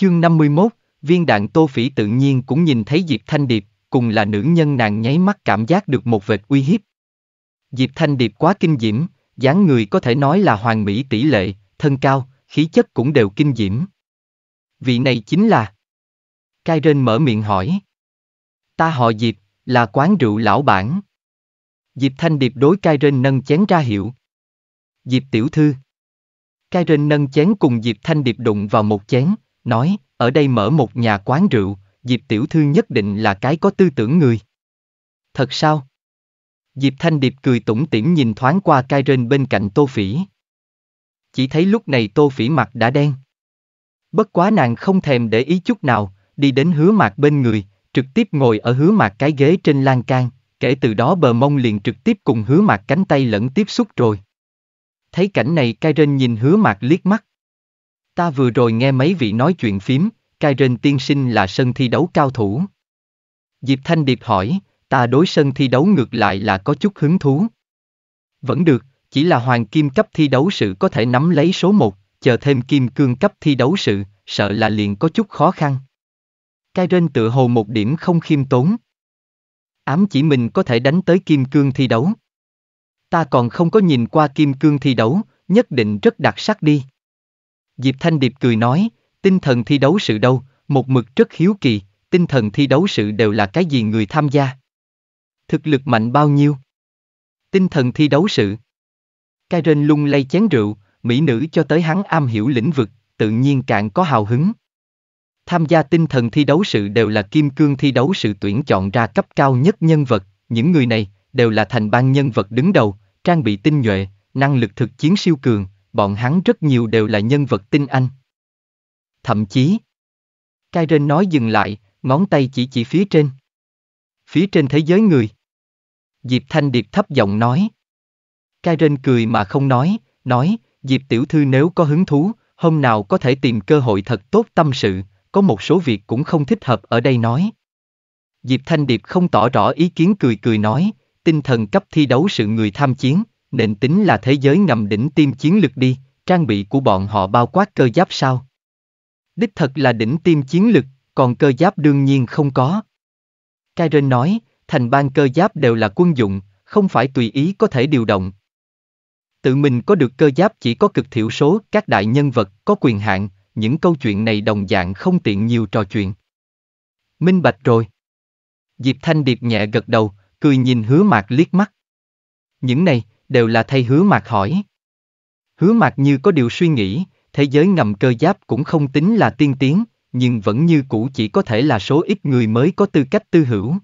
Chương 51, viên đạn Tô Phỉ tự nhiên cũng nhìn thấy Diệp Thanh Điệp, cùng là nữ nhân nàng nháy mắt cảm giác được một vệt uy hiếp. Diệp Thanh Điệp quá kinh diễm, dáng người có thể nói là hoàn mỹ tỷ lệ, thân cao, khí chất cũng đều kinh diễm. Vị này chính là... Cai Rên mở miệng hỏi. Ta họ Diệp, là quán rượu lão bản. Diệp Thanh Điệp đối Cai Rên nâng chén ra hiệu. Diệp Tiểu Thư. Cai Rên nâng chén cùng Diệp Thanh Điệp đụng vào một chén, nói, ở đây mở một nhà quán rượu, Diệp tiểu thư nhất định là cái có tư tưởng người. Thật sao? Diệp Thanh Điệp cười tủm tỉm nhìn thoáng qua cai rên bên cạnh Tô Phỉ. Chỉ thấy lúc này Tô Phỉ mặt đã đen. Bất quá nàng không thèm để ý chút nào, đi đến hứa mạc bên người, trực tiếp ngồi ở hứa mạc cái ghế trên lan can, kể từ đó bờ mông liền trực tiếp cùng hứa mạc cánh tay lẫn tiếp xúc rồi. Thấy cảnh này cai rên nhìn hứa mạc liếc mắt. Ta vừa rồi nghe mấy vị nói chuyện phím, Cai Kyren tiên sinh là sân thi đấu cao thủ. Diệp Thanh Điệp hỏi, ta đối sân thi đấu ngược lại là có chút hứng thú. Vẫn được, chỉ là hoàng kim cấp thi đấu sự có thể nắm lấy số 1, chờ thêm kim cương cấp thi đấu sự, sợ là liền có chút khó khăn. Cai Kyren tự hồ một điểm không khiêm tốn. Ám chỉ mình có thể đánh tới kim cương thi đấu. Ta còn không có nhìn qua kim cương thi đấu, nhất định rất đặc sắc đi. Diệp Thanh Điệp cười nói, tinh thần thi đấu sự đâu, một mực rất hiếu kỳ, tinh thần thi đấu sự đều là cái gì người tham gia? Thực lực mạnh bao nhiêu? Tinh thần thi đấu sự. Karen lung lay chén rượu, mỹ nữ cho tới hắn am hiểu lĩnh vực, tự nhiên càng có hào hứng. Tham gia tinh thần thi đấu sự đều là kim cương thi đấu sự tuyển chọn ra cấp cao nhất nhân vật, những người này đều là thành ban nhân vật đứng đầu, trang bị tinh nhuệ, năng lực thực chiến siêu cường, bọn hắn rất nhiều đều là nhân vật tinh anh. Thậm chí, Kyren nói dừng lại, ngón tay chỉ chỉ phía trên. Phía trên thế giới người. Diệp Thanh Điệp thấp giọng nói. Kyren cười mà không nói, nói, Diệp Tiểu Thư nếu có hứng thú, hôm nào có thể tìm cơ hội thật tốt tâm sự, có một số việc cũng không thích hợp ở đây nói. Diệp Thanh Điệp không tỏ rõ ý kiến cười cười nói, tinh thần cấp thi đấu sự người tham chiến nền tính là thế giới ngầm đỉnh tiêm chiến lược đi, trang bị của bọn họ bao quát cơ giáp sao? Đích thật là đỉnh tiêm chiến lược, còn cơ giáp đương nhiên không có. Kairin nói, thành ban cơ giáp đều là quân dụng, không phải tùy ý có thể điều động. Tự mình có được cơ giáp chỉ có cực thiểu số, các đại nhân vật có quyền hạn, những câu chuyện này đồng dạng không tiện nhiều trò chuyện. Minh bạch rồi. Diệp Thanh Điệp nhẹ gật đầu, cười nhìn hứa mạc liếc mắt. Những này, đều là thay hứa mạc hỏi. Hứa mạc như có điều suy nghĩ, thế giới ngầm cơ giáp cũng không tính là tiên tiến, nhưng vẫn như cũ chỉ có thể là số ít người mới có tư cách tư hữu.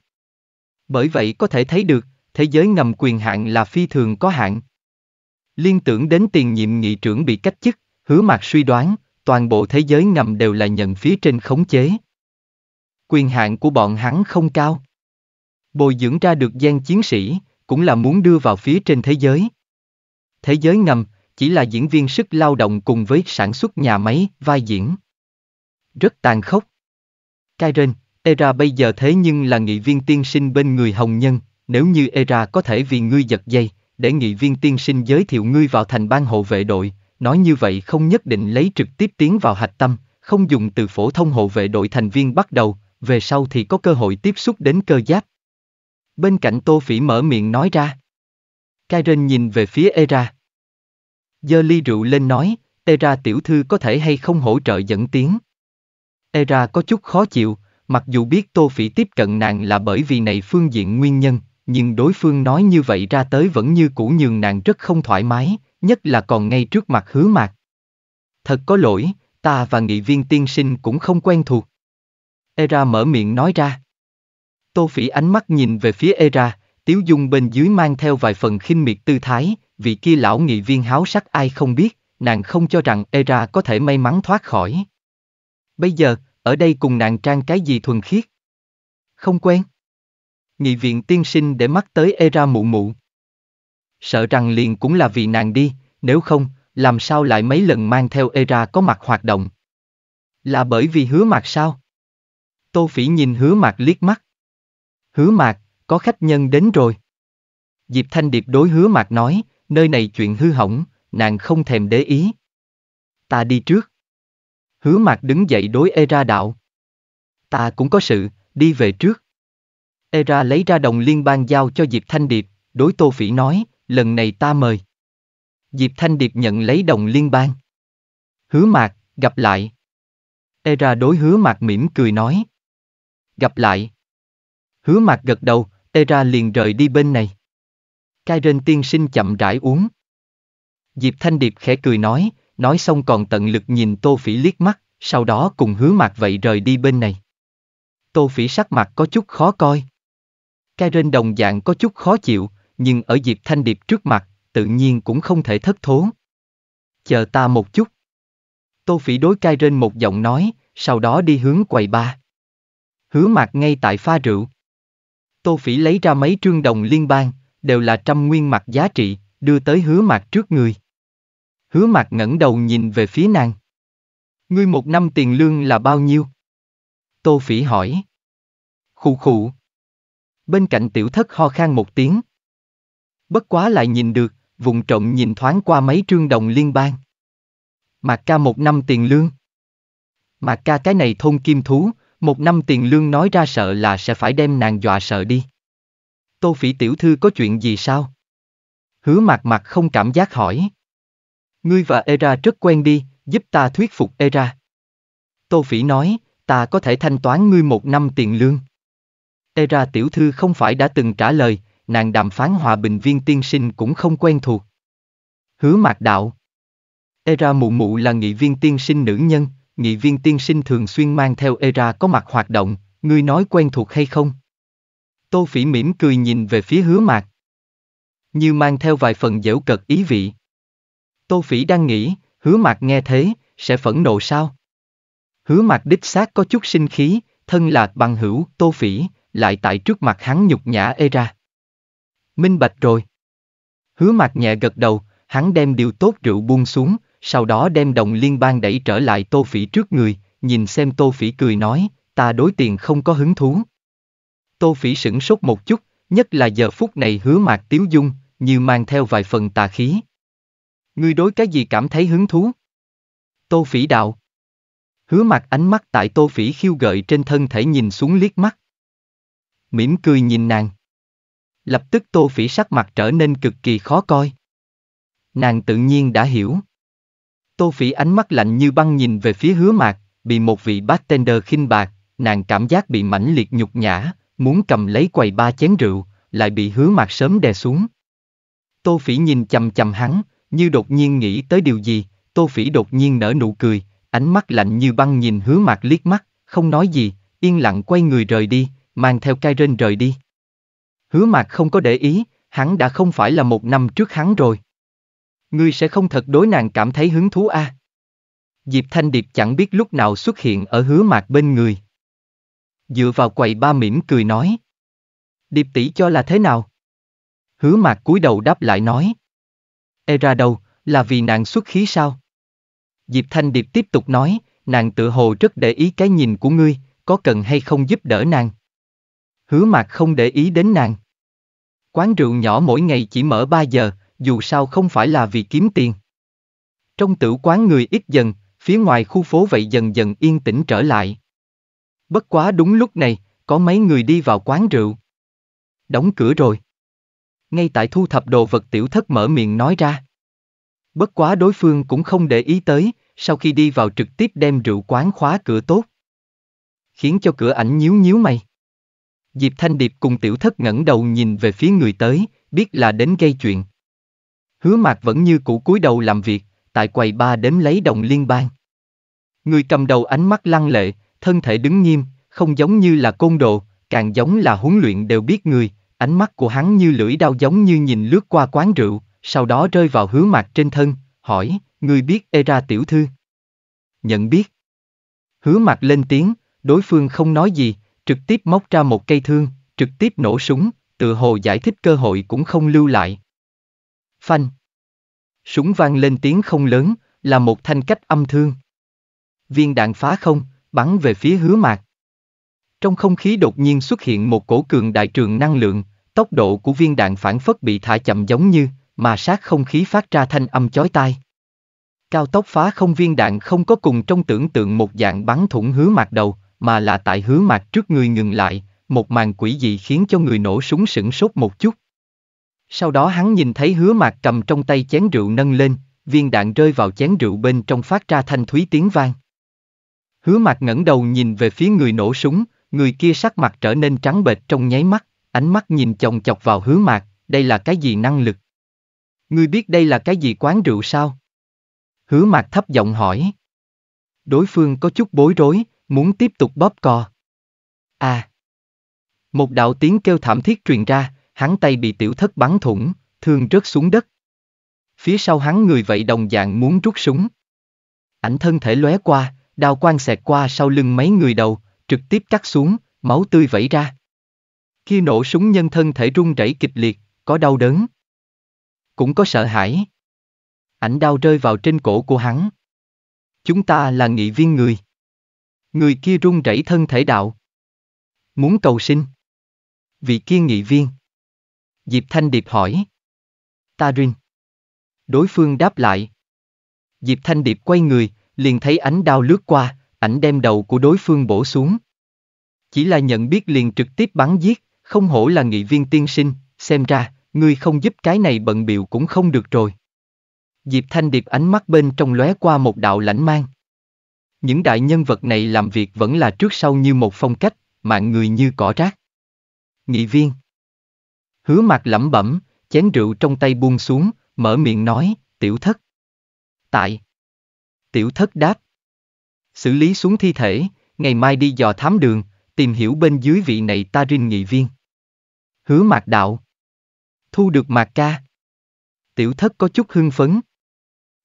Bởi vậy có thể thấy được, thế giới ngầm quyền hạn là phi thường có hạn. Liên tưởng đến tiền nhiệm nghị trưởng bị cách chức, hứa mạc suy đoán, toàn bộ thế giới ngầm đều là nhận phía trên khống chế. Quyền hạn của bọn hắn không cao. Bồi dưỡng ra được gian chiến sĩ, cũng là muốn đưa vào phía trên thế giới. Thế giới ngầm, chỉ là diễn viên sức lao động cùng với sản xuất nhà máy, vai diễn. Rất tàn khốc. Kyren, Era bây giờ thế nhưng là nghị viên tiên sinh bên người Hồng Nhân, nếu như Era có thể vì ngươi giật dây, để nghị viên tiên sinh giới thiệu ngươi vào thành ban hộ vệ đội, nói như vậy không nhất định lấy trực tiếp tiến vào hạch tâm, không dùng từ phổ thông hộ vệ đội thành viên bắt đầu, về sau thì có cơ hội tiếp xúc đến cơ giáp. Bên cạnh Tô Phỉ mở miệng nói ra. Karen nhìn về phía Era. Giơ ly rượu lên nói, Era tiểu thư có thể hay không hỗ trợ dẫn tiếng. Era có chút khó chịu, mặc dù biết Tô Phỉ tiếp cận nàng là bởi vì này phương diện nguyên nhân, nhưng đối phương nói như vậy ra tới vẫn như cũ nhường nàng rất không thoải mái, nhất là còn ngay trước mặt hứa mạc. Thật có lỗi, ta và nghị viên tiên sinh cũng không quen thuộc. Era mở miệng nói ra. Tô Phỉ ánh mắt nhìn về phía Era, Tiếu Dung bên dưới mang theo vài phần khinh miệt tư thái, vị kia lão nghị viên háo sắc ai không biết, nàng không cho rằng Era có thể may mắn thoát khỏi. Bây giờ, ở đây cùng nàng trang cái gì thuần khiết? Không quen. Nghị viện tiên sinh để mắt tới Era mụ mụ. Sợ rằng liền cũng là vì nàng đi, nếu không, làm sao lại mấy lần mang theo Era có mặt hoạt động? Là bởi vì hứa mặt sao? Tô phỉ nhìn hứa mặt liếc mắt hứa mạc, có khách nhân đến rồi. Diệp Thanh Điệp đối hứa mạc nói, nơi này chuyện hư hỏng, nàng không thèm để ý. Ta đi trước. Hứa mạc đứng dậy đối era đạo. Ta cũng có sự, đi về trước. era lấy ra đồng liên bang giao cho Diệp Thanh Điệp, đối Tô Phỉ nói, lần này ta mời. Diệp Thanh Điệp nhận lấy đồng liên bang. Hứa mạc, gặp lại. era đối hứa mạc mỉm cười nói. Gặp lại. Hứa mặt gật đầu, tê ra liền rời đi bên này. cai Kairen tiên sinh chậm rãi uống. Diệp Thanh Điệp khẽ cười nói, nói xong còn tận lực nhìn Tô Phỉ liếc mắt, sau đó cùng hứa mặt vậy rời đi bên này. Tô Phỉ sắc mặt có chút khó coi. cai Karen đồng dạng có chút khó chịu, nhưng ở Diệp Thanh Điệp trước mặt, tự nhiên cũng không thể thất thố. Chờ ta một chút. Tô Phỉ đối cai Karen một giọng nói, sau đó đi hướng quầy ba. Hứa mặt ngay tại pha rượu. Tô Phỉ lấy ra mấy trương đồng liên bang, đều là trăm nguyên mặt giá trị, đưa tới hứa mặt trước người. Hứa mặt ngẩng đầu nhìn về phía nàng. Ngươi một năm tiền lương là bao nhiêu? Tô Phỉ hỏi. Khụ khụ. Bên cạnh tiểu thất ho khan một tiếng. Bất quá lại nhìn được, vùng trộm nhìn thoáng qua mấy trương đồng liên bang. Mạc ca một năm tiền lương. Mạc ca cái này thôn kim thú, một năm tiền lương nói ra sợ là sẽ phải đem nàng dọa sợ đi. Tô phỉ tiểu thư có chuyện gì sao? Hứa mặt mặt không cảm giác hỏi. Ngươi và Era rất quen đi, giúp ta thuyết phục Era. Tô phỉ nói, ta có thể thanh toán ngươi một năm tiền lương. Era tiểu thư không phải đã từng trả lời, nàng đàm phán hòa bình viên tiên sinh cũng không quen thuộc. Hứa mạc đạo. Era mụ mụ là nghị viên tiên sinh nữ nhân nghị viên tiên sinh thường xuyên mang theo ERA có mặt hoạt động, ngươi nói quen thuộc hay không? Tô Phỉ mỉm cười nhìn về phía hứa mạc. Như mang theo vài phần dễu cật ý vị. Tô Phỉ đang nghĩ, hứa mạc nghe thế, sẽ phẫn nộ sao? Hứa mạc đích xác có chút sinh khí, thân là bằng hữu, Tô Phỉ, lại tại trước mặt hắn nhục nhã ERA. Minh bạch rồi. Hứa mạc nhẹ gật đầu, hắn đem điều tốt rượu buông xuống, sau đó đem đồng liên bang đẩy trở lại Tô Phỉ trước người, nhìn xem Tô Phỉ cười nói, ta đối tiền không có hứng thú. Tô Phỉ sửng sốt một chút, nhất là giờ phút này hứa mạc tiếu dung, như mang theo vài phần tà khí. Ngươi đối cái gì cảm thấy hứng thú? Tô Phỉ đạo. Hứa mặt ánh mắt tại Tô Phỉ khiêu gợi trên thân thể nhìn xuống liếc mắt. Mỉm cười nhìn nàng. Lập tức Tô Phỉ sắc mặt trở nên cực kỳ khó coi. Nàng tự nhiên đã hiểu. Tô Phỉ ánh mắt lạnh như băng nhìn về phía hứa mạc, bị một vị bartender khinh bạc, nàng cảm giác bị mãnh liệt nhục nhã, muốn cầm lấy quầy ba chén rượu, lại bị hứa mạc sớm đè xuống. Tô Phỉ nhìn chầm chầm hắn, như đột nhiên nghĩ tới điều gì, Tô Phỉ đột nhiên nở nụ cười, ánh mắt lạnh như băng nhìn hứa mạc liếc mắt, không nói gì, yên lặng quay người rời đi, mang theo cai rên rời đi. Hứa mạc không có để ý, hắn đã không phải là một năm trước hắn rồi. Ngươi sẽ không thật đối nàng cảm thấy hứng thú a. À? Diệp Thanh Điệp chẳng biết lúc nào xuất hiện ở hứa mạc bên người. Dựa vào quầy ba mỉm cười nói. Điệp tỷ cho là thế nào? Hứa mạc cúi đầu đáp lại nói. Ê e ra đâu, là vì nàng xuất khí sao? Diệp Thanh Điệp tiếp tục nói, nàng tự hồ rất để ý cái nhìn của ngươi, có cần hay không giúp đỡ nàng? Hứa mạc không để ý đến nàng. Quán rượu nhỏ mỗi ngày chỉ mở 3 giờ, dù sao không phải là vì kiếm tiền. Trong tử quán người ít dần, phía ngoài khu phố vậy dần dần yên tĩnh trở lại. Bất quá đúng lúc này, có mấy người đi vào quán rượu. Đóng cửa rồi. Ngay tại thu thập đồ vật tiểu thất mở miệng nói ra. Bất quá đối phương cũng không để ý tới, sau khi đi vào trực tiếp đem rượu quán khóa cửa tốt. Khiến cho cửa ảnh nhíu nhíu mày. Diệp Thanh Điệp cùng tiểu thất ngẩng đầu nhìn về phía người tới, biết là đến gây chuyện. Hứa mạc vẫn như cũ cúi đầu làm việc, tại quầy ba đến lấy đồng liên bang. Người cầm đầu ánh mắt lăng lệ, thân thể đứng nghiêm, không giống như là côn đồ, càng giống là huấn luyện đều biết người, ánh mắt của hắn như lưỡi đao giống như nhìn lướt qua quán rượu, sau đó rơi vào hứa mạc trên thân, hỏi, người biết Era tiểu thư? Nhận biết. Hứa mạc lên tiếng, đối phương không nói gì, trực tiếp móc ra một cây thương, trực tiếp nổ súng, tự hồ giải thích cơ hội cũng không lưu lại. Phanh, Súng vang lên tiếng không lớn, là một thanh cách âm thương. Viên đạn phá không, bắn về phía hứa mạc. Trong không khí đột nhiên xuất hiện một cổ cường đại trường năng lượng, tốc độ của viên đạn phản phất bị thả chậm giống như, mà sát không khí phát ra thanh âm chói tai. Cao tốc phá không viên đạn không có cùng trong tưởng tượng một dạng bắn thủng hứa mạc đầu, mà là tại hứa mạc trước người ngừng lại, một màn quỷ dị khiến cho người nổ súng sửng sốt một chút. Sau đó hắn nhìn thấy hứa mạc cầm trong tay chén rượu nâng lên, viên đạn rơi vào chén rượu bên trong phát ra thanh thúy tiếng vang. Hứa mạc ngẩng đầu nhìn về phía người nổ súng, người kia sắc mặt trở nên trắng bệch trong nháy mắt, ánh mắt nhìn chồng chọc vào hứa mạc, đây là cái gì năng lực? Ngươi biết đây là cái gì quán rượu sao? Hứa mạc thấp giọng hỏi. Đối phương có chút bối rối, muốn tiếp tục bóp cò. À! Một đạo tiếng kêu thảm thiết truyền ra, hắn tay bị tiểu thất bắn thủng, thương rớt xuống đất. Phía sau hắn người vậy đồng dạng muốn rút súng. Ảnh thân thể lóe qua, đao quang xẹt qua sau lưng mấy người đầu, trực tiếp cắt xuống, máu tươi vẩy ra. Khi nổ súng nhân thân thể run rẩy kịch liệt, có đau đớn. Cũng có sợ hãi. Ảnh đau rơi vào trên cổ của hắn. Chúng ta là nghị viên người. Người kia run rẩy thân thể đạo. Muốn cầu sinh. Vị kia nghị viên. Diệp Thanh Điệp hỏi. Tarin. Đối phương đáp lại. Diệp Thanh Điệp quay người, liền thấy ánh đao lướt qua, ảnh đem đầu của đối phương bổ xuống. Chỉ là nhận biết liền trực tiếp bắn giết, không hổ là nghị viên tiên sinh, xem ra, ngươi không giúp cái này bận biểu cũng không được rồi. Diệp Thanh Điệp ánh mắt bên trong lóe qua một đạo lãnh mang. Những đại nhân vật này làm việc vẫn là trước sau như một phong cách, mạng người như cỏ rác. Nghị viên Hứa mặt lẩm bẩm, chén rượu trong tay buông xuống, mở miệng nói, tiểu thất. Tại. Tiểu thất đáp. Xử lý xuống thi thể, ngày mai đi dò thám đường, tìm hiểu bên dưới vị này ta rinh nghị viên. Hứa mạc đạo. Thu được mạc ca. Tiểu thất có chút hưng phấn.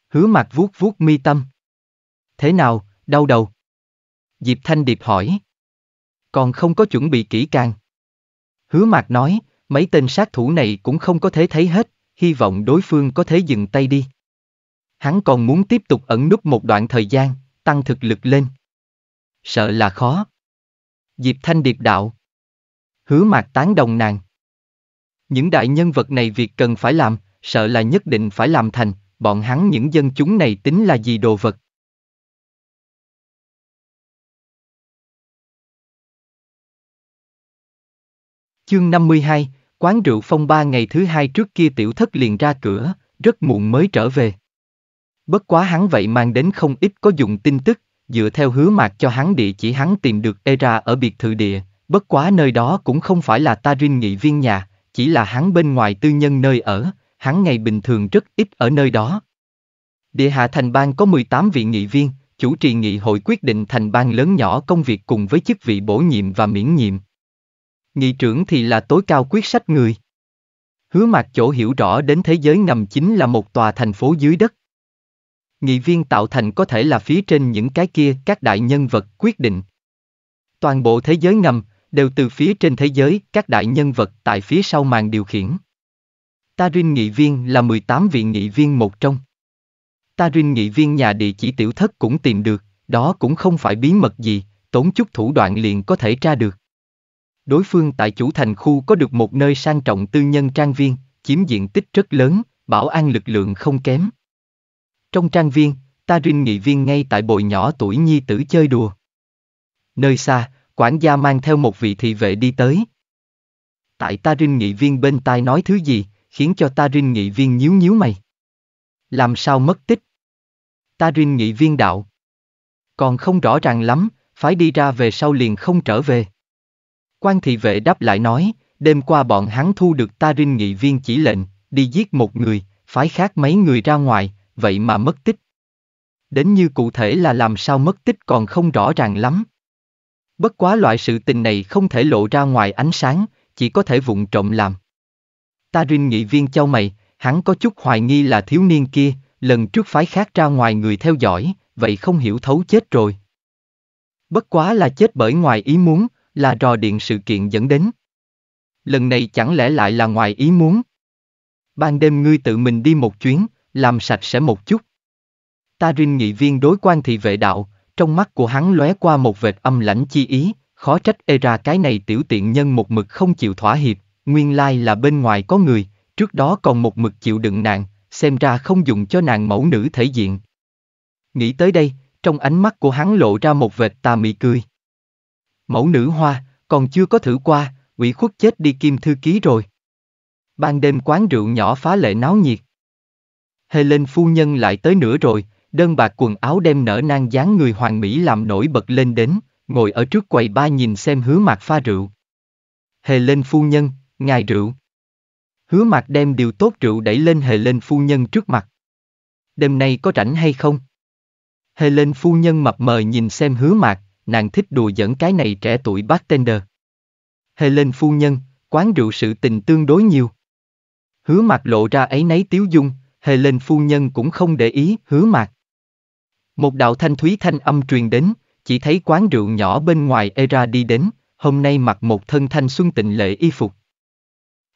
Hứa mạc vuốt vuốt mi tâm. Thế nào, đau đầu? Diệp Thanh Điệp hỏi. Còn không có chuẩn bị kỹ càng. Hứa mạc nói, mấy tên sát thủ này cũng không có thể thấy hết, hy vọng đối phương có thể dừng tay đi. Hắn còn muốn tiếp tục ẩn núp một đoạn thời gian, tăng thực lực lên. Sợ là khó. Diệp Thanh điệp đạo. Hứa mạc tán đồng nàng. Những đại nhân vật này việc cần phải làm, sợ là nhất định phải làm thành, bọn hắn những dân chúng này tính là gì đồ vật. Chương 52, Quán rượu phong ba ngày thứ hai trước kia tiểu thất liền ra cửa, rất muộn mới trở về. Bất quá hắn vậy mang đến không ít có dụng tin tức, dựa theo hứa mạc cho hắn địa chỉ hắn tìm được Era ở biệt thự địa, bất quá nơi đó cũng không phải là Tarin nghị viên nhà, chỉ là hắn bên ngoài tư nhân nơi ở, hắn ngày bình thường rất ít ở nơi đó. Địa hạ thành bang có 18 vị nghị viên, chủ trì nghị hội quyết định thành bang lớn nhỏ công việc cùng với chức vị bổ nhiệm và miễn nhiệm. Nghị trưởng thì là tối cao quyết sách người. Hứa mặt chỗ hiểu rõ đến thế giới ngầm chính là một tòa thành phố dưới đất. Nghị viên tạo thành có thể là phía trên những cái kia các đại nhân vật quyết định. Toàn bộ thế giới ngầm đều từ phía trên thế giới các đại nhân vật tại phía sau màn điều khiển. Tarin nghị viên là 18 vị nghị viên một trong. Tarin nghị viên nhà địa chỉ tiểu thất cũng tìm được, đó cũng không phải bí mật gì, tốn chút thủ đoạn liền có thể tra được đối phương tại chủ thành khu có được một nơi sang trọng tư nhân trang viên, chiếm diện tích rất lớn, bảo an lực lượng không kém. Trong trang viên, ta rinh nghị viên ngay tại bồi nhỏ tuổi nhi tử chơi đùa. Nơi xa, quản gia mang theo một vị thị vệ đi tới. Tại ta rinh nghị viên bên tai nói thứ gì, khiến cho ta rinh nghị viên nhíu nhíu mày. Làm sao mất tích? Ta rinh nghị viên đạo. Còn không rõ ràng lắm, phải đi ra về sau liền không trở về. Quan thị vệ đáp lại nói, đêm qua bọn hắn thu được ta rinh nghị viên chỉ lệnh, đi giết một người, phái khác mấy người ra ngoài, vậy mà mất tích. Đến như cụ thể là làm sao mất tích còn không rõ ràng lắm. Bất quá loại sự tình này không thể lộ ra ngoài ánh sáng, chỉ có thể vụng trộm làm. Ta rinh nghị viên châu mày, hắn có chút hoài nghi là thiếu niên kia, lần trước phái khác ra ngoài người theo dõi, vậy không hiểu thấu chết rồi. Bất quá là chết bởi ngoài ý muốn, là rò điện sự kiện dẫn đến. Lần này chẳng lẽ lại là ngoài ý muốn? Ban đêm ngươi tự mình đi một chuyến, làm sạch sẽ một chút. Ta Tarin nghị viên đối quan thị vệ đạo, trong mắt của hắn lóe qua một vệt âm lãnh chi ý, khó trách ê e ra cái này tiểu tiện nhân một mực không chịu thỏa hiệp, nguyên lai là bên ngoài có người, trước đó còn một mực chịu đựng nàng, xem ra không dùng cho nàng mẫu nữ thể diện. Nghĩ tới đây, trong ánh mắt của hắn lộ ra một vệt tà mị cười. Mẫu nữ hoa, còn chưa có thử qua, ủy khuất chết đi kim thư ký rồi. Ban đêm quán rượu nhỏ phá lệ náo nhiệt. Helen phu nhân lại tới nữa rồi, đơn bạc quần áo đem nở nang dáng người hoàng mỹ làm nổi bật lên đến, ngồi ở trước quầy ba nhìn xem hứa mặt pha rượu. Hề lên phu nhân, ngài rượu. Hứa mặt đem điều tốt rượu đẩy lên hề lên phu nhân trước mặt. Đêm nay có rảnh hay không? Hề lên phu nhân mập mờ nhìn xem hứa mặt nàng thích đùa dẫn cái này trẻ tuổi bartender. Helen phu nhân, quán rượu sự tình tương đối nhiều. Hứa mặt lộ ra ấy nấy tiếu dung, Helen phu nhân cũng không để ý hứa mặt. Một đạo thanh thúy thanh âm truyền đến, chỉ thấy quán rượu nhỏ bên ngoài Era đi đến, hôm nay mặc một thân thanh xuân tịnh lệ y phục.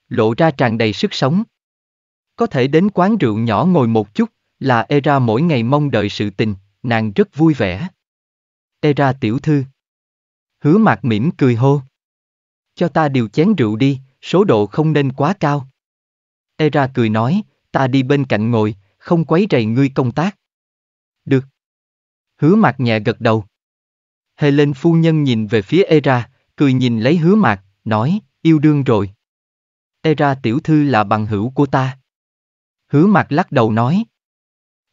Lộ ra tràn đầy sức sống. Có thể đến quán rượu nhỏ ngồi một chút, là Era mỗi ngày mong đợi sự tình, nàng rất vui vẻ. Era tiểu thư. Hứa mặt mỉm cười hô. Cho ta điều chén rượu đi, số độ không nên quá cao. Era cười nói, ta đi bên cạnh ngồi, không quấy rầy ngươi công tác. Được. Hứa mặt nhẹ gật đầu. lên phu nhân nhìn về phía Era, cười nhìn lấy hứa mặt, nói, yêu đương rồi. Era tiểu thư là bằng hữu của ta. Hứa mặt lắc đầu nói.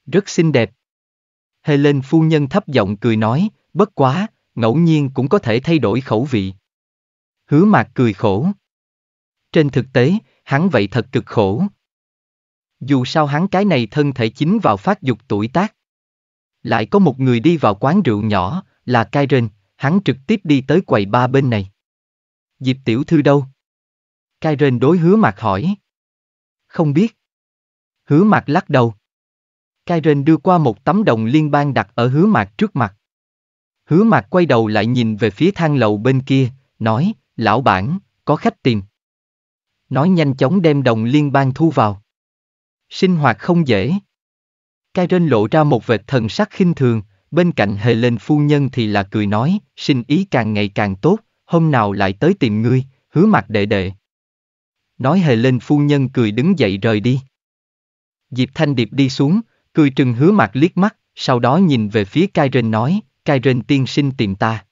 Rất xinh đẹp. lên phu nhân thấp giọng cười nói, Bất quá, ngẫu nhiên cũng có thể thay đổi khẩu vị. Hứa mạc cười khổ. Trên thực tế, hắn vậy thật cực khổ. Dù sao hắn cái này thân thể chính vào phát dục tuổi tác. Lại có một người đi vào quán rượu nhỏ, là Kyren, hắn trực tiếp đi tới quầy ba bên này. Diệp tiểu thư đâu? Kyren đối hứa mạc hỏi. Không biết. Hứa mạc lắc đầu. Kyren đưa qua một tấm đồng liên bang đặt ở hứa mạc trước mặt. Hứa mặt quay đầu lại nhìn về phía thang lầu bên kia, nói, lão bản, có khách tìm. Nói nhanh chóng đem đồng liên bang thu vào. Sinh hoạt không dễ. Cai Karen lộ ra một vệt thần sắc khinh thường, bên cạnh hề lên phu nhân thì là cười nói, sinh ý càng ngày càng tốt, hôm nào lại tới tìm ngươi, hứa mặt đệ đệ. Nói hề lên phu nhân cười đứng dậy rời đi. Diệp Thanh Điệp đi xuống, cười trừng hứa mặt liếc mắt, sau đó nhìn về phía Cai Karen nói, Kairen tiên sinh tìm ta.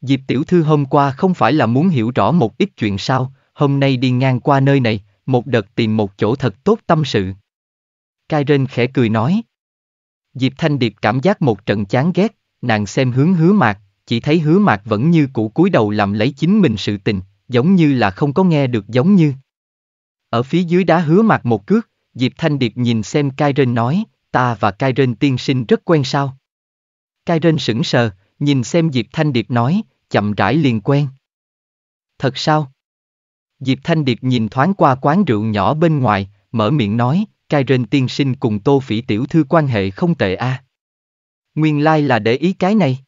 Diệp tiểu thư hôm qua không phải là muốn hiểu rõ một ít chuyện sao, hôm nay đi ngang qua nơi này, một đợt tìm một chỗ thật tốt tâm sự. Kairen khẽ cười nói. Diệp Thanh Điệp cảm giác một trận chán ghét, nàng xem hướng hứa mạc, chỉ thấy hứa mạc vẫn như cũ cúi đầu làm lấy chính mình sự tình, giống như là không có nghe được giống như. Ở phía dưới đá hứa mạc một cước, Diệp Thanh Điệp nhìn xem Kairen nói, ta và Kairen tiên sinh rất quen sao. Cai Karen sững sờ, nhìn xem Diệp Thanh Điệp nói, chậm rãi liền quen. Thật sao? Diệp Thanh Điệp nhìn thoáng qua quán rượu nhỏ bên ngoài, mở miệng nói, Cai Karen tiên sinh cùng Tô Phỉ tiểu thư quan hệ không tệ a. À? Nguyên lai like là để ý cái này.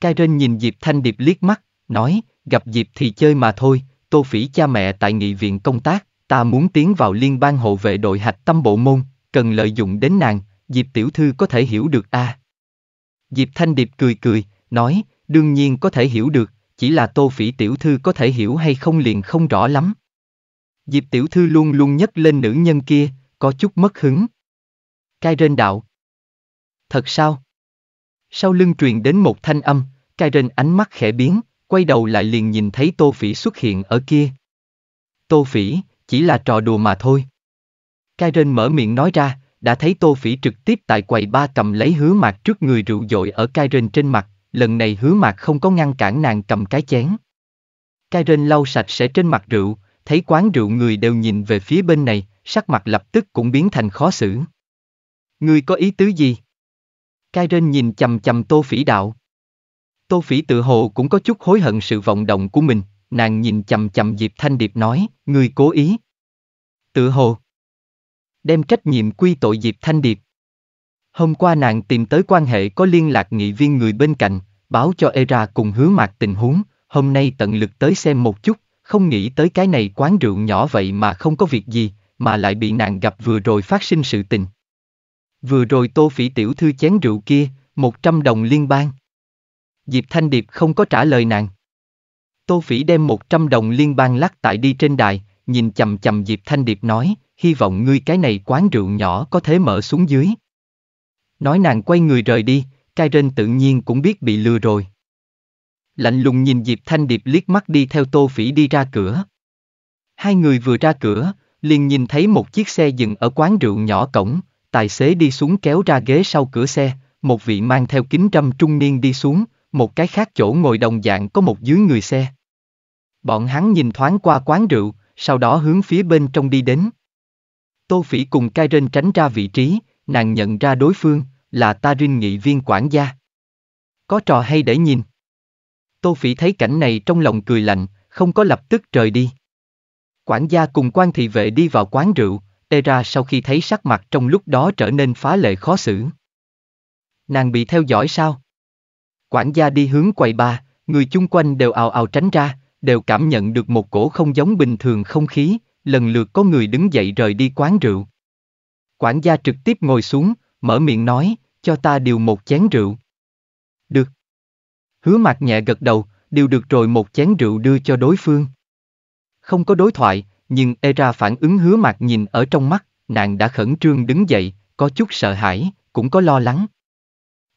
Cai Karen nhìn Diệp Thanh Điệp liếc mắt, nói, gặp Diệp thì chơi mà thôi, Tô Phỉ cha mẹ tại nghị viện công tác, ta muốn tiến vào liên bang hộ vệ đội hạch tâm bộ môn, cần lợi dụng đến nàng, Diệp tiểu thư có thể hiểu được a. À? Diệp Thanh Điệp cười cười, nói, đương nhiên có thể hiểu được, chỉ là tô phỉ tiểu thư có thể hiểu hay không liền không rõ lắm. Diệp tiểu thư luôn luôn nhấc lên nữ nhân kia, có chút mất hứng. Cai rên đạo. Thật sao? Sau lưng truyền đến một thanh âm, cai rên ánh mắt khẽ biến, quay đầu lại liền nhìn thấy tô phỉ xuất hiện ở kia. Tô phỉ, chỉ là trò đùa mà thôi. Cai rên mở miệng nói ra, đã thấy Tô Phỉ trực tiếp tại quầy ba cầm lấy hứa mạc trước người rượu dội ở cai rên trên mặt, lần này hứa mạc không có ngăn cản nàng cầm cái chén. Cai rên lau sạch sẽ trên mặt rượu, thấy quán rượu người đều nhìn về phía bên này, sắc mặt lập tức cũng biến thành khó xử. Ngươi có ý tứ gì? Cai rên nhìn chầm chầm Tô Phỉ đạo. Tô Phỉ tự hồ cũng có chút hối hận sự vọng động của mình, nàng nhìn chầm chầm Diệp Thanh Điệp nói, ngươi cố ý. Tự hồ đem trách nhiệm quy tội Diệp Thanh Điệp. Hôm qua nàng tìm tới quan hệ có liên lạc nghị viên người bên cạnh, báo cho Era cùng hứa mặt tình huống, hôm nay tận lực tới xem một chút, không nghĩ tới cái này quán rượu nhỏ vậy mà không có việc gì, mà lại bị nàng gặp vừa rồi phát sinh sự tình. Vừa rồi tô phỉ tiểu thư chén rượu kia, 100 đồng liên bang. Diệp Thanh Điệp không có trả lời nàng. Tô phỉ đem 100 đồng liên bang lắc tại đi trên đài, nhìn chầm chầm Diệp Thanh Điệp nói, hy vọng ngươi cái này quán rượu nhỏ có thể mở xuống dưới. Nói nàng quay người rời đi, cai rên tự nhiên cũng biết bị lừa rồi. Lạnh lùng nhìn Diệp Thanh Điệp liếc mắt đi theo tô phỉ đi ra cửa. Hai người vừa ra cửa, liền nhìn thấy một chiếc xe dừng ở quán rượu nhỏ cổng, tài xế đi xuống kéo ra ghế sau cửa xe, một vị mang theo kính trăm trung niên đi xuống, một cái khác chỗ ngồi đồng dạng có một dưới người xe. Bọn hắn nhìn thoáng qua quán rượu, sau đó hướng phía bên trong đi đến. Tô Phỉ cùng cai Kairen tránh ra vị trí, nàng nhận ra đối phương, là Tarin nghị viên quản gia. Có trò hay để nhìn. Tô Phỉ thấy cảnh này trong lòng cười lạnh, không có lập tức rời đi. Quản gia cùng quan thị vệ đi vào quán rượu, Tera sau khi thấy sắc mặt trong lúc đó trở nên phá lệ khó xử. Nàng bị theo dõi sao? Quản gia đi hướng quầy ba, người chung quanh đều ào ào tránh ra, đều cảm nhận được một cổ không giống bình thường không khí, lần lượt có người đứng dậy rời đi quán rượu. Quản gia trực tiếp ngồi xuống, mở miệng nói, cho ta điều một chén rượu. Được. Hứa mặt nhẹ gật đầu, điều được rồi một chén rượu đưa cho đối phương. Không có đối thoại, nhưng Era phản ứng hứa mặt nhìn ở trong mắt, nàng đã khẩn trương đứng dậy, có chút sợ hãi, cũng có lo lắng.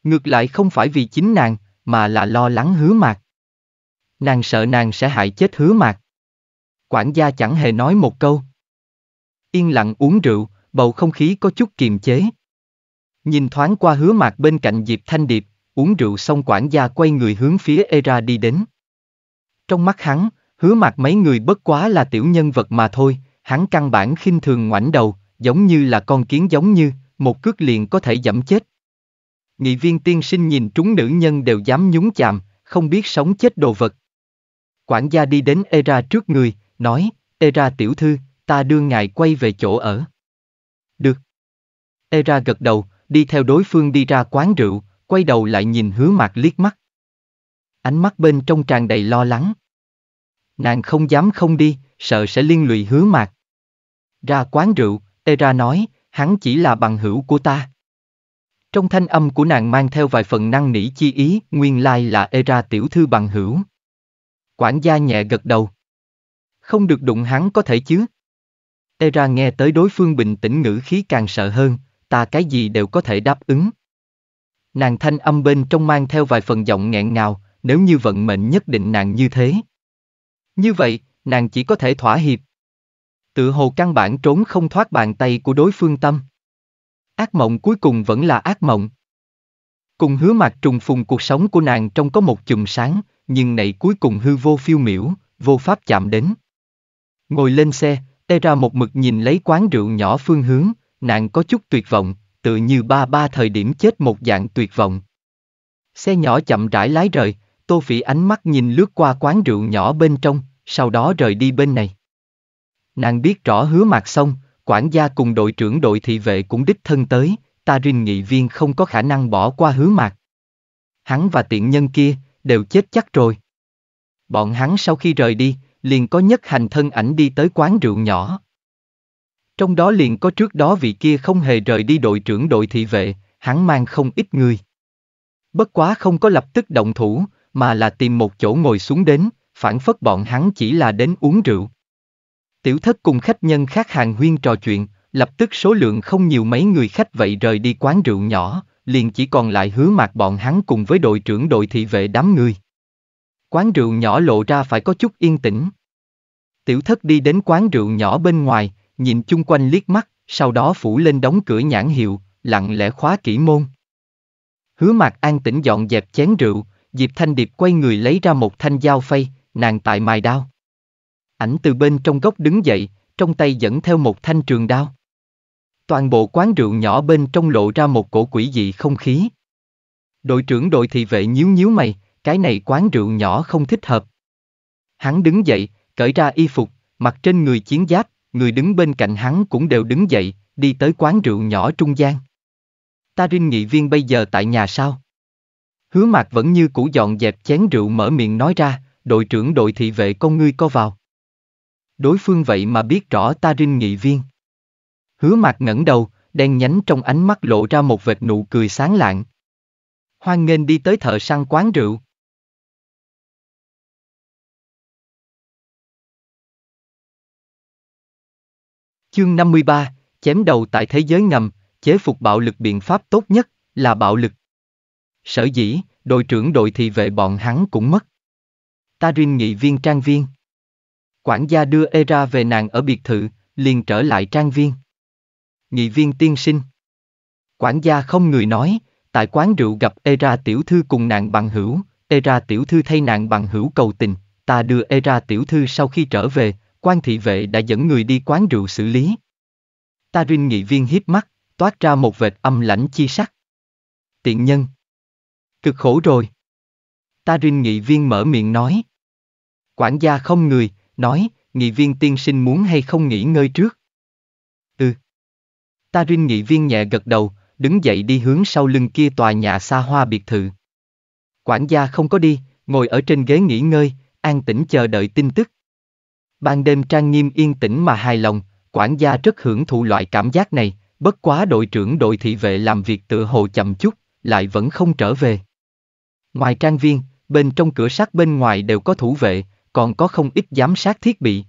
Ngược lại không phải vì chính nàng, mà là lo lắng hứa mặt. Nàng sợ nàng sẽ hại chết hứa mạc. Quản gia chẳng hề nói một câu. Yên lặng uống rượu, bầu không khí có chút kiềm chế. Nhìn thoáng qua hứa mạc bên cạnh Diệp Thanh Điệp, uống rượu xong quản gia quay người hướng phía Era đi đến. Trong mắt hắn, hứa mạc mấy người bất quá là tiểu nhân vật mà thôi, hắn căn bản khinh thường ngoảnh đầu, giống như là con kiến giống như, một cước liền có thể giảm chết. Nghị viên tiên sinh nhìn trúng nữ nhân đều dám nhúng chạm, không biết sống chết đồ vật, Quản gia đi đến Era trước người, nói, Era tiểu thư, ta đưa ngài quay về chỗ ở. Được. Era gật đầu, đi theo đối phương đi ra quán rượu, quay đầu lại nhìn hứa mạc liếc mắt. Ánh mắt bên trong tràn đầy lo lắng. Nàng không dám không đi, sợ sẽ liên lụy hứa mạc. Ra quán rượu, Era nói, hắn chỉ là bằng hữu của ta. Trong thanh âm của nàng mang theo vài phần năng nỉ chi ý, nguyên lai là Era tiểu thư bằng hữu. Quản gia nhẹ gật đầu. Không được đụng hắn có thể chứ. Tera nghe tới đối phương bình tĩnh ngữ khí càng sợ hơn, ta cái gì đều có thể đáp ứng. Nàng thanh âm bên trong mang theo vài phần giọng nghẹn ngào, nếu như vận mệnh nhất định nàng như thế. Như vậy, nàng chỉ có thể thỏa hiệp. Tự hồ căn bản trốn không thoát bàn tay của đối phương tâm. Ác mộng cuối cùng vẫn là ác mộng. Cùng hứa mặt trùng phùng cuộc sống của nàng trong có một chùm sáng, nhưng này cuối cùng hư vô phiêu miểu, vô pháp chạm đến. Ngồi lên xe, te ra một mực nhìn lấy quán rượu nhỏ phương hướng, nàng có chút tuyệt vọng, tự như ba ba thời điểm chết một dạng tuyệt vọng. Xe nhỏ chậm rãi lái rời, tô phỉ ánh mắt nhìn lướt qua quán rượu nhỏ bên trong, sau đó rời đi bên này. Nàng biết rõ hứa mặt xong, quản gia cùng đội trưởng đội thị vệ cũng đích thân tới, ta rinh nghị viên không có khả năng bỏ qua hứa mặt. Hắn và tiện nhân kia, đều chết chắc rồi. Bọn hắn sau khi rời đi, liền có nhất hành thân ảnh đi tới quán rượu nhỏ. Trong đó liền có trước đó vị kia không hề rời đi đội trưởng đội thị vệ, hắn mang không ít người. Bất quá không có lập tức động thủ, mà là tìm một chỗ ngồi xuống đến, phản phất bọn hắn chỉ là đến uống rượu. Tiểu thất cùng khách nhân khác hàng huyên trò chuyện, lập tức số lượng không nhiều mấy người khách vậy rời đi quán rượu nhỏ, liền chỉ còn lại hứa mạc bọn hắn cùng với đội trưởng đội thị vệ đám người. Quán rượu nhỏ lộ ra phải có chút yên tĩnh. Tiểu thất đi đến quán rượu nhỏ bên ngoài, nhìn chung quanh liếc mắt, sau đó phủ lên đóng cửa nhãn hiệu, lặng lẽ khóa kỹ môn. Hứa mạc an tĩnh dọn dẹp chén rượu, Diệp Thanh Điệp quay người lấy ra một thanh dao phay, nàng tại mài đao. Ảnh từ bên trong góc đứng dậy, trong tay dẫn theo một thanh trường đao. Toàn bộ quán rượu nhỏ bên trong lộ ra một cổ quỷ dị không khí. Đội trưởng đội thị vệ nhíu nhíu mày, cái này quán rượu nhỏ không thích hợp. Hắn đứng dậy, cởi ra y phục, mặc trên người chiến giáp, người đứng bên cạnh hắn cũng đều đứng dậy, đi tới quán rượu nhỏ trung gian. Ta rinh nghị viên bây giờ tại nhà sao? Hứa mạc vẫn như cũ dọn dẹp chén rượu mở miệng nói ra, đội trưởng đội thị vệ con ngươi co vào. Đối phương vậy mà biết rõ ta rinh nghị viên. Hứa mặt ngẩng đầu, đen nhánh trong ánh mắt lộ ra một vệt nụ cười sáng lạng. Hoan nghênh đi tới thợ săn quán rượu. Chương 53, chém đầu tại thế giới ngầm, chế phục bạo lực biện pháp tốt nhất là bạo lực. Sở dĩ, đội trưởng đội thị vệ bọn hắn cũng mất. Tarin nghị viên trang viên. Quản gia đưa Era về nàng ở biệt thự, liền trở lại trang viên nghị viên tiên sinh. Quản gia không người nói, tại quán rượu gặp Era tiểu thư cùng nạn bằng hữu, Era tiểu thư thay nạn bằng hữu cầu tình, ta đưa Era tiểu thư sau khi trở về, quan thị vệ đã dẫn người đi quán rượu xử lý. Ta Tarin nghị viên hiếp mắt, toát ra một vệt âm lãnh chi sắc. Tiện nhân. Cực khổ rồi. Ta Tarin nghị viên mở miệng nói. Quản gia không người, nói, nghị viên tiên sinh muốn hay không nghỉ ngơi trước. Tarin nghị viên nhẹ gật đầu, đứng dậy đi hướng sau lưng kia tòa nhà xa hoa biệt thự. Quản gia không có đi, ngồi ở trên ghế nghỉ ngơi, an tĩnh chờ đợi tin tức. Ban đêm trang nghiêm yên tĩnh mà hài lòng, quản gia rất hưởng thụ loại cảm giác này, bất quá đội trưởng đội thị vệ làm việc tựa hồ chậm chút, lại vẫn không trở về. Ngoài trang viên, bên trong cửa sát bên ngoài đều có thủ vệ, còn có không ít giám sát thiết bị.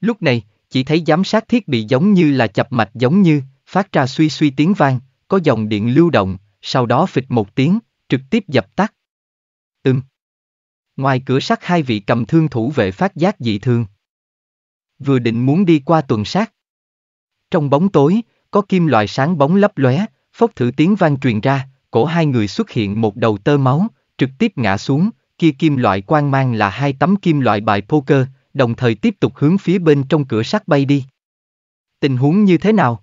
Lúc này, chỉ thấy giám sát thiết bị giống như là chập mạch giống như, phát ra suy suy tiếng vang, có dòng điện lưu động, sau đó phịch một tiếng, trực tiếp dập tắt. Ừm. Ngoài cửa sắt hai vị cầm thương thủ vệ phát giác dị thương. Vừa định muốn đi qua tuần sát. Trong bóng tối, có kim loại sáng bóng lấp lóe, phốc thử tiếng vang truyền ra, cổ hai người xuất hiện một đầu tơ máu, trực tiếp ngã xuống, kia kim loại quang mang là hai tấm kim loại bài poker, đồng thời tiếp tục hướng phía bên trong cửa sắt bay đi. Tình huống như thế nào?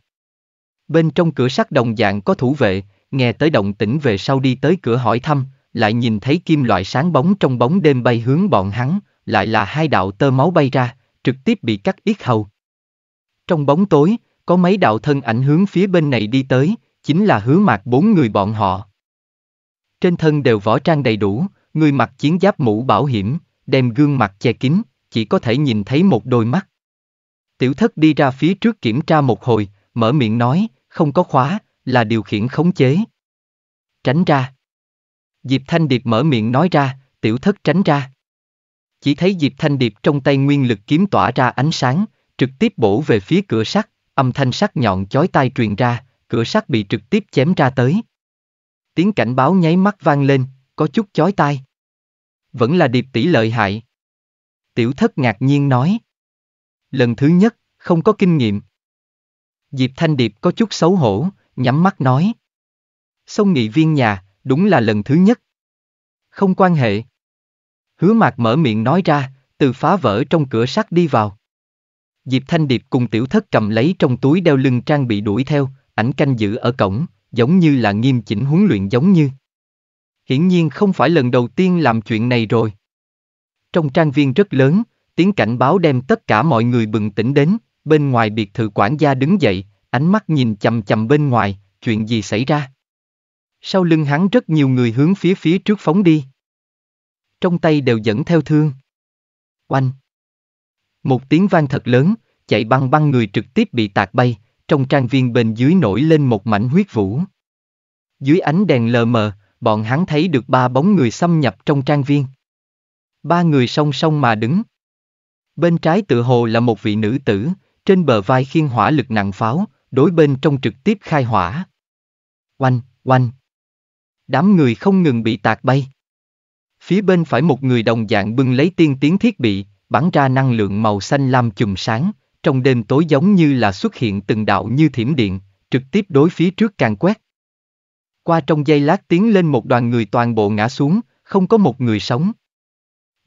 Bên trong cửa sắt đồng dạng có thủ vệ, nghe tới động tĩnh về sau đi tới cửa hỏi thăm, lại nhìn thấy kim loại sáng bóng trong bóng đêm bay hướng bọn hắn, lại là hai đạo tơ máu bay ra, trực tiếp bị cắt yết hầu. Trong bóng tối, có mấy đạo thân ảnh hướng phía bên này đi tới, chính là hứa mạc bốn người bọn họ. Trên thân đều võ trang đầy đủ, người mặc chiến giáp mũ bảo hiểm, đem gương mặt che kín, chỉ có thể nhìn thấy một đôi mắt. Tiểu thất đi ra phía trước kiểm tra một hồi, mở miệng nói, không có khóa, là điều khiển khống chế. Tránh ra. Diệp Thanh Điệp mở miệng nói ra, tiểu thất tránh ra. Chỉ thấy Diệp Thanh Điệp trong tay nguyên lực kiếm tỏa ra ánh sáng, trực tiếp bổ về phía cửa sắt, âm thanh sắc nhọn chói tai truyền ra, cửa sắt bị trực tiếp chém ra tới. Tiếng cảnh báo nháy mắt vang lên, có chút chói tai. Vẫn là điệp tỷ lợi hại. Tiểu thất ngạc nhiên nói. Lần thứ nhất, không có kinh nghiệm. Diệp Thanh Điệp có chút xấu hổ, nhắm mắt nói. sông nghị viên nhà, đúng là lần thứ nhất. Không quan hệ. Hứa mạc mở miệng nói ra, từ phá vỡ trong cửa sắt đi vào. Diệp Thanh Điệp cùng tiểu thất cầm lấy trong túi đeo lưng trang bị đuổi theo, ảnh canh giữ ở cổng, giống như là nghiêm chỉnh huấn luyện giống như. Hiển nhiên không phải lần đầu tiên làm chuyện này rồi. Trong trang viên rất lớn, tiếng cảnh báo đem tất cả mọi người bừng tỉnh đến, bên ngoài biệt thự quản gia đứng dậy, ánh mắt nhìn chầm chầm bên ngoài, chuyện gì xảy ra. Sau lưng hắn rất nhiều người hướng phía phía trước phóng đi. Trong tay đều dẫn theo thương. Oanh! Một tiếng vang thật lớn, chạy băng băng người trực tiếp bị tạt bay, trong trang viên bên dưới nổi lên một mảnh huyết vũ. Dưới ánh đèn lờ mờ, bọn hắn thấy được ba bóng người xâm nhập trong trang viên. Ba người song song mà đứng. Bên trái tự hồ là một vị nữ tử, trên bờ vai khiên hỏa lực nặng pháo, đối bên trong trực tiếp khai hỏa. Oanh, oanh. Đám người không ngừng bị tạc bay. Phía bên phải một người đồng dạng bưng lấy tiên tiến thiết bị, bắn ra năng lượng màu xanh lam chùm sáng, trong đêm tối giống như là xuất hiện từng đạo như thiểm điện, trực tiếp đối phía trước càng quét. Qua trong giây lát tiến lên một đoàn người toàn bộ ngã xuống, không có một người sống.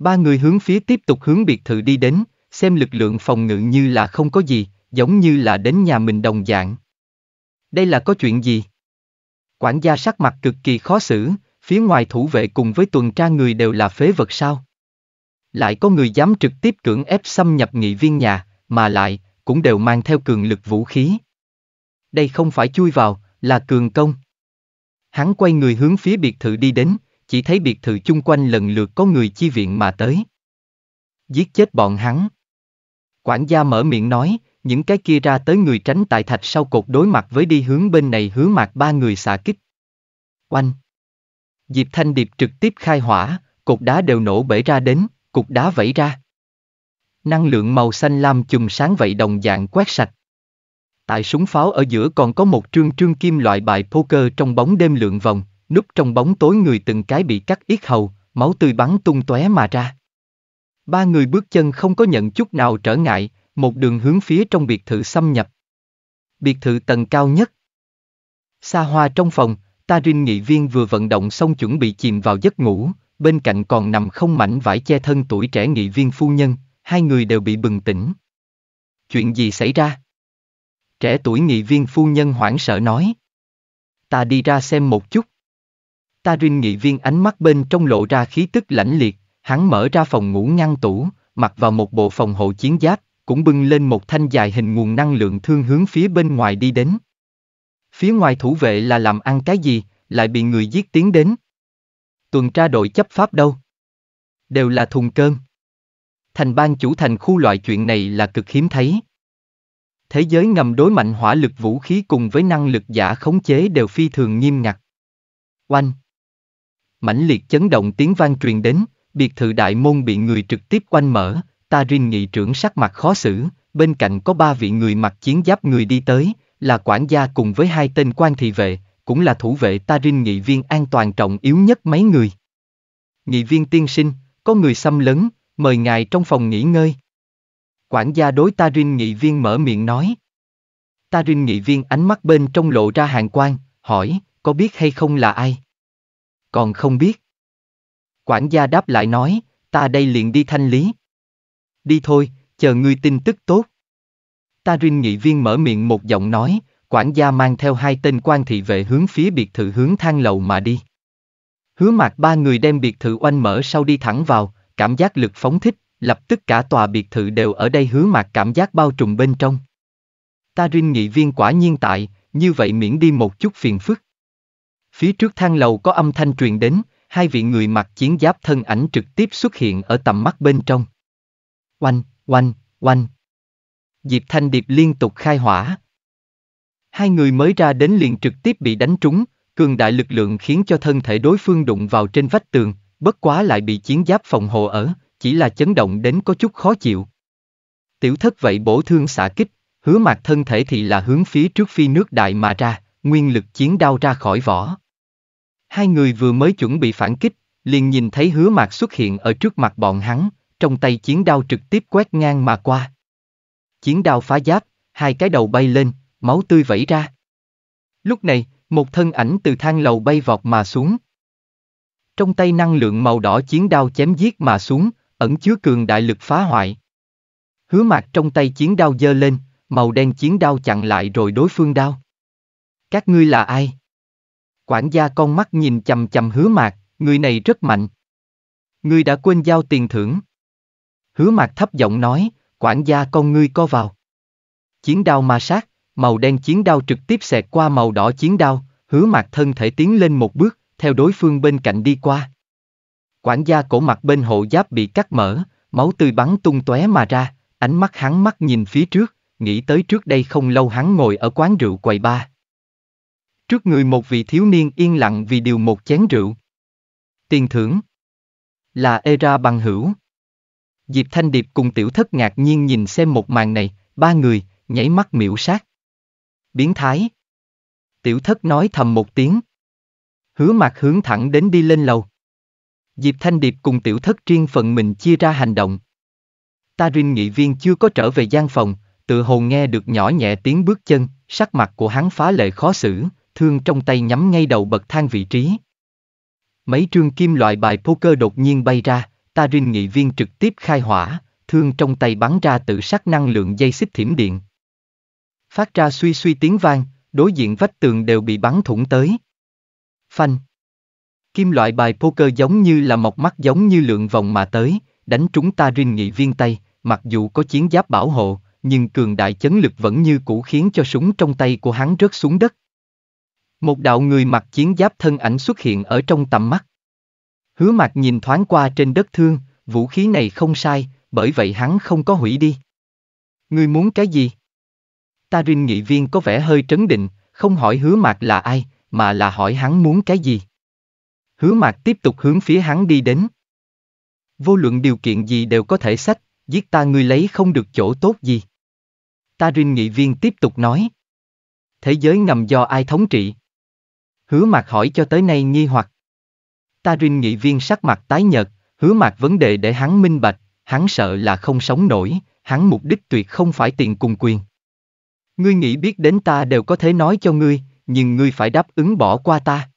Ba người hướng phía tiếp tục hướng biệt thự đi đến, xem lực lượng phòng ngự như là không có gì, giống như là đến nhà mình đồng dạng. Đây là có chuyện gì? Quản gia sắc mặt cực kỳ khó xử, phía ngoài thủ vệ cùng với tuần tra người đều là phế vật sao? Lại có người dám trực tiếp cưỡng ép xâm nhập nghị viên nhà, mà lại, cũng đều mang theo cường lực vũ khí. Đây không phải chui vào, là cường công. Hắn quay người hướng phía biệt thự đi đến, chỉ thấy biệt thự chung quanh lần lượt có người chi viện mà tới. Giết chết bọn hắn. Quản gia mở miệng nói, những cái kia ra tới người tránh tại thạch sau cột đối mặt với đi hướng bên này hứa mặt ba người xạ kích. Oanh! Diệp Thanh Điệp trực tiếp khai hỏa, cục đá đều nổ bể ra đến, cục đá vẫy ra. Năng lượng màu xanh lam chùm sáng vậy đồng dạng quét sạch. Tại súng pháo ở giữa còn có một trương trương kim loại bài poker trong bóng đêm lượn vòng núp trong bóng tối người từng cái bị cắt yết hầu, máu tươi bắn tung tóe mà ra. Ba người bước chân không có nhận chút nào trở ngại, một đường hướng phía trong biệt thự xâm nhập. Biệt thự tầng cao nhất. Xa hoa trong phòng, Tarin nghị viên vừa vận động xong chuẩn bị chìm vào giấc ngủ, bên cạnh còn nằm không mảnh vải che thân tuổi trẻ nghị viên phu nhân, hai người đều bị bừng tỉnh. Chuyện gì xảy ra? Trẻ tuổi nghị viên phu nhân hoảng sợ nói. Ta đi ra xem một chút. Tarin nghị viên ánh mắt bên trong lộ ra khí tức lãnh liệt, hắn mở ra phòng ngủ ngăn tủ, mặc vào một bộ phòng hộ chiến giáp, cũng bưng lên một thanh dài hình nguồn năng lượng thương hướng phía bên ngoài đi đến. Phía ngoài thủ vệ là làm ăn cái gì, lại bị người giết tiến đến. Tuần tra đội chấp pháp đâu? Đều là thùng cơm. Thành ban chủ thành khu loại chuyện này là cực hiếm thấy. Thế giới ngầm đối mạnh hỏa lực vũ khí cùng với năng lực giả khống chế đều phi thường nghiêm ngặt. Oanh! mãnh liệt chấn động tiếng vang truyền đến, biệt thự đại môn bị người trực tiếp quanh mở, ta rin nghị trưởng sắc mặt khó xử, bên cạnh có ba vị người mặc chiến giáp người đi tới, là quản gia cùng với hai tên quan thị vệ, cũng là thủ vệ ta rin nghị viên an toàn trọng yếu nhất mấy người. Nghị viên tiên sinh, có người xâm lấn, mời ngài trong phòng nghỉ ngơi. Quản gia đối ta rin nghị viên mở miệng nói. Ta rin nghị viên ánh mắt bên trong lộ ra hàng quan, hỏi, có biết hay không là ai? còn không biết. Quản gia đáp lại nói, ta đây liền đi thanh lý. Đi thôi, chờ ngươi tin tức tốt. Ta Tarin nghị viên mở miệng một giọng nói, quản gia mang theo hai tên quan thị vệ hướng phía biệt thự hướng thang lầu mà đi. Hứa mặt ba người đem biệt thự oanh mở sau đi thẳng vào, cảm giác lực phóng thích, lập tức cả tòa biệt thự đều ở đây hứa mặt cảm giác bao trùm bên trong. Ta Tarin nghị viên quả nhiên tại, như vậy miễn đi một chút phiền phức. Phía trước thang lầu có âm thanh truyền đến, hai vị người mặc chiến giáp thân ảnh trực tiếp xuất hiện ở tầm mắt bên trong. Oanh, oanh, oanh. Diệp Thanh Điệp liên tục khai hỏa. Hai người mới ra đến liền trực tiếp bị đánh trúng, cường đại lực lượng khiến cho thân thể đối phương đụng vào trên vách tường, bất quá lại bị chiến giáp phòng hộ ở, chỉ là chấn động đến có chút khó chịu. Tiểu thất vậy bổ thương xả kích, hứa mặt thân thể thì là hướng phía trước phi nước đại mà ra, nguyên lực chiến đao ra khỏi vỏ. Hai người vừa mới chuẩn bị phản kích, liền nhìn thấy hứa mạc xuất hiện ở trước mặt bọn hắn, trong tay chiến đao trực tiếp quét ngang mà qua. Chiến đao phá giáp, hai cái đầu bay lên, máu tươi vẩy ra. Lúc này, một thân ảnh từ thang lầu bay vọt mà xuống. Trong tay năng lượng màu đỏ chiến đao chém giết mà xuống, ẩn chứa cường đại lực phá hoại. Hứa mạc trong tay chiến đao giơ lên, màu đen chiến đao chặn lại rồi đối phương đao. Các ngươi là ai? Quản gia con mắt nhìn chầm chầm hứa mạc, người này rất mạnh. Người đã quên giao tiền thưởng. Hứa mạc thấp giọng nói, quản gia con ngươi co vào. Chiến đao ma sát, màu đen chiến đao trực tiếp xẹt qua màu đỏ chiến đao, hứa mạc thân thể tiến lên một bước, theo đối phương bên cạnh đi qua. Quản gia cổ mặt bên hộ giáp bị cắt mở, máu tươi bắn tung tóe mà ra, ánh mắt hắn mắt nhìn phía trước, nghĩ tới trước đây không lâu hắn ngồi ở quán rượu quầy ba. Trước người một vị thiếu niên yên lặng vì điều một chén rượu. Tiền thưởng. Là Era bằng hữu. Diệp Thanh Điệp cùng tiểu thất ngạc nhiên nhìn xem một màn này, ba người, nhảy mắt miễu sát. Biến thái. Tiểu thất nói thầm một tiếng. Hứa mặt hướng thẳng đến đi lên lầu. Diệp Thanh Điệp cùng tiểu thất riêng phần mình chia ra hành động. Ta Rin nghị viên chưa có trở về gian phòng, tự hồn nghe được nhỏ nhẹ tiếng bước chân, sắc mặt của hắn phá lệ khó xử, thương trong tay nhắm ngay đầu bậc thang vị trí. Mấy trương kim loại bài poker đột nhiên bay ra, Tarin nghị viên trực tiếp khai hỏa, thương trong tay bắn ra tự sát năng lượng dây xích thiểm điện. Phát ra suy suy tiếng vang, đối diện vách tường đều bị bắn thủng tới. Phanh. Kim loại bài poker giống như là mọc mắt giống như lượng vòng mà tới, đánh trúng Tarin nghị viên tay, mặc dù có chiến giáp bảo hộ, nhưng cường đại chấn lực vẫn như cũ khiến cho súng trong tay của hắn rớt xuống đất. Một đạo người mặc chiến giáp thân ảnh xuất hiện ở trong tầm mắt. Hứa mặt nhìn thoáng qua trên đất thương, vũ khí này không sai, bởi vậy hắn không có hủy đi. Ngươi muốn cái gì? Ta Tarin nghị viên có vẻ hơi trấn định, không hỏi hứa mạc là ai, mà là hỏi hắn muốn cái gì. Hứa mạc tiếp tục hướng phía hắn đi đến. Vô luận điều kiện gì đều có thể sách, giết ta ngươi lấy không được chỗ tốt gì. Ta Tarin nghị viên tiếp tục nói. Thế giới ngầm do ai thống trị? hứa mạc hỏi cho tới nay nghi hoặc. Tarin nghị viên sắc mặt tái nhợt, hứa mạc vấn đề để hắn minh bạch, hắn sợ là không sống nổi, hắn mục đích tuyệt không phải tiền cùng quyền. Ngươi nghĩ biết đến ta đều có thể nói cho ngươi, nhưng ngươi phải đáp ứng bỏ qua ta.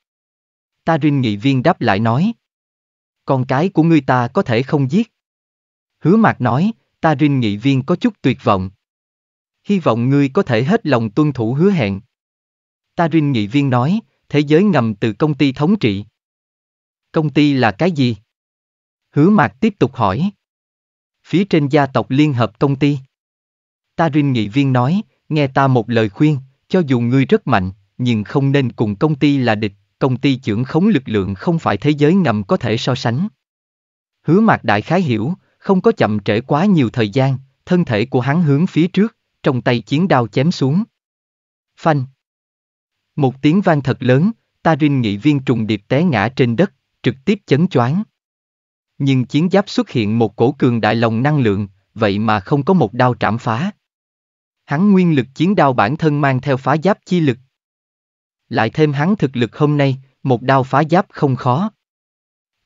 Tarin nghị viên đáp lại nói. Con cái của ngươi ta có thể không giết. Hứa mạc nói, Tarin nghị viên có chút tuyệt vọng. Hy vọng ngươi có thể hết lòng tuân thủ hứa hẹn. Tarin nghị viên nói, thế giới ngầm từ công ty thống trị. Công ty là cái gì? Hứa Mạc tiếp tục hỏi. Phía trên gia tộc liên hợp công ty. Tarin nghị viên nói, nghe ta một lời khuyên, cho dù ngươi rất mạnh, nhưng không nên cùng công ty là địch, công ty trưởng khống lực lượng không phải thế giới ngầm có thể so sánh. Hứa Mạc đại khái hiểu, không có chậm trễ quá nhiều thời gian, thân thể của hắn hướng phía trước, trong tay chiến đao chém xuống. Phanh, một tiếng vang thật lớn, ta Tarin nghị viên trùng điệp té ngã trên đất, trực tiếp chấn choáng. Nhưng chiến giáp xuất hiện một cổ cường đại lòng năng lượng, vậy mà không có một đao trảm phá. Hắn nguyên lực chiến đao bản thân mang theo phá giáp chi lực. Lại thêm hắn thực lực hôm nay, một đao phá giáp không khó.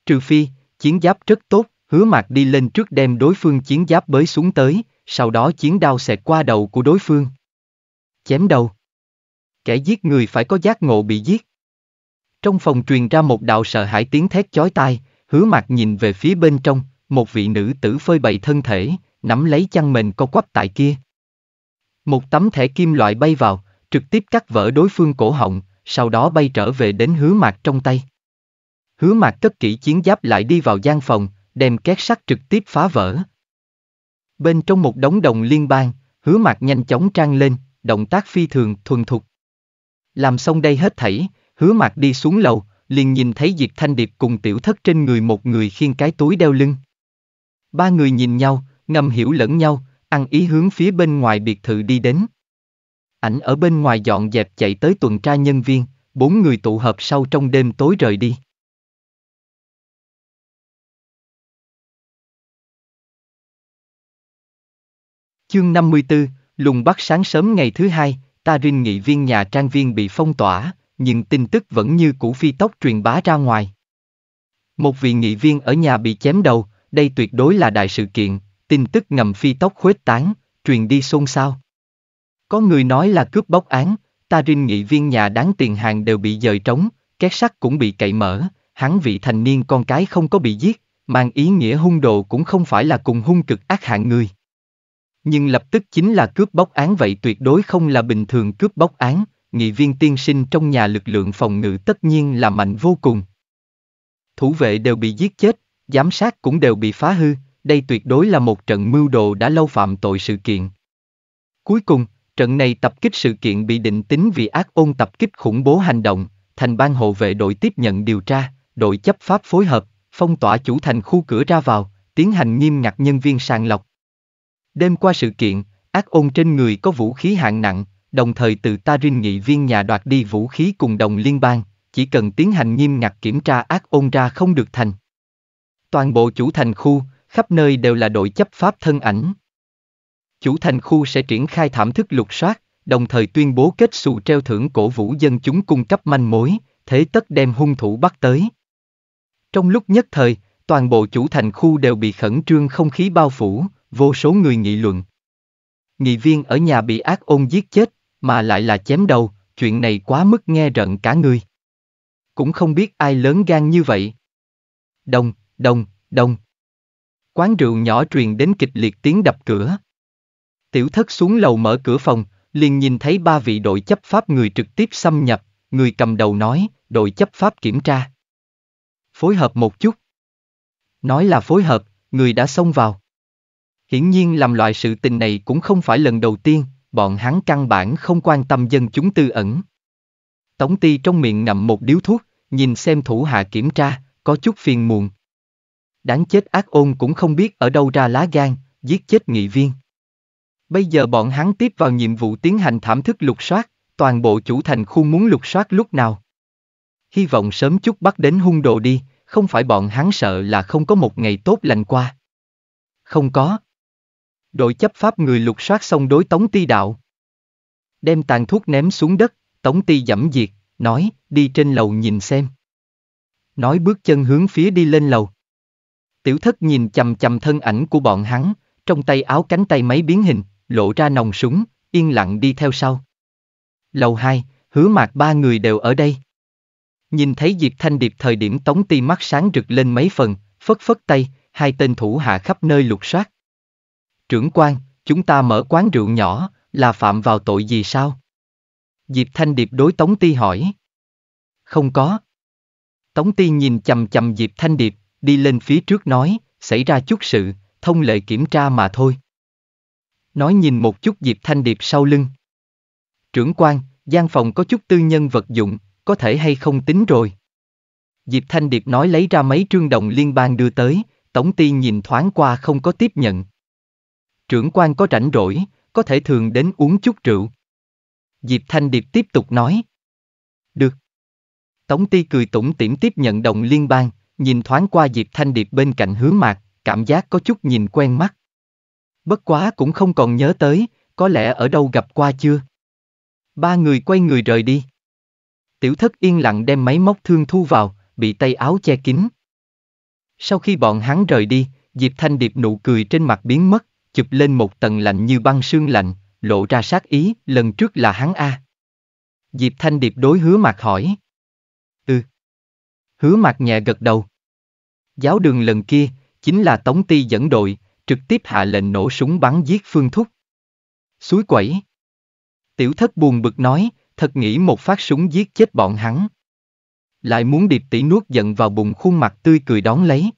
Trừ phi, chiến giáp rất tốt, hứa mạc đi lên trước đem đối phương chiến giáp bới xuống tới, sau đó chiến đao xẹt qua đầu của đối phương. Chém đầu. Kẻ giết người phải có giác ngộ bị giết. Trong phòng truyền ra một đạo sợ hãi tiếng thét chói tai, hứa mặt nhìn về phía bên trong, một vị nữ tử phơi bày thân thể, nắm lấy chăn mền co quắp tại kia. Một tấm thẻ kim loại bay vào, trực tiếp cắt vỡ đối phương cổ họng, sau đó bay trở về đến hứa mạc trong tay. Hứa mạc cất kỹ chiến giáp lại đi vào gian phòng, đem két sắt trực tiếp phá vỡ. Bên trong một đống đồng liên bang, hứa mạc nhanh chóng trang lên, động tác phi thường thuần thục. Làm xong đây hết thảy, hứa mặt đi xuống lầu, liền nhìn thấy Diệp Thanh Điệp cùng tiểu thất trên người một người khiêng cái túi đeo lưng. Ba người nhìn nhau, ngầm hiểu lẫn nhau, ăn ý hướng phía bên ngoài biệt thự đi đến. Ảnh ở bên ngoài dọn dẹp chạy tới tuần tra nhân viên, bốn người tụ hợp sau trong đêm tối rời đi. Chương 54, lùng bắt sáng sớm ngày thứ hai, Tarin nghị viên nhà trang viên bị phong tỏa, nhưng tin tức vẫn như cũ phi tốc truyền bá ra ngoài. Một vị nghị viên ở nhà bị chém đầu, đây tuyệt đối là đại sự kiện, tin tức ngầm phi tốc khuếch tán, truyền đi xôn xao. Có người nói là cướp bóc án, Tarin nghị viên nhà đáng tiền hàng đều bị dời trống, két sắt cũng bị cậy mở, hắn vị thành niên con cái không có bị giết, mang ý nghĩa hung đồ cũng không phải là cùng hung cực ác hạng người. Nhưng lập tức chính là cướp bóc án vậy tuyệt đối không là bình thường cướp bóc án, nghị viên tiên sinh trong nhà lực lượng phòng ngự tất nhiên là mạnh vô cùng. Thủ vệ đều bị giết chết, giám sát cũng đều bị phá hư, đây tuyệt đối là một trận mưu đồ đã lâu phạm tội sự kiện. Cuối cùng, trận này tập kích sự kiện bị định tính vì ác ôn tập kích khủng bố hành động, thành ban hộ vệ đội tiếp nhận điều tra, đội chấp pháp phối hợp, phong tỏa chủ thành khu cửa ra vào, tiến hành nghiêm ngặt nhân viên sàng lọc, Đêm qua sự kiện, ác ôn trên người có vũ khí hạng nặng, đồng thời từ Tarin nghị viên nhà đoạt đi vũ khí cùng đồng liên bang, chỉ cần tiến hành nghiêm ngặt kiểm tra ác ôn ra không được thành. Toàn bộ chủ thành khu, khắp nơi đều là đội chấp pháp thân ảnh. Chủ thành khu sẽ triển khai thảm thức lục soát, đồng thời tuyên bố kết xù treo thưởng cổ vũ dân chúng cung cấp manh mối, thế tất đem hung thủ bắt tới. Trong lúc nhất thời, toàn bộ chủ thành khu đều bị khẩn trương không khí bao phủ, vô số người nghị luận. Nghị viên ở nhà bị ác ôn giết chết, mà lại là chém đầu, chuyện này quá mức nghe rợn cả người. Cũng không biết ai lớn gan như vậy. Đồng, đồng, đồng. Quán rượu nhỏ truyền đến kịch liệt tiếng đập cửa. Tiểu thất xuống lầu mở cửa phòng, liền nhìn thấy ba vị đội chấp pháp người trực tiếp xâm nhập, người cầm đầu nói, đội chấp pháp kiểm tra. Phối hợp một chút. Nói là phối hợp, người đã xông vào. Hiển nhiên làm loại sự tình này cũng không phải lần đầu tiên, bọn hắn căn bản không quan tâm dân chúng tư ẩn. Tống ti trong miệng ngậm một điếu thuốc, nhìn xem thủ hạ kiểm tra, có chút phiền muộn. Đáng chết ác ôn cũng không biết ở đâu ra lá gan, giết chết nghị viên. Bây giờ bọn hắn tiếp vào nhiệm vụ tiến hành thảm thức lục soát, toàn bộ chủ thành khu muốn lục soát lúc nào. Hy vọng sớm chút bắt đến hung đồ đi, không phải bọn hắn sợ là không có một ngày tốt lành qua. Không có, Đội chấp pháp người lục soát xong đối Tống Ti đạo. Đem tàn thuốc ném xuống đất, Tống Ti dẫm diệt, nói, đi trên lầu nhìn xem. Nói bước chân hướng phía đi lên lầu. Tiểu thất nhìn chầm chầm thân ảnh của bọn hắn, trong tay áo cánh tay máy biến hình, lộ ra nòng súng, yên lặng đi theo sau. Lầu 2, hứa mạc ba người đều ở đây. Nhìn thấy Diệp Thanh Điệp thời điểm Tống Ti mắt sáng rực lên mấy phần, phất phất tay, hai tên thủ hạ khắp nơi lục soát. Trưởng quan, chúng ta mở quán rượu nhỏ, là phạm vào tội gì sao? Diệp Thanh Điệp đối Tống Ti hỏi. Không có. Tống Ti nhìn chầm chầm Diệp Thanh Điệp, đi lên phía trước nói, xảy ra chút sự, thông lệ kiểm tra mà thôi. Nói nhìn một chút Diệp Thanh Điệp sau lưng. Trưởng quan, gian phòng có chút tư nhân vật dụng, có thể hay không tính rồi. Diệp Thanh Điệp nói lấy ra mấy trương đồng liên bang đưa tới, Tống Ti nhìn thoáng qua không có tiếp nhận trưởng quan có rảnh rỗi, có thể thường đến uống chút rượu. Diệp Thanh Điệp tiếp tục nói. Được. Tống Ti cười tủm tỉm tiếp nhận đồng liên bang, nhìn thoáng qua Diệp Thanh Điệp bên cạnh hứa mạc, cảm giác có chút nhìn quen mắt. Bất quá cũng không còn nhớ tới, có lẽ ở đâu gặp qua chưa. Ba người quay người rời đi. Tiểu thất yên lặng đem máy móc thương thu vào, bị tay áo che kín. Sau khi bọn hắn rời đi, Diệp Thanh Điệp nụ cười trên mặt biến mất, chụp lên một tầng lạnh như băng sương lạnh, lộ ra sát ý, lần trước là hắn A. Diệp Thanh Điệp đối hứa mặt hỏi. Ừ. Hứa mặt nhẹ gật đầu. Giáo đường lần kia, chính là Tống Ti dẫn đội, trực tiếp hạ lệnh nổ súng bắn giết Phương Thúc. Suối quẩy. Tiểu thất buồn bực nói, thật nghĩ một phát súng giết chết bọn hắn. Lại muốn điệp tỷ nuốt giận vào bụng khuôn mặt tươi cười đón lấy.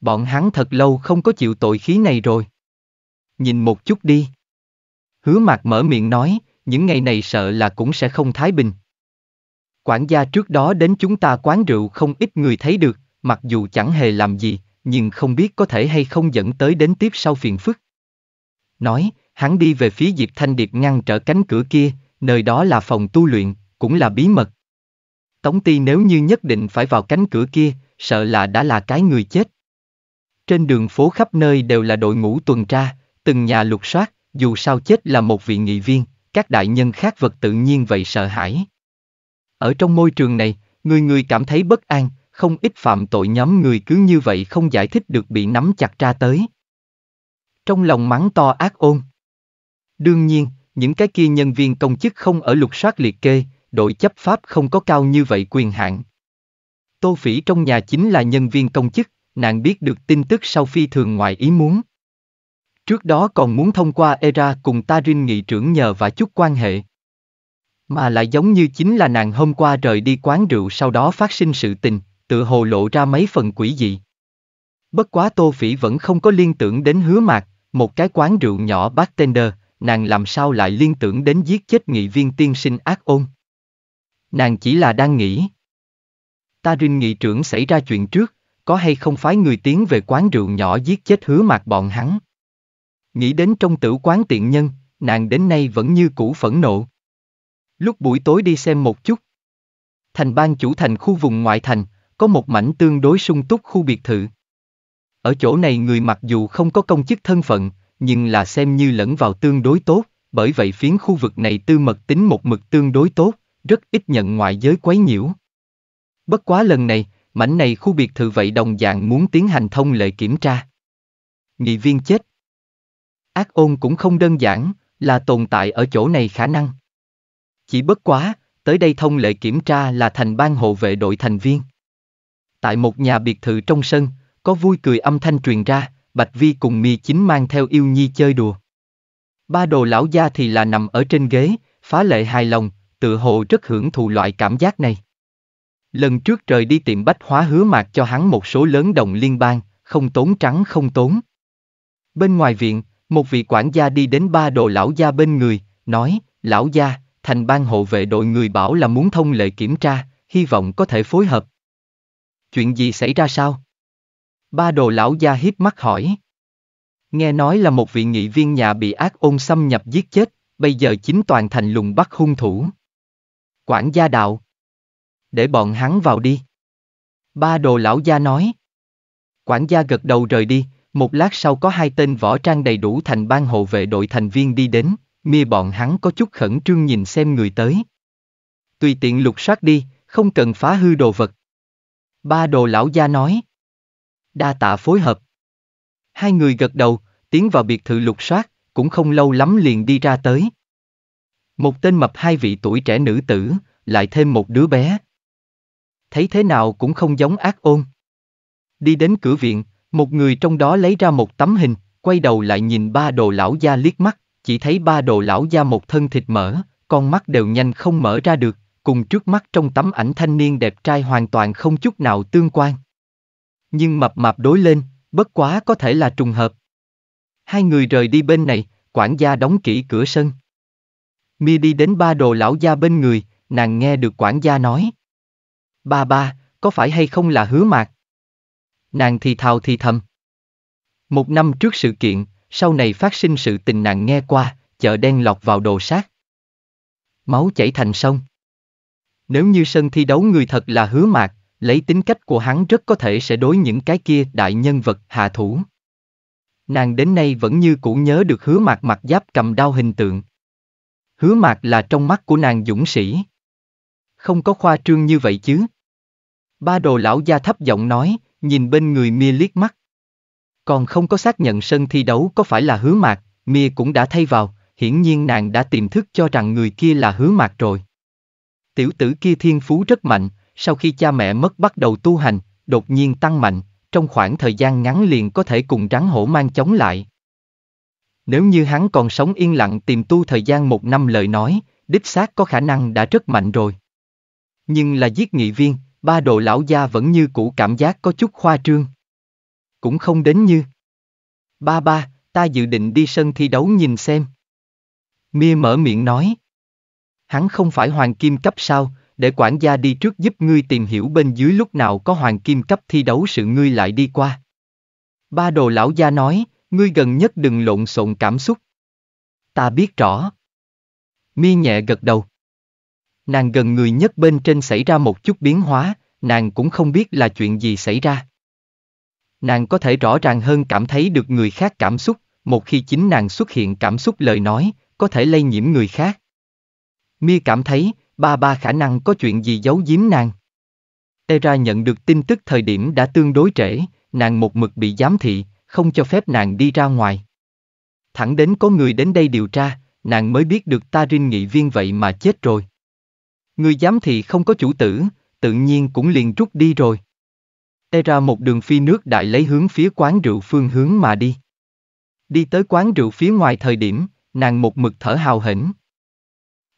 Bọn hắn thật lâu không có chịu tội khí này rồi. Nhìn một chút đi. Hứa mạc mở miệng nói, những ngày này sợ là cũng sẽ không thái bình. Quản gia trước đó đến chúng ta quán rượu không ít người thấy được, mặc dù chẳng hề làm gì, nhưng không biết có thể hay không dẫn tới đến tiếp sau phiền phức. Nói, hắn đi về phía Diệp Thanh Điệp ngăn trở cánh cửa kia, nơi đó là phòng tu luyện, cũng là bí mật. Tống Ti nếu như nhất định phải vào cánh cửa kia, sợ là đã là cái người chết. Trên đường phố khắp nơi đều là đội ngũ tuần tra, từng nhà lục soát, dù sao chết là một vị nghị viên, các đại nhân khác vật tự nhiên vậy sợ hãi. Ở trong môi trường này, người người cảm thấy bất an, không ít phạm tội nhóm người cứ như vậy không giải thích được bị nắm chặt ra tới. Trong lòng mắng to ác ôn. Đương nhiên, những cái kia nhân viên công chức không ở lục soát liệt kê, đội chấp pháp không có cao như vậy quyền hạn. Tô Phỉ trong nhà chính là nhân viên công chức, nàng biết được tin tức sau phi thường ngoài ý muốn. Trước đó còn muốn thông qua ERA cùng Tarin nghị trưởng nhờ và chút quan hệ. Mà lại giống như chính là nàng hôm qua rời đi quán rượu sau đó phát sinh sự tình, tự hồ lộ ra mấy phần quỷ dị. Bất quá Tô Phỉ vẫn không có liên tưởng đến hứa mạc, một cái quán rượu nhỏ bartender, nàng làm sao lại liên tưởng đến giết chết nghị viên tiên sinh ác ôn. Nàng chỉ là đang nghĩ. Tarin nghị trưởng xảy ra chuyện trước, có hay không phái người tiến về quán rượu nhỏ giết chết hứa mạc bọn hắn. Nghĩ đến trong tử quán tiện nhân, nàng đến nay vẫn như cũ phẫn nộ. Lúc buổi tối đi xem một chút. Thành ban chủ thành khu vùng ngoại thành, có một mảnh tương đối sung túc khu biệt thự. Ở chỗ này người mặc dù không có công chức thân phận, nhưng là xem như lẫn vào tương đối tốt, bởi vậy phiến khu vực này tư mật tính một mực tương đối tốt, rất ít nhận ngoại giới quấy nhiễu. Bất quá lần này, mảnh này khu biệt thự vậy đồng dạng muốn tiến hành thông lệ kiểm tra. Nghị viên chết, Ác ôn cũng không đơn giản, là tồn tại ở chỗ này khả năng. Chỉ bất quá, tới đây thông lệ kiểm tra là thành ban hộ vệ đội thành viên. Tại một nhà biệt thự trong sân, có vui cười âm thanh truyền ra, Bạch Vi cùng Mi Chính mang theo yêu nhi chơi đùa. Ba đồ lão gia thì là nằm ở trên ghế, phá lệ hài lòng, tự hồ rất hưởng thụ loại cảm giác này. Lần trước trời đi tiệm bách hóa hứa mạc cho hắn một số lớn đồng liên bang, không tốn trắng không tốn. Bên ngoài viện, một vị quản gia đi đến ba đồ lão gia bên người, nói, lão gia, thành ban hộ vệ đội người bảo là muốn thông lệ kiểm tra, hy vọng có thể phối hợp. Chuyện gì xảy ra sao? Ba đồ lão gia hiếp mắt hỏi. Nghe nói là một vị nghị viên nhà bị ác ôn xâm nhập giết chết, bây giờ chính toàn thành lùng bắt hung thủ. Quản gia đạo. Để bọn hắn vào đi. Ba đồ lão gia nói. Quản gia gật đầu rời đi, một lát sau có hai tên võ trang đầy đủ thành ban hộ vệ đội thành viên đi đến, mia bọn hắn có chút khẩn trương nhìn xem người tới. Tùy tiện lục soát đi, không cần phá hư đồ vật. Ba đồ lão gia nói. Đa tạ phối hợp. Hai người gật đầu, tiến vào biệt thự lục soát, cũng không lâu lắm liền đi ra tới. Một tên mập hai vị tuổi trẻ nữ tử, lại thêm một đứa bé. Thấy thế nào cũng không giống ác ôn. Đi đến cửa viện, một người trong đó lấy ra một tấm hình, quay đầu lại nhìn ba đồ lão gia liếc mắt, chỉ thấy ba đồ lão gia một thân thịt mỡ, con mắt đều nhanh không mở ra được, cùng trước mắt trong tấm ảnh thanh niên đẹp trai hoàn toàn không chút nào tương quan. Nhưng mập mạp đối lên, bất quá có thể là trùng hợp. Hai người rời đi bên này, quản gia đóng kỹ cửa sân. Mi đi đến ba đồ lão gia bên người, nàng nghe được quản gia nói. Ba ba, có phải hay không là hứa mạc, nàng thì thào thì thầm. Một năm trước sự kiện, sau này phát sinh sự tình nàng nghe qua, chợ đen lọt vào đồ sát. Máu chảy thành sông. Nếu như sân thi đấu người thật là hứa mạc, lấy tính cách của hắn rất có thể sẽ đối những cái kia đại nhân vật hạ thủ. Nàng đến nay vẫn như cũ nhớ được hứa mạc mặt giáp cầm đao hình tượng. Hứa mạc là trong mắt của nàng dũng sĩ. Không có khoa trương như vậy chứ. Ba đồ lão gia thấp giọng nói, nhìn bên người Mia liếc mắt. Còn không có xác nhận sân thi đấu có phải là hứa mạc, Mia cũng đã thay vào, hiển nhiên nàng đã tiềm thức cho rằng người kia là hứa mạc rồi. Tiểu tử kia thiên phú rất mạnh, sau khi cha mẹ mất bắt đầu tu hành, đột nhiên tăng mạnh, trong khoảng thời gian ngắn liền có thể cùng rắn hổ mang chống lại. Nếu như hắn còn sống yên lặng tìm tu thời gian một năm lời nói, đích xác có khả năng đã rất mạnh rồi. Nhưng là giết nghị viên, ba đồ lão gia vẫn như cũ cảm giác có chút khoa trương. Cũng không đến như. Ba ba, ta dự định đi sân thi đấu nhìn xem. Mia mở miệng nói. Hắn không phải hoàng kim cấp sao, để quản gia đi trước giúp ngươi tìm hiểu bên dưới lúc nào có hoàng kim cấp thi đấu sự ngươi lại đi qua. Ba đồ lão gia nói, ngươi gần nhất đừng lộn xộn cảm xúc. Ta biết rõ. Mi nhẹ gật đầu nàng gần người nhất bên trên xảy ra một chút biến hóa, nàng cũng không biết là chuyện gì xảy ra. Nàng có thể rõ ràng hơn cảm thấy được người khác cảm xúc, một khi chính nàng xuất hiện cảm xúc lời nói, có thể lây nhiễm người khác. Mia cảm thấy, ba ba khả năng có chuyện gì giấu giếm nàng. Era nhận được tin tức thời điểm đã tương đối trễ, nàng một mực bị giám thị, không cho phép nàng đi ra ngoài. Thẳng đến có người đến đây điều tra, nàng mới biết được ta rinh nghị viên vậy mà chết rồi. Người giám thị không có chủ tử, tự nhiên cũng liền rút đi rồi. Tê ra một đường phi nước đại lấy hướng phía quán rượu phương hướng mà đi. Đi tới quán rượu phía ngoài thời điểm, nàng một mực thở hào hỉnh.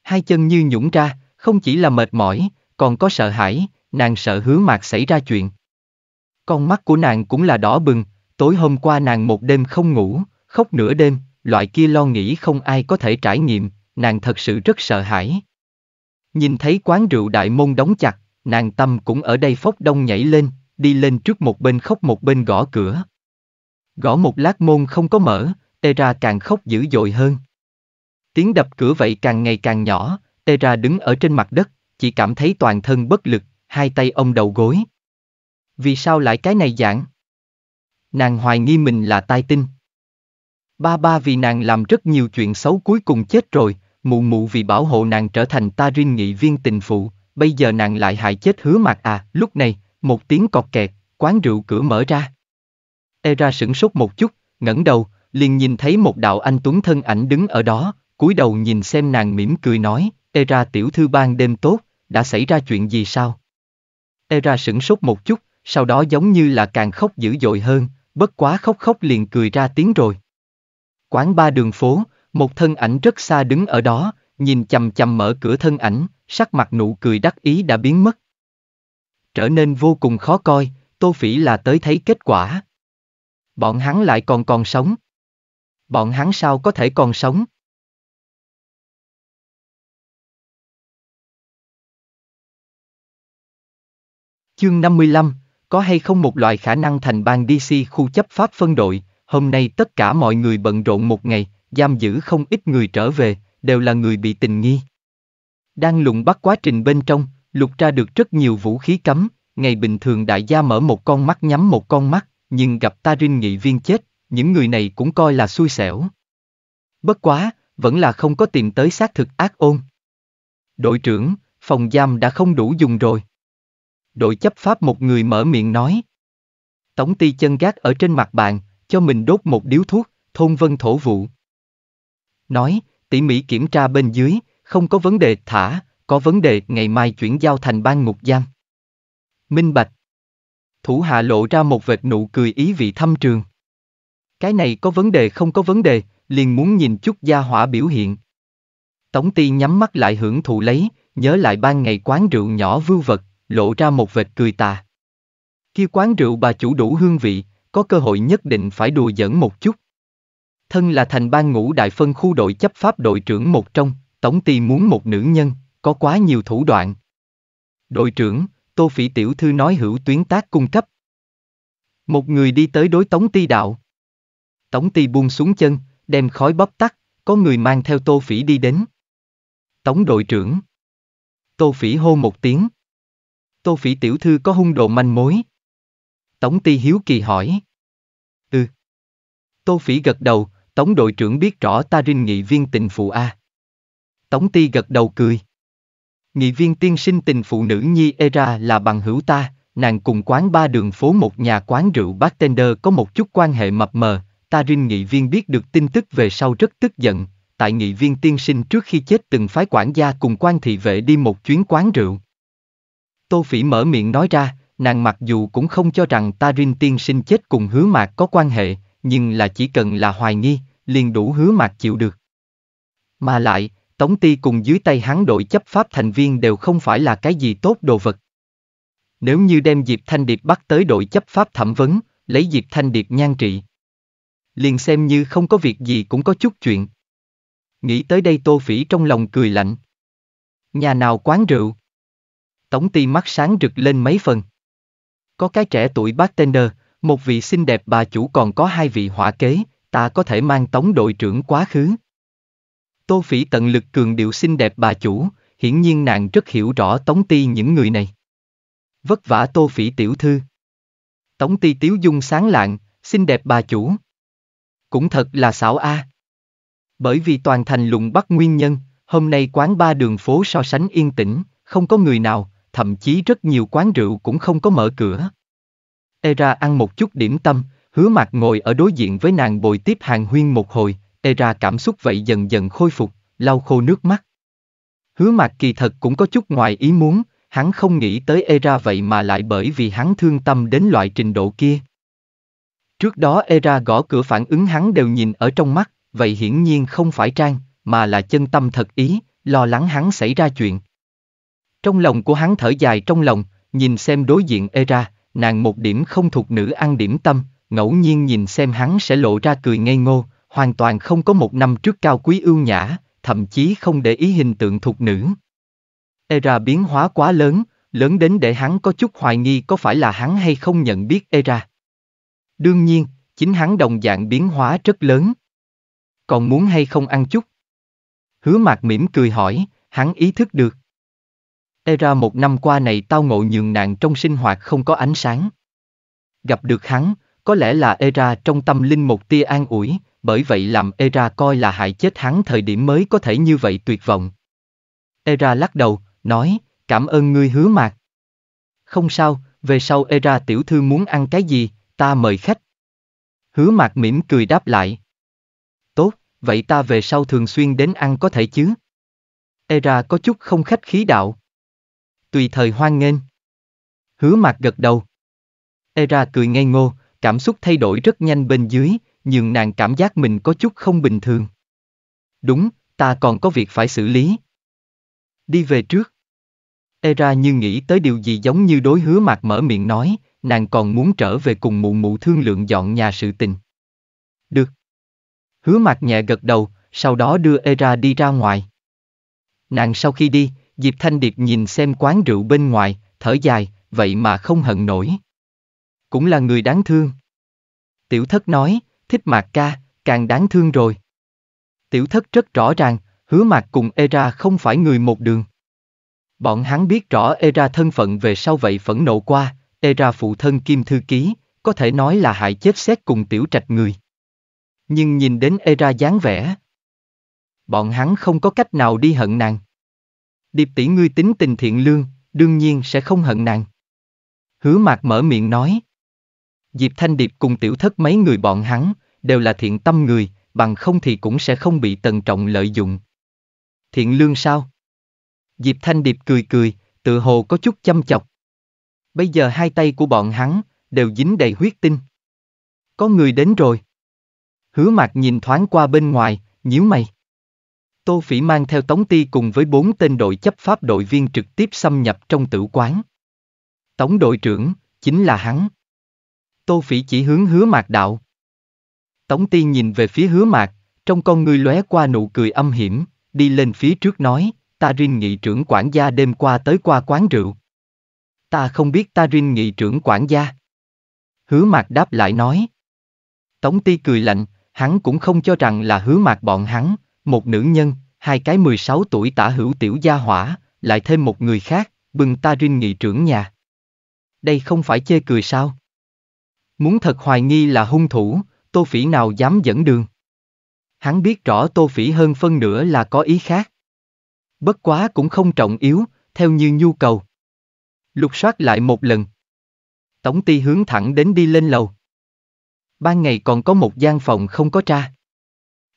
Hai chân như nhũng ra, không chỉ là mệt mỏi, còn có sợ hãi, nàng sợ hứa mạc xảy ra chuyện. Con mắt của nàng cũng là đỏ bừng, tối hôm qua nàng một đêm không ngủ, khóc nửa đêm, loại kia lo nghĩ không ai có thể trải nghiệm, nàng thật sự rất sợ hãi. Nhìn thấy quán rượu đại môn đóng chặt, nàng tâm cũng ở đây phốc đông nhảy lên, đi lên trước một bên khóc một bên gõ cửa. Gõ một lát môn không có mở, Tera càng khóc dữ dội hơn. Tiếng đập cửa vậy càng ngày càng nhỏ, Tera đứng ở trên mặt đất, chỉ cảm thấy toàn thân bất lực, hai tay ông đầu gối. Vì sao lại cái này dạng? Nàng hoài nghi mình là tai tinh. Ba ba vì nàng làm rất nhiều chuyện xấu cuối cùng chết rồi, mụ mụ vì bảo hộ nàng trở thành ta riêng nghị viên tình phụ, bây giờ nàng lại hại chết hứa mặt à, lúc này, một tiếng cọt kẹt, quán rượu cửa mở ra. Era sửng sốt một chút, ngẩng đầu, liền nhìn thấy một đạo anh tuấn thân ảnh đứng ở đó, cúi đầu nhìn xem nàng mỉm cười nói, Era tiểu thư ban đêm tốt, đã xảy ra chuyện gì sao? Era sửng sốt một chút, sau đó giống như là càng khóc dữ dội hơn, bất quá khóc khóc liền cười ra tiếng rồi. Quán ba đường phố, một thân ảnh rất xa đứng ở đó, nhìn chầm chầm mở cửa thân ảnh, sắc mặt nụ cười đắc ý đã biến mất. Trở nên vô cùng khó coi, Tô Phỉ là tới thấy kết quả. Bọn hắn lại còn còn sống. Bọn hắn sao có thể còn sống? Chương 55, có hay không một loại khả năng thành bang DC khu chấp pháp phân đội, hôm nay tất cả mọi người bận rộn một ngày, giam giữ không ít người trở về, đều là người bị tình nghi. Đang lùng bắt quá trình bên trong, lục ra được rất nhiều vũ khí cấm, ngày bình thường đại gia mở một con mắt nhắm một con mắt, nhưng gặp ta rinh nghị viên chết, những người này cũng coi là xui xẻo. Bất quá, vẫn là không có tìm tới xác thực ác ôn. Đội trưởng, phòng giam đã không đủ dùng rồi. Đội chấp pháp một người mở miệng nói. Tống ti chân gác ở trên mặt bàn, cho mình đốt một điếu thuốc, thôn vân thổ vụ, nói, tỉ mỉ kiểm tra bên dưới, không có vấn đề thả, có vấn đề ngày mai chuyển giao thành ban ngục giam. Minh Bạch Thủ hạ lộ ra một vệt nụ cười ý vị thâm trường. Cái này có vấn đề không có vấn đề, liền muốn nhìn chút gia hỏa biểu hiện. Tống ti nhắm mắt lại hưởng thụ lấy, nhớ lại ban ngày quán rượu nhỏ vưu vật, lộ ra một vệt cười tà. Khi quán rượu bà chủ đủ hương vị, có cơ hội nhất định phải đùa giỡn một chút thân là thành ban ngũ đại phân khu đội chấp pháp đội trưởng một trong, tổng ty muốn một nữ nhân, có quá nhiều thủ đoạn. Đội trưởng, Tô Phỉ Tiểu Thư nói hữu tuyến tác cung cấp. Một người đi tới đối Tống Ti đạo. Tống Ti buông xuống chân, đem khói bóp tắt, có người mang theo Tô Phỉ đi đến. Tống đội trưởng. Tô Phỉ hô một tiếng. Tô Phỉ Tiểu Thư có hung đồ manh mối. Tống Ti hiếu kỳ hỏi. Ừ. Tô Phỉ gật đầu, Tống đội trưởng biết rõ ta rinh nghị viên tình phụ A. Tống ti gật đầu cười. Nghị viên tiên sinh tình phụ nữ Nhi Era là bằng hữu ta, nàng cùng quán ba đường phố một nhà quán rượu bartender có một chút quan hệ mập mờ, ta rinh nghị viên biết được tin tức về sau rất tức giận, tại nghị viên tiên sinh trước khi chết từng phái quản gia cùng quan thị vệ đi một chuyến quán rượu. Tô Phỉ mở miệng nói ra, nàng mặc dù cũng không cho rằng ta rinh tiên sinh chết cùng hứa mạc có quan hệ, nhưng là chỉ cần là hoài nghi, liền đủ hứa mạc chịu được. Mà lại, Tống Ti cùng dưới tay hắn đội chấp pháp thành viên đều không phải là cái gì tốt đồ vật. Nếu như đem Diệp Thanh Điệp bắt tới đội chấp pháp thẩm vấn, lấy Diệp Thanh Điệp nhan trị. Liền xem như không có việc gì cũng có chút chuyện. Nghĩ tới đây Tô Phỉ trong lòng cười lạnh. Nhà nào quán rượu? Tống Ti mắt sáng rực lên mấy phần. Có cái trẻ tuổi bartender, một vị xinh đẹp bà chủ còn có hai vị hỏa kế, ta có thể mang tống đội trưởng quá khứ. Tô Phỉ tận lực cường điệu xinh đẹp bà chủ, hiển nhiên nàng rất hiểu rõ tống ti những người này. Vất vả Tô Phỉ tiểu thư. Tống ti tiếu dung sáng lạng, xinh đẹp bà chủ. Cũng thật là xảo a. À. Bởi vì toàn thành lùng bắt nguyên nhân, hôm nay quán ba đường phố so sánh yên tĩnh, không có người nào, thậm chí rất nhiều quán rượu cũng không có mở cửa. Era ăn một chút điểm tâm, hứa mặt ngồi ở đối diện với nàng bồi tiếp hàng huyên một hồi, e ra cảm xúc vậy dần dần khôi phục, lau khô nước mắt. Hứa mặt kỳ thật cũng có chút ngoài ý muốn, hắn không nghĩ tới Era vậy mà lại bởi vì hắn thương tâm đến loại trình độ kia. Trước đó Era gõ cửa phản ứng hắn đều nhìn ở trong mắt, vậy hiển nhiên không phải trang, mà là chân tâm thật ý, lo lắng hắn xảy ra chuyện. Trong lòng của hắn thở dài trong lòng, nhìn xem đối diện Era, nàng một điểm không thuộc nữ ăn điểm tâm, ngẫu nhiên nhìn xem hắn sẽ lộ ra cười ngây ngô, hoàn toàn không có một năm trước cao quý ưu nhã, thậm chí không để ý hình tượng thuộc nữ. Era biến hóa quá lớn, lớn đến để hắn có chút hoài nghi có phải là hắn hay không nhận biết Era. Đương nhiên, chính hắn đồng dạng biến hóa rất lớn. Còn muốn hay không ăn chút? Hứa mạc mỉm cười hỏi, hắn ý thức được. Era một năm qua này tao ngộ nhường nạn trong sinh hoạt không có ánh sáng. Gặp được hắn, có lẽ là Era trong tâm linh một tia an ủi, bởi vậy làm Era coi là hại chết hắn thời điểm mới có thể như vậy tuyệt vọng. Era lắc đầu, nói, cảm ơn ngươi hứa mạc. Không sao, về sau Era tiểu thư muốn ăn cái gì, ta mời khách. Hứa mạc mỉm cười đáp lại. Tốt, vậy ta về sau thường xuyên đến ăn có thể chứ? Era có chút không khách khí đạo. Tùy thời hoan nghênh. Hứa mạc gật đầu. Era cười ngây ngô, cảm xúc thay đổi rất nhanh bên dưới, nhưng nàng cảm giác mình có chút không bình thường. Đúng, ta còn có việc phải xử lý. Đi về trước. Era như nghĩ tới điều gì giống như đối hứa mạc mở miệng nói, nàng còn muốn trở về cùng mụ mụ thương lượng dọn nhà sự tình. Được. Hứa mạc nhẹ gật đầu, sau đó đưa Era đi ra ngoài. Nàng sau khi đi, Diệp Thanh Điệp nhìn xem quán rượu bên ngoài, thở dài, vậy mà không hận nổi cũng là người đáng thương. Tiểu thất nói, thích mạc ca, càng đáng thương rồi. Tiểu thất rất rõ ràng, hứa mạc cùng Era không phải người một đường. Bọn hắn biết rõ Era thân phận về sau vậy phẫn nộ qua, Era phụ thân kim thư ký, có thể nói là hại chết xét cùng tiểu trạch người. Nhưng nhìn đến Era dáng vẻ. Bọn hắn không có cách nào đi hận nàng. Điệp tỷ ngươi tính tình thiện lương, đương nhiên sẽ không hận nàng. Hứa mạc mở miệng nói. Diệp Thanh Điệp cùng tiểu thất mấy người bọn hắn, đều là thiện tâm người, bằng không thì cũng sẽ không bị tần trọng lợi dụng. Thiện lương sao? Diệp Thanh Điệp cười cười, tự hồ có chút chăm chọc. Bây giờ hai tay của bọn hắn, đều dính đầy huyết tinh. Có người đến rồi. Hứa mặt nhìn thoáng qua bên ngoài, nhíu mày. Tô Phỉ mang theo Tống Ti cùng với bốn tên đội chấp pháp đội viên trực tiếp xâm nhập trong tử quán. Tống đội trưởng, chính là hắn. Tô Phỉ chỉ hướng hứa mạc đạo. Tống Tiên nhìn về phía hứa mạc, trong con ngươi lóe qua nụ cười âm hiểm, đi lên phía trước nói, ta Rin nghị trưởng quản gia đêm qua tới qua quán rượu. Ta không biết ta Rin nghị trưởng quản gia. Hứa mạc đáp lại nói. Tống Ti cười lạnh, hắn cũng không cho rằng là hứa mạc bọn hắn, một nữ nhân, hai cái 16 tuổi tả hữu tiểu gia hỏa, lại thêm một người khác, bừng ta Rin nghị trưởng nhà. Đây không phải chê cười sao? Muốn thật hoài nghi là hung thủ, tô phỉ nào dám dẫn đường. Hắn biết rõ tô phỉ hơn phân nửa là có ý khác. Bất quá cũng không trọng yếu, theo như nhu cầu. Lục soát lại một lần. Tổng ty hướng thẳng đến đi lên lầu. Ban ngày còn có một gian phòng không có tra.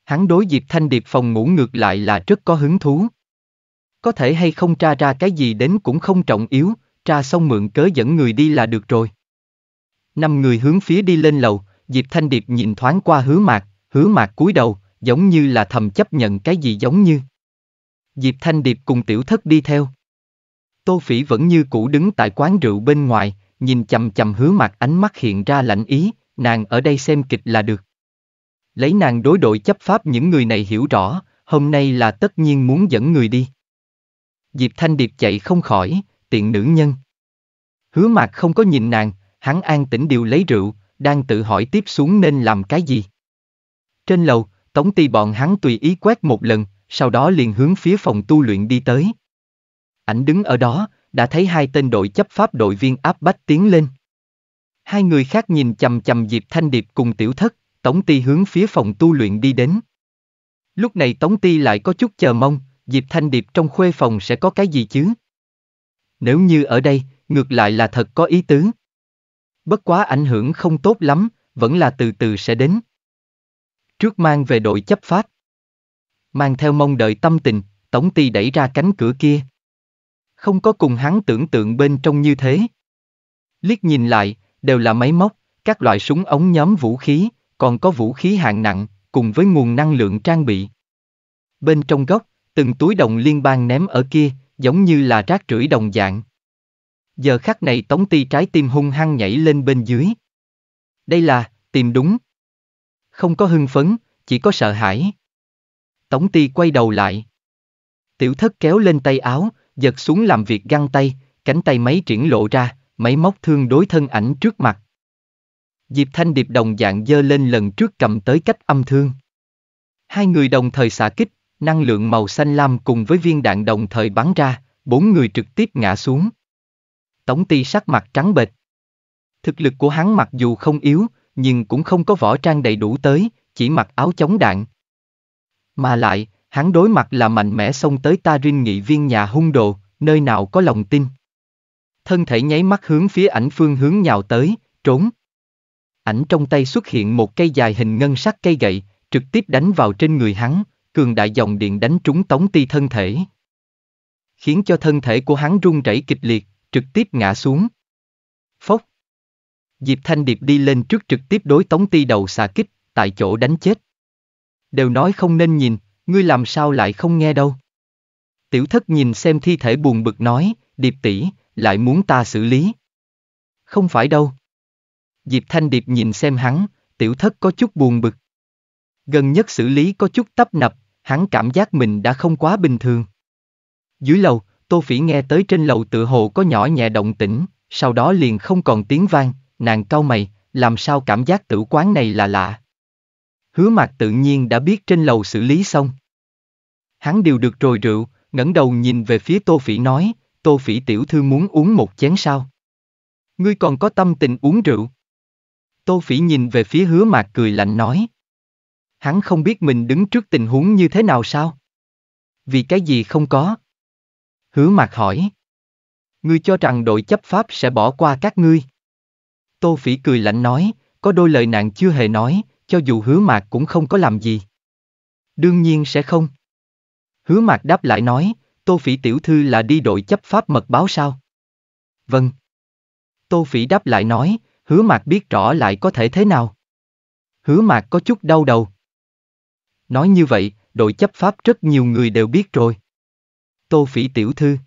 Hắn đối Diệp Thanh Điệp phòng ngủ ngược lại là rất có hứng thú. Có thể hay không tra ra cái gì đến cũng không trọng yếu, tra xong mượn cớ dẫn người đi là được rồi. Năm người hướng phía đi lên lầu, Diệp Thanh Điệp nhìn thoáng qua hứa mạc, hứa mạc cúi đầu, giống như là thầm chấp nhận cái gì giống như. Diệp Thanh Điệp cùng tiểu thất đi theo. Tô Phỉ vẫn như cũ đứng tại quán rượu bên ngoài, nhìn chầm chầm hứa mạc ánh mắt hiện ra lạnh ý, nàng ở đây xem kịch là được. Lấy nàng đối đội chấp pháp những người này hiểu rõ, hôm nay là tất nhiên muốn dẫn người đi. Diệp Thanh Điệp chạy không khỏi, tiện nữ nhân. Hứa mạc không có nhìn nàng, hắn an tĩnh điều lấy rượu, đang tự hỏi tiếp xuống nên làm cái gì. Trên lầu, Tống Ti bọn hắn tùy ý quét một lần, sau đó liền hướng phía phòng tu luyện đi tới. Ảnh đứng ở đó, đã thấy hai tên đội chấp pháp đội viên áp bách tiến lên. Hai người khác nhìn chầm chầm Diệp Thanh Điệp cùng tiểu thất, Tống Ti hướng phía phòng tu luyện đi đến. Lúc này Tống Ti lại có chút chờ mong, Diệp Thanh Điệp trong khuê phòng sẽ có cái gì chứ? Nếu như ở đây, ngược lại là thật có ý tứ. Bất quá ảnh hưởng không tốt lắm, vẫn là từ từ sẽ đến. Trước mang về đội chấp pháp. Mang theo mong đợi tâm tình, Tổng ty đẩy ra cánh cửa kia. Không có cùng hắn tưởng tượng bên trong như thế. Liếc nhìn lại, đều là máy móc, các loại súng ống nhóm vũ khí, còn có vũ khí hạng nặng, cùng với nguồn năng lượng trang bị. Bên trong góc, từng túi đồng liên bang ném ở kia, giống như là rác rưởi đồng dạng giờ khắc này Tống Ti trái tim hung hăng nhảy lên bên dưới. Đây là, tìm đúng. Không có hưng phấn, chỉ có sợ hãi. Tống Ti quay đầu lại. Tiểu thất kéo lên tay áo, giật xuống làm việc găng tay, cánh tay máy triển lộ ra, máy móc thương đối thân ảnh trước mặt. Diệp Thanh Điệp đồng dạng dơ lên lần trước cầm tới cách âm thương. Hai người đồng thời xả kích, năng lượng màu xanh lam cùng với viên đạn đồng thời bắn ra, bốn người trực tiếp ngã xuống. Tống Ti sắc mặt trắng bệch. Thực lực của hắn mặc dù không yếu, nhưng cũng không có võ trang đầy đủ tới, chỉ mặc áo chống đạn. Mà lại, hắn đối mặt là mạnh mẽ xông tới ta rinh nghị viên nhà hung đồ, nơi nào có lòng tin. Thân thể nháy mắt hướng phía ảnh phương hướng nhào tới, trốn. Ảnh trong tay xuất hiện một cây dài hình ngân sắc cây gậy, trực tiếp đánh vào trên người hắn, cường đại dòng điện đánh trúng tống ti thân thể. Khiến cho thân thể của hắn run rẩy kịch liệt, trực tiếp ngã xuống. Phốc. Diệp Thanh Điệp đi lên trước trực tiếp đối Tống Ti đầu xà kích, tại chỗ đánh chết. Đều nói không nên nhìn, ngươi làm sao lại không nghe đâu. Tiểu thất nhìn xem thi thể buồn bực nói, Điệp tỷ lại muốn ta xử lý. Không phải đâu. Diệp Thanh Điệp nhìn xem hắn, tiểu thất có chút buồn bực. Gần nhất xử lý có chút tấp nập, hắn cảm giác mình đã không quá bình thường. Dưới lầu, Tô Phỉ nghe tới trên lầu tự hồ có nhỏ nhẹ động tĩnh, sau đó liền không còn tiếng vang, nàng cau mày, làm sao cảm giác tử quán này là lạ. Hứa mặt tự nhiên đã biết trên lầu xử lý xong. Hắn đều được rồi rượu, ngẩng đầu nhìn về phía Tô Phỉ nói, Tô Phỉ tiểu thư muốn uống một chén sao? Ngươi còn có tâm tình uống rượu? Tô Phỉ nhìn về phía hứa mạc cười lạnh nói. Hắn không biết mình đứng trước tình huống như thế nào sao? Vì cái gì không có, Hứa mặt hỏi. Ngươi cho rằng đội chấp pháp sẽ bỏ qua các ngươi. Tô Phỉ cười lạnh nói, có đôi lời nàng chưa hề nói, cho dù hứa mạc cũng không có làm gì. Đương nhiên sẽ không. Hứa mạc đáp lại nói, Tô Phỉ tiểu thư là đi đội chấp pháp mật báo sao? Vâng. Tô Phỉ đáp lại nói, hứa mạc biết rõ lại có thể thế nào. Hứa mạc có chút đau đầu. Nói như vậy, đội chấp pháp rất nhiều người đều biết rồi. Tô Phỉ tiểu thư.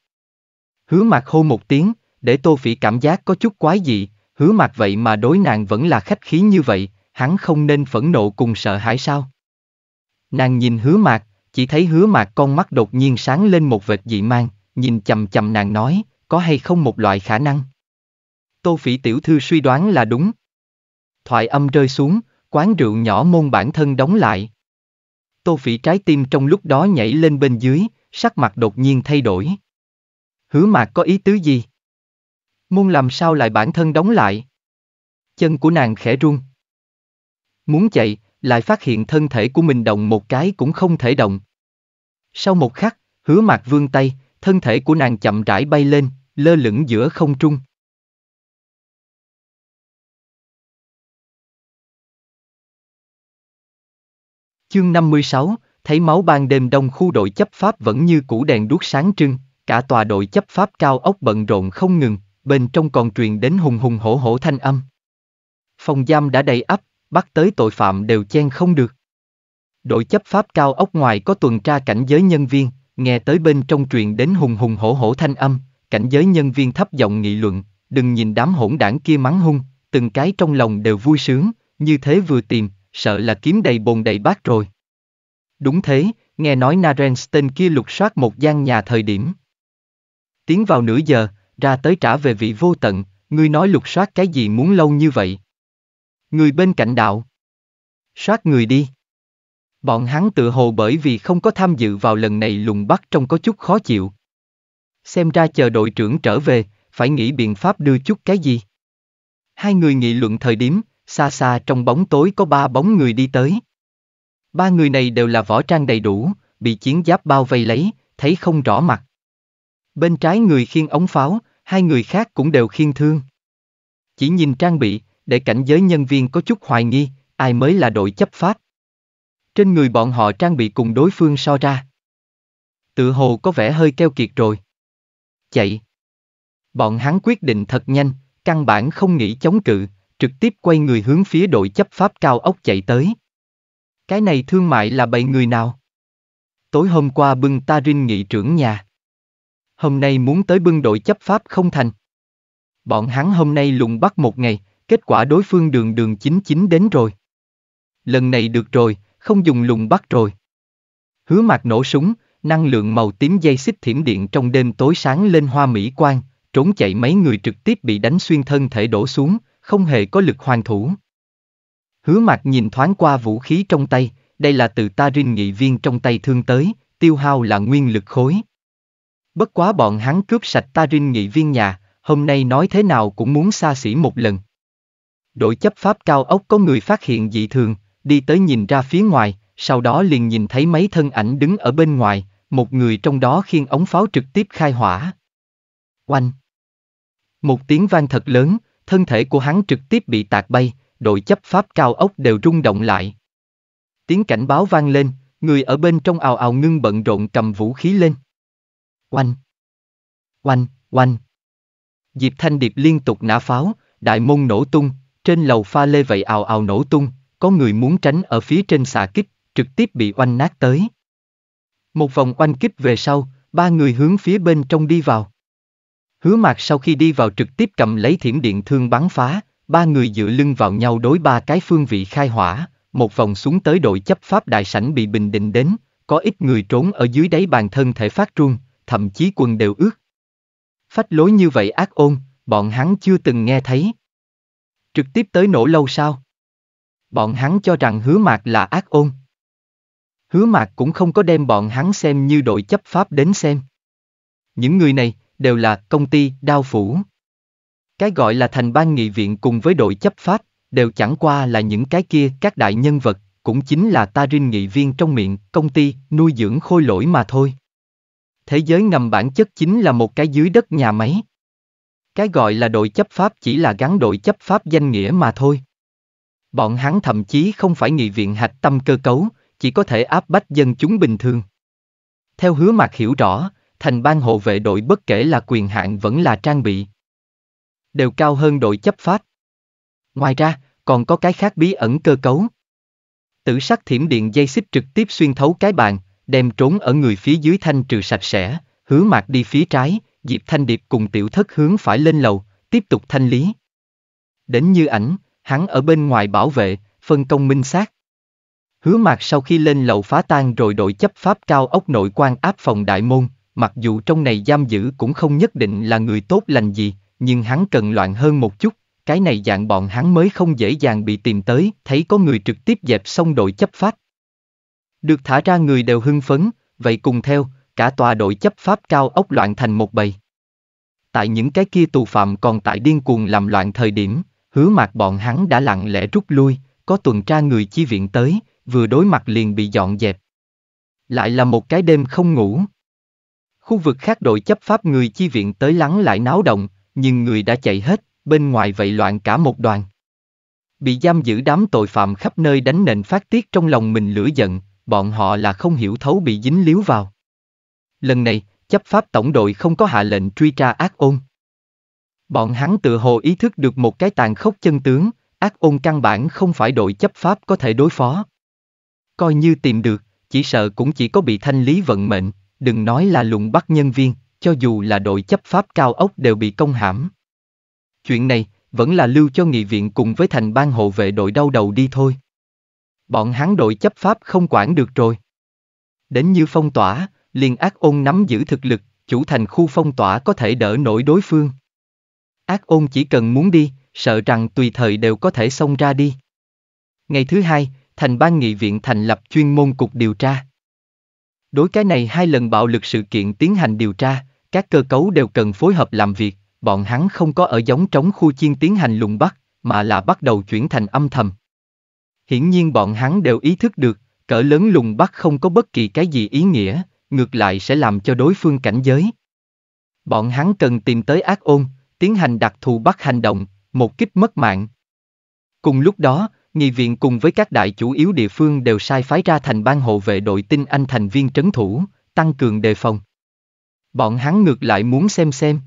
Hứa mặt hô một tiếng, để Tô Phỉ cảm giác có chút quái dị, hứa mặt vậy mà đối nàng vẫn là khách khí như vậy, hắn không nên phẫn nộ cùng sợ hãi sao. Nàng nhìn hứa mặt, chỉ thấy hứa mặt con mắt đột nhiên sáng lên một vệt dị mang, nhìn chầm chầm nàng nói, có hay không một loại khả năng. Tô Phỉ tiểu thư suy đoán là đúng. Thoại âm rơi xuống, quán rượu nhỏ môn bản thân đóng lại. Tô Phỉ trái tim trong lúc đó nhảy lên bên dưới, sắc mặt đột nhiên thay đổi. Hứa mạc có ý tứ gì? Muốn làm sao lại bản thân đóng lại? Chân của nàng khẽ run. Muốn chạy, lại phát hiện thân thể của mình động một cái cũng không thể động. Sau một khắc, hứa mạc vươn tay, thân thể của nàng chậm rãi bay lên, lơ lửng giữa không trung. Chương 56, thấy máu ban đêm đông khu đội chấp pháp vẫn như cũ đèn đuốc sáng trưng, cả tòa đội chấp pháp cao ốc bận rộn không ngừng, bên trong còn truyền đến hùng hùng hổ hổ thanh âm. Phòng giam đã đầy ắp, bắt tới tội phạm đều chen không được. Đội chấp pháp cao ốc ngoài có tuần tra cảnh giới nhân viên, nghe tới bên trong truyền đến hùng hùng hổ hổ thanh âm, cảnh giới nhân viên thấp giọng nghị luận, đừng nhìn đám hỗn đảng kia mắng hung, từng cái trong lòng đều vui sướng, như thế vừa tìm, sợ là kiếm đầy bồn đầy bát rồi. Đúng thế, nghe nói tên kia lục soát một gian nhà thời điểm. Tiến vào nửa giờ, ra tới trả về vị vô tận, ngươi nói lục soát cái gì muốn lâu như vậy. Người bên cạnh đạo. Soát người đi. Bọn hắn tự hồ bởi vì không có tham dự vào lần này lùng bắt trông có chút khó chịu. Xem ra chờ đội trưởng trở về, phải nghĩ biện pháp đưa chút cái gì. Hai người nghị luận thời điểm, xa xa trong bóng tối có ba bóng người đi tới. Ba người này đều là võ trang đầy đủ, bị chiến giáp bao vây lấy, thấy không rõ mặt. Bên trái người khiêng ống pháo, hai người khác cũng đều khiêng thương. Chỉ nhìn trang bị, để cảnh giới nhân viên có chút hoài nghi, ai mới là đội chấp pháp. Trên người bọn họ trang bị cùng đối phương so ra. Tự hồ có vẻ hơi keo kiệt rồi. Chạy. Bọn hắn quyết định thật nhanh, căn bản không nghĩ chống cự, trực tiếp quay người hướng phía đội chấp pháp cao ốc chạy tới. Cái này thương mại là bậy người nào? Tối hôm qua bưng ta rinh nghị trưởng nhà. Hôm nay muốn tới bưng đội chấp pháp không thành. Bọn hắn hôm nay lùng bắt một ngày, kết quả đối phương đường đường chính chính đến rồi. Lần này được rồi, không dùng lùng bắt rồi. Hứa mặt nổ súng, năng lượng màu tím dây xích thiểm điện trong đêm tối sáng lên hoa mỹ quang, trốn chạy mấy người trực tiếp bị đánh xuyên thân thể đổ xuống, không hề có lực hoàn thủ. Hứa mặt nhìn thoáng qua vũ khí trong tay, đây là từ ta rinh nghị viên trong tay thương tới, tiêu hao là nguyên lực khối. Bất quá bọn hắn cướp sạch ta rinh nghị viên nhà, hôm nay nói thế nào cũng muốn xa xỉ một lần. Đội chấp pháp cao ốc có người phát hiện dị thường, đi tới nhìn ra phía ngoài, sau đó liền nhìn thấy mấy thân ảnh đứng ở bên ngoài, một người trong đó khiên ống pháo trực tiếp khai hỏa. Oanh! Một tiếng vang thật lớn, thân thể của hắn trực tiếp bị tạc bay, đội chấp pháp cao ốc đều rung động lại. Tiếng cảnh báo vang lên, người ở bên trong ào ào ngưng bận rộn cầm vũ khí lên. Oanh! Oanh! Oanh! Diệp Thanh Điệp liên tục nã pháo, đại môn nổ tung, trên lầu pha lê vậy ào ào nổ tung, có người muốn tránh ở phía trên xà kích, trực tiếp bị oanh nát tới. Một vòng oanh kích về sau, ba người hướng phía bên trong đi vào. Hứa mạc sau khi đi vào trực tiếp cầm lấy thiểm điện thương bắn phá, ba người dựa lưng vào nhau đối ba cái phương vị khai hỏa, một vòng xuống tới đội chấp pháp đại sảnh bị bình định đến, có ít người trốn ở dưới đáy bàn thân thể phát run, thậm chí quần đều ướt. Phách lối như vậy ác ôn, bọn hắn chưa từng nghe thấy. Trực tiếp tới nổ lâu sao? Bọn hắn cho rằng hứa mạc là ác ôn. Hứa mạc cũng không có đem bọn hắn xem như đội chấp pháp đến xem. Những người này đều là công ty đao phủ. Cái gọi là thành ban nghị viện cùng với đội chấp pháp, đều chẳng qua là những cái kia các đại nhân vật, cũng chính là ta rinh nghị viên trong miệng, công ty, nuôi dưỡng khôi lỗi mà thôi. Thế giới ngầm bản chất chính là một cái dưới đất nhà máy. Cái gọi là đội chấp pháp chỉ là gắn đội chấp pháp danh nghĩa mà thôi. Bọn hắn thậm chí không phải nghị viện hạch tâm cơ cấu, chỉ có thể áp bách dân chúng bình thường. Theo hứa mặt hiểu rõ, thành ban hộ vệ đội bất kể là quyền hạn vẫn là trang bị, đều cao hơn đội chấp pháp. Ngoài ra, còn có cái khác bí ẩn cơ cấu. Tử sắc thiểm điện dây xích trực tiếp xuyên thấu cái bàn, đem trốn ở người phía dưới thanh trừ sạch sẽ, hứa mạc đi phía trái, Diệp Thanh Điệp cùng tiểu thất hướng phải lên lầu, tiếp tục thanh lý. Đến như ảnh, hắn ở bên ngoài bảo vệ, phân công minh xác. Hứa mạc sau khi lên lầu phá tan rồi đội chấp pháp cao ốc nội quan áp phòng đại môn, mặc dù trong này giam giữ cũng không nhất định là người tốt lành gì, nhưng hắn cần loạn hơn một chút, cái này dạng bọn hắn mới không dễ dàng bị tìm tới, thấy có người trực tiếp dẹp xong đội chấp pháp. Được thả ra người đều hưng phấn, vậy cùng theo, cả tòa đội chấp pháp cao ốc loạn thành một bầy. Tại những cái kia tù phạm còn tại điên cuồng làm loạn thời điểm, hứa mặt bọn hắn đã lặng lẽ rút lui, có tuần tra người chi viện tới, vừa đối mặt liền bị dọn dẹp. Lại là một cái đêm không ngủ. Khu vực khác đội chấp pháp người chi viện tới lắng lại náo động, nhưng người đã chạy hết, bên ngoài vậy loạn cả một đoàn. Bị giam giữ đám tội phạm khắp nơi đánh nền phát tiết trong lòng mình lửa giận, bọn họ là không hiểu thấu bị dính líu vào. Lần này, chấp pháp tổng đội không có hạ lệnh truy tra ác ôn. Bọn hắn tự hồ ý thức được một cái tàn khốc chân tướng, ác ôn căn bản không phải đội chấp pháp có thể đối phó. Coi như tìm được, chỉ sợ cũng chỉ có bị thanh lý vận mệnh, đừng nói là lùng bắt nhân viên, cho dù là đội chấp pháp cao ốc đều bị công hãm. Chuyện này, vẫn là lưu cho nghị viện cùng với thành ban hộ vệ đội đau đầu đi thôi. Bọn hắn đội chấp pháp không quản được rồi. Đến như phong tỏa, liền ác ôn nắm giữ thực lực, chủ thành khu phong tỏa có thể đỡ nổi đối phương. Ác ôn chỉ cần muốn đi, sợ rằng tùy thời đều có thể xông ra đi. Ngày thứ hai, thành ban nghị viện thành lập chuyên môn cục điều tra. Đối cái này hai lần bạo lực sự kiện tiến hành điều tra, các cơ cấu đều cần phối hợp làm việc, bọn hắn không có ở giống trống khu chiên tiến hành lùng bắt, mà là bắt đầu chuyển thành âm thầm. Hiển nhiên bọn hắn đều ý thức được, cỡ lớn lùng bắt không có bất kỳ cái gì ý nghĩa, ngược lại sẽ làm cho đối phương cảnh giới. Bọn hắn cần tìm tới ác ôn, tiến hành đặc thù bắt hành động, một kích mất mạng. Cùng lúc đó, nghị viện cùng với các đại chủ yếu địa phương đều sai phái ra thành ban hộ vệ đội tinh anh thành viên trấn thủ, tăng cường đề phòng bọn hắn ngược lại muốn xem xem.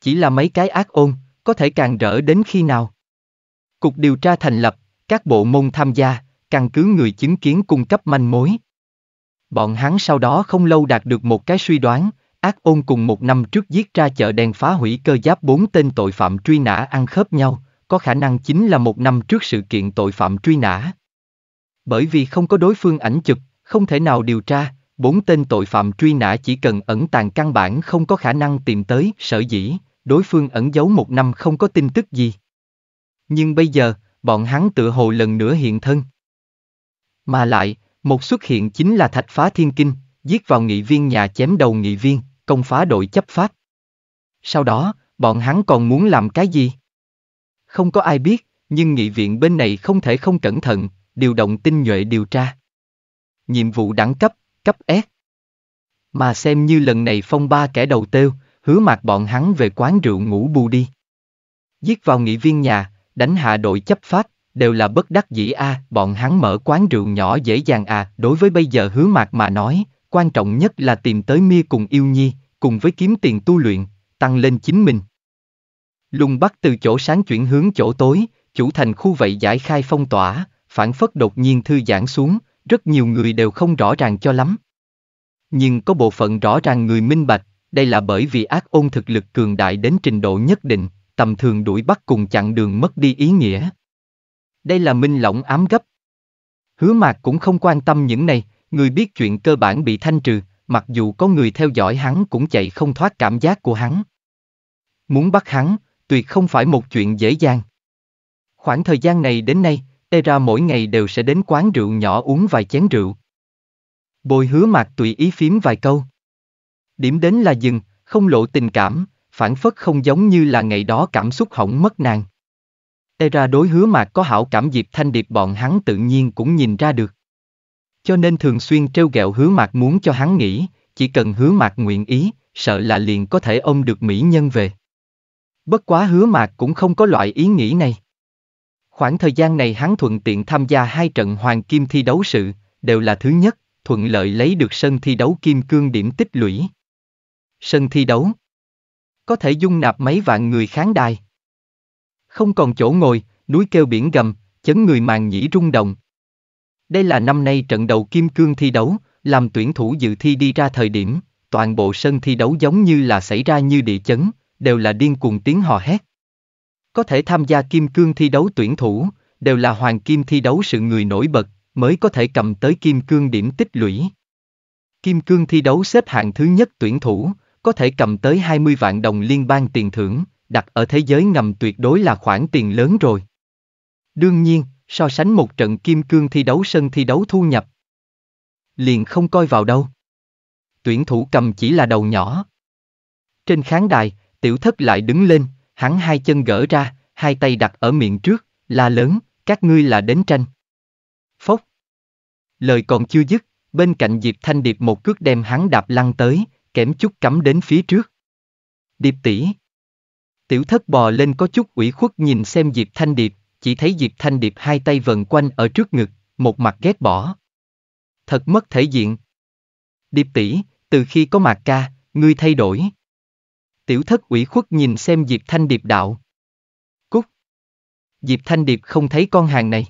Chỉ là mấy cái ác ôn, có thể càng rỡ đến khi nào. Cục điều tra thành lập, các bộ môn tham gia, căn cứ người chứng kiến cung cấp manh mối. Bọn hắn sau đó không lâu đạt được một cái suy đoán, ác ôn cùng một năm trước giết ra chợ đen phá hủy cơ giáp bốn tên tội phạm truy nã ăn khớp nhau, có khả năng chính là một năm trước sự kiện tội phạm truy nã. Bởi vì không có đối phương ảnh chụp, không thể nào điều tra, bốn tên tội phạm truy nã chỉ cần ẩn tàng căn bản không có khả năng tìm tới, sở dĩ, đối phương ẩn giấu một năm không có tin tức gì. Nhưng bây giờ, bọn hắn tự hồ lần nữa hiện thân. Mà lại, một xuất hiện chính là thạch phá thiên kinh, giết vào nghị viên nhà chém đầu nghị viên, công phá đội chấp pháp. Sau đó, bọn hắn còn muốn làm cái gì? Không có ai biết, nhưng nghị viện bên này không thể không cẩn thận, điều động tinh nhuệ điều tra. Nhiệm vụ đẳng cấp, cấp ép. Mà xem như lần này phong ba kẻ đầu têu, hứa mặt bọn hắn về quán rượu ngủ bù đi. Giết vào nghị viên nhà, đánh hạ đội chấp pháp, đều là bất đắc dĩ a à, bọn hắn mở quán rượu nhỏ dễ dàng à, đối với bây giờ hứa mặt mà nói, quan trọng nhất là tìm tới mia cùng yêu nhi, cùng với kiếm tiền tu luyện, tăng lên chính mình. Lùng bắt từ chỗ sáng chuyển hướng chỗ tối, chủ thành khu vậy giải khai phong tỏa, phản phất đột nhiên thư giãn xuống, rất nhiều người đều không rõ ràng cho lắm. Nhưng có bộ phận rõ ràng người minh bạch, đây là bởi vì ác ôn thực lực cường đại đến trình độ nhất định, tầm thường đuổi bắt cùng chặn đường mất đi ý nghĩa. Đây là minh lỏng ám gấp. Hứa mạc cũng không quan tâm những này, người biết chuyện cơ bản bị thanh trừ, mặc dù có người theo dõi hắn cũng chạy không thoát cảm giác của hắn. Muốn bắt hắn, tuyệt không phải một chuyện dễ dàng. Khoảng thời gian này đến nay, Terra mỗi ngày đều sẽ đến quán rượu nhỏ uống vài chén rượu. Bồi hứa mạc tùy ý phím vài câu. Điểm đến là dừng, không lộ tình cảm, phản phất không giống như là ngày đó cảm xúc hỏng mất nàng. Terra đối hứa mạc có hảo cảm dịp Thanh Điệp bọn hắn tự nhiên cũng nhìn ra được. Cho nên thường xuyên trêu ghẹo hứa mạc muốn cho hắn nghĩ, chỉ cần hứa mạc nguyện ý, sợ là liền có thể ôm được mỹ nhân về. Bất quá hứa mạc cũng không có loại ý nghĩ này. Khoảng thời gian này hắn thuận tiện tham gia hai trận hoàng kim thi đấu sự, đều là thứ nhất, thuận lợi lấy được sân thi đấu kim cương điểm tích lũy. Sân thi đấu Có thể dung nạp mấy vạn người khán đài. Không còn chỗ ngồi, núi kêu biển gầm, chấn người màng nhĩ rung động. Đây là năm nay trận đầu kim cương thi đấu, làm tuyển thủ dự thi đi ra thời điểm, toàn bộ sân thi đấu giống như là xảy ra như địa chấn, đều là điên cuồng tiếng hò hét. Có thể tham gia kim cương thi đấu tuyển thủ, đều là hoàng kim thi đấu sự người nổi bật, mới có thể cầm tới kim cương điểm tích lũy. Kim cương thi đấu xếp hạng thứ nhất tuyển thủ, có thể cầm tới 20 vạn đồng liên bang tiền thưởng, đặt ở thế giới ngầm tuyệt đối là khoản tiền lớn rồi. Đương nhiên, so sánh một trận kim cương thi đấu sân thi đấu thu nhập, liền không coi vào đâu. Tuyển thủ cầm chỉ là đầu nhỏ. Trên khán đài, tiểu thất lại đứng lên, hắn hai chân gỡ ra, hai tay đặt ở miệng trước, la lớn, các ngươi là đến tranh. Phốc. Lời còn chưa dứt, bên cạnh Diệp Thanh Điệp một cước đem hắn đạp lăn tới, kém chút cắm đến phía trước. Điệp tỷ. Tiểu thất bò lên có chút ủy khuất nhìn xem Diệp Thanh Điệp, chỉ thấy Diệp Thanh Điệp hai tay vần quanh ở trước ngực, một mặt ghét bỏ. Thật mất thể diện. Điệp tỷ, từ khi có mạc ca, ngươi thay đổi. Tiểu thất ủy khuất nhìn xem Diệp Thanh Điệp đạo. Cúc. Diệp Thanh Điệp không thấy con hàng này.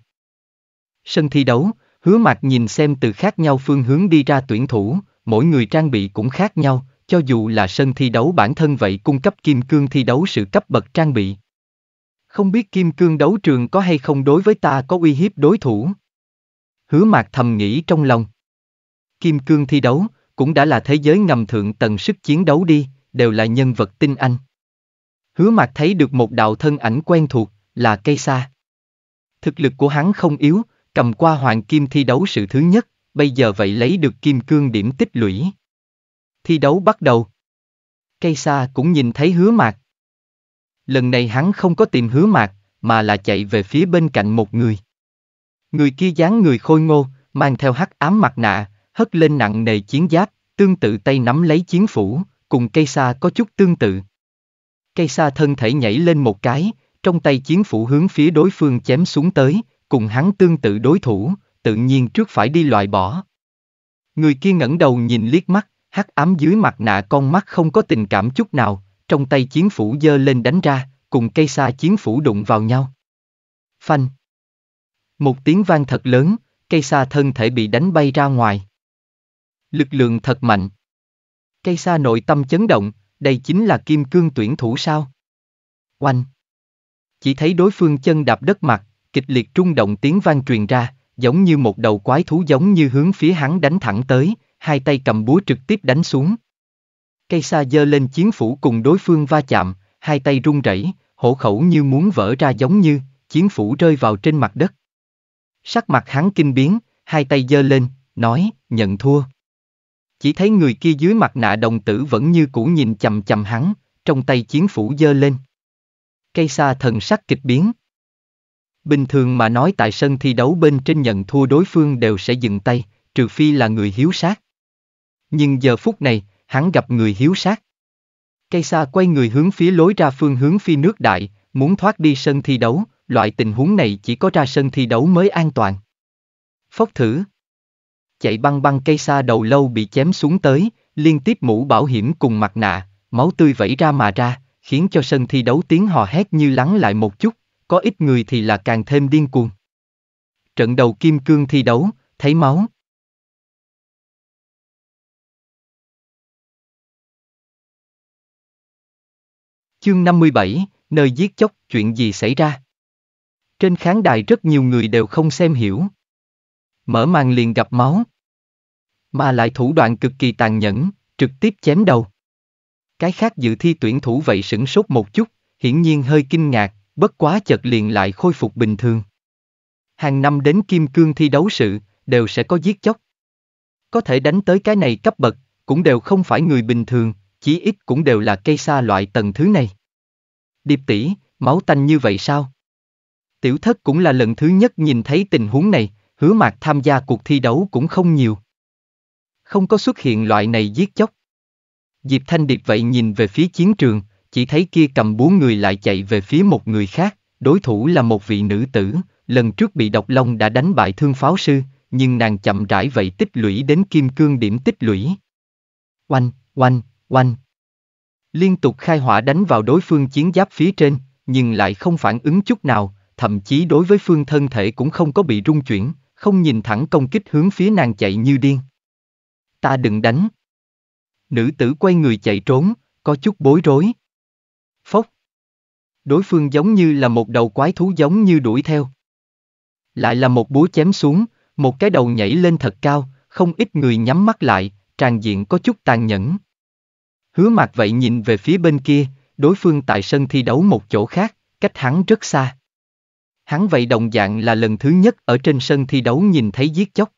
Sân thi đấu, hứa mặt nhìn xem từ khác nhau phương hướng đi ra tuyển thủ, mỗi người trang bị cũng khác nhau, cho dù là sân thi đấu bản thân vậy cung cấp kim cương thi đấu sự cấp bậc trang bị. Không biết kim cương đấu trường có hay không đối với ta có uy hiếp đối thủ. Hứa mạc thầm nghĩ trong lòng. Kim cương thi đấu, cũng đã là thế giới ngầm thượng tầng sức chiến đấu đi, đều là nhân vật tinh anh. Hứa mặt thấy được một đạo thân ảnh quen thuộc, là cây sa. Thực lực của hắn không yếu, cầm qua hoàng kim thi đấu sự thứ nhất, bây giờ vậy lấy được kim cương điểm tích lũy. Thi đấu bắt đầu. Cây sa cũng nhìn thấy hứa mạc. Lần này hắn không có tìm hứa mạc, mà là chạy về phía bên cạnh một người. Người kia dáng người khôi ngô, mang theo hắc ám mặt nạ, hất lên nặng nề chiến giáp, tương tự tay nắm lấy chiến phủ, cùng cây xa có chút tương tự. Cây xa thân thể nhảy lên một cái, trong tay chiến phủ hướng phía đối phương chém xuống tới, cùng hắn tương tự đối thủ, tự nhiên trước phải đi loại bỏ. Người kia ngẩng đầu nhìn liếc mắt, hắc ám dưới mặt nạ con mắt không có tình cảm chút nào, trong tay chiến phủ giơ lên đánh ra, cùng cây xa chiến phủ đụng vào nhau. Phanh. Một tiếng vang thật lớn, cây xa thân thể bị đánh bay ra ngoài. Lực lượng thật mạnh. Cây xa nội tâm chấn động, đây chính là kim cương tuyển thủ sao? Oanh! Chỉ thấy đối phương chân đạp đất mặt, kịch liệt trung động tiếng vang truyền ra, giống như một đầu quái thú giống như hướng phía hắn đánh thẳng tới, hai tay cầm búa trực tiếp đánh xuống. Cây xa dơ lên chiến phủ cùng đối phương va chạm, hai tay run rẩy, hổ khẩu như muốn vỡ ra giống như, chiến phủ rơi vào trên mặt đất. Sắc mặt hắn kinh biến, hai tay dơ lên, nói, nhận thua. Chỉ thấy người kia dưới mặt nạ đồng tử vẫn như cũ nhìn chằm chằm hắn, trong tay chiến phủ giơ lên. Cây xa thần sắc kịch biến. Bình thường mà nói tại sân thi đấu bên trên nhận thua đối phương đều sẽ dừng tay, trừ phi là người hiếu sát. Nhưng giờ phút này, hắn gặp người hiếu sát. Cây xa quay người hướng phía lối ra phương hướng phi nước đại, muốn thoát đi sân thi đấu, loại tình huống này chỉ có ra sân thi đấu mới an toàn. Phốc thử chạy băng băng cây xa đầu lâu bị chém xuống tới, liên tiếp mũ bảo hiểm cùng mặt nạ, máu tươi vẩy ra mà ra, khiến cho sân thi đấu tiếng hò hét như lắng lại một chút, có ít người thì là càng thêm điên cuồng. Trận đầu kim cương thi đấu, thấy máu. Chương 57, nơi giết chóc, chuyện gì xảy ra? Trên khán đài rất nhiều người đều không xem hiểu. Mở màn liền gặp máu, mà lại thủ đoạn cực kỳ tàn nhẫn, trực tiếp chém đầu. Cái khác dự thi tuyển thủ vậy sửng sốt một chút, hiển nhiên hơi kinh ngạc, bất quá chợt liền lại khôi phục bình thường. Hàng năm đến kim cương thi đấu sự, đều sẽ có giết chóc. Có thể đánh tới cái này cấp bậc, cũng đều không phải người bình thường, chí ít cũng đều là cây xa loại tầng thứ này. Điệp tỷ, máu tanh như vậy sao? Tiểu thất cũng là lần thứ nhất nhìn thấy tình huống này, hứa mạc tham gia cuộc thi đấu cũng không nhiều không có xuất hiện loại này giết chóc. Diệp Thanh Điệp vậy nhìn về phía chiến trường, chỉ thấy kia cầm bốn người lại chạy về phía một người khác, đối thủ là một vị nữ tử, lần trước bị độc long đã đánh bại thương pháo sư, nhưng nàng chậm rãi vậy tích lũy đến kim cương điểm tích lũy. Oanh, oanh, oanh. Liên tục khai hỏa đánh vào đối phương chiến giáp phía trên, nhưng lại không phản ứng chút nào, thậm chí đối với phương thân thể cũng không có bị rung chuyển, không nhìn thẳng công kích hướng phía nàng chạy như điên ta đừng đánh. Nữ tử quay người chạy trốn, có chút bối rối. Phốc. Đối phương giống như là một đầu quái thú giống như đuổi theo. Lại là một búa chém xuống, một cái đầu nhảy lên thật cao, không ít người nhắm mắt lại, tràn diện có chút tàn nhẫn. Hứa mặt vậy nhìn về phía bên kia, đối phương tại sân thi đấu một chỗ khác, cách hắn rất xa. Hắn vậy đồng dạng là lần thứ nhất ở trên sân thi đấu nhìn thấy giết chóc.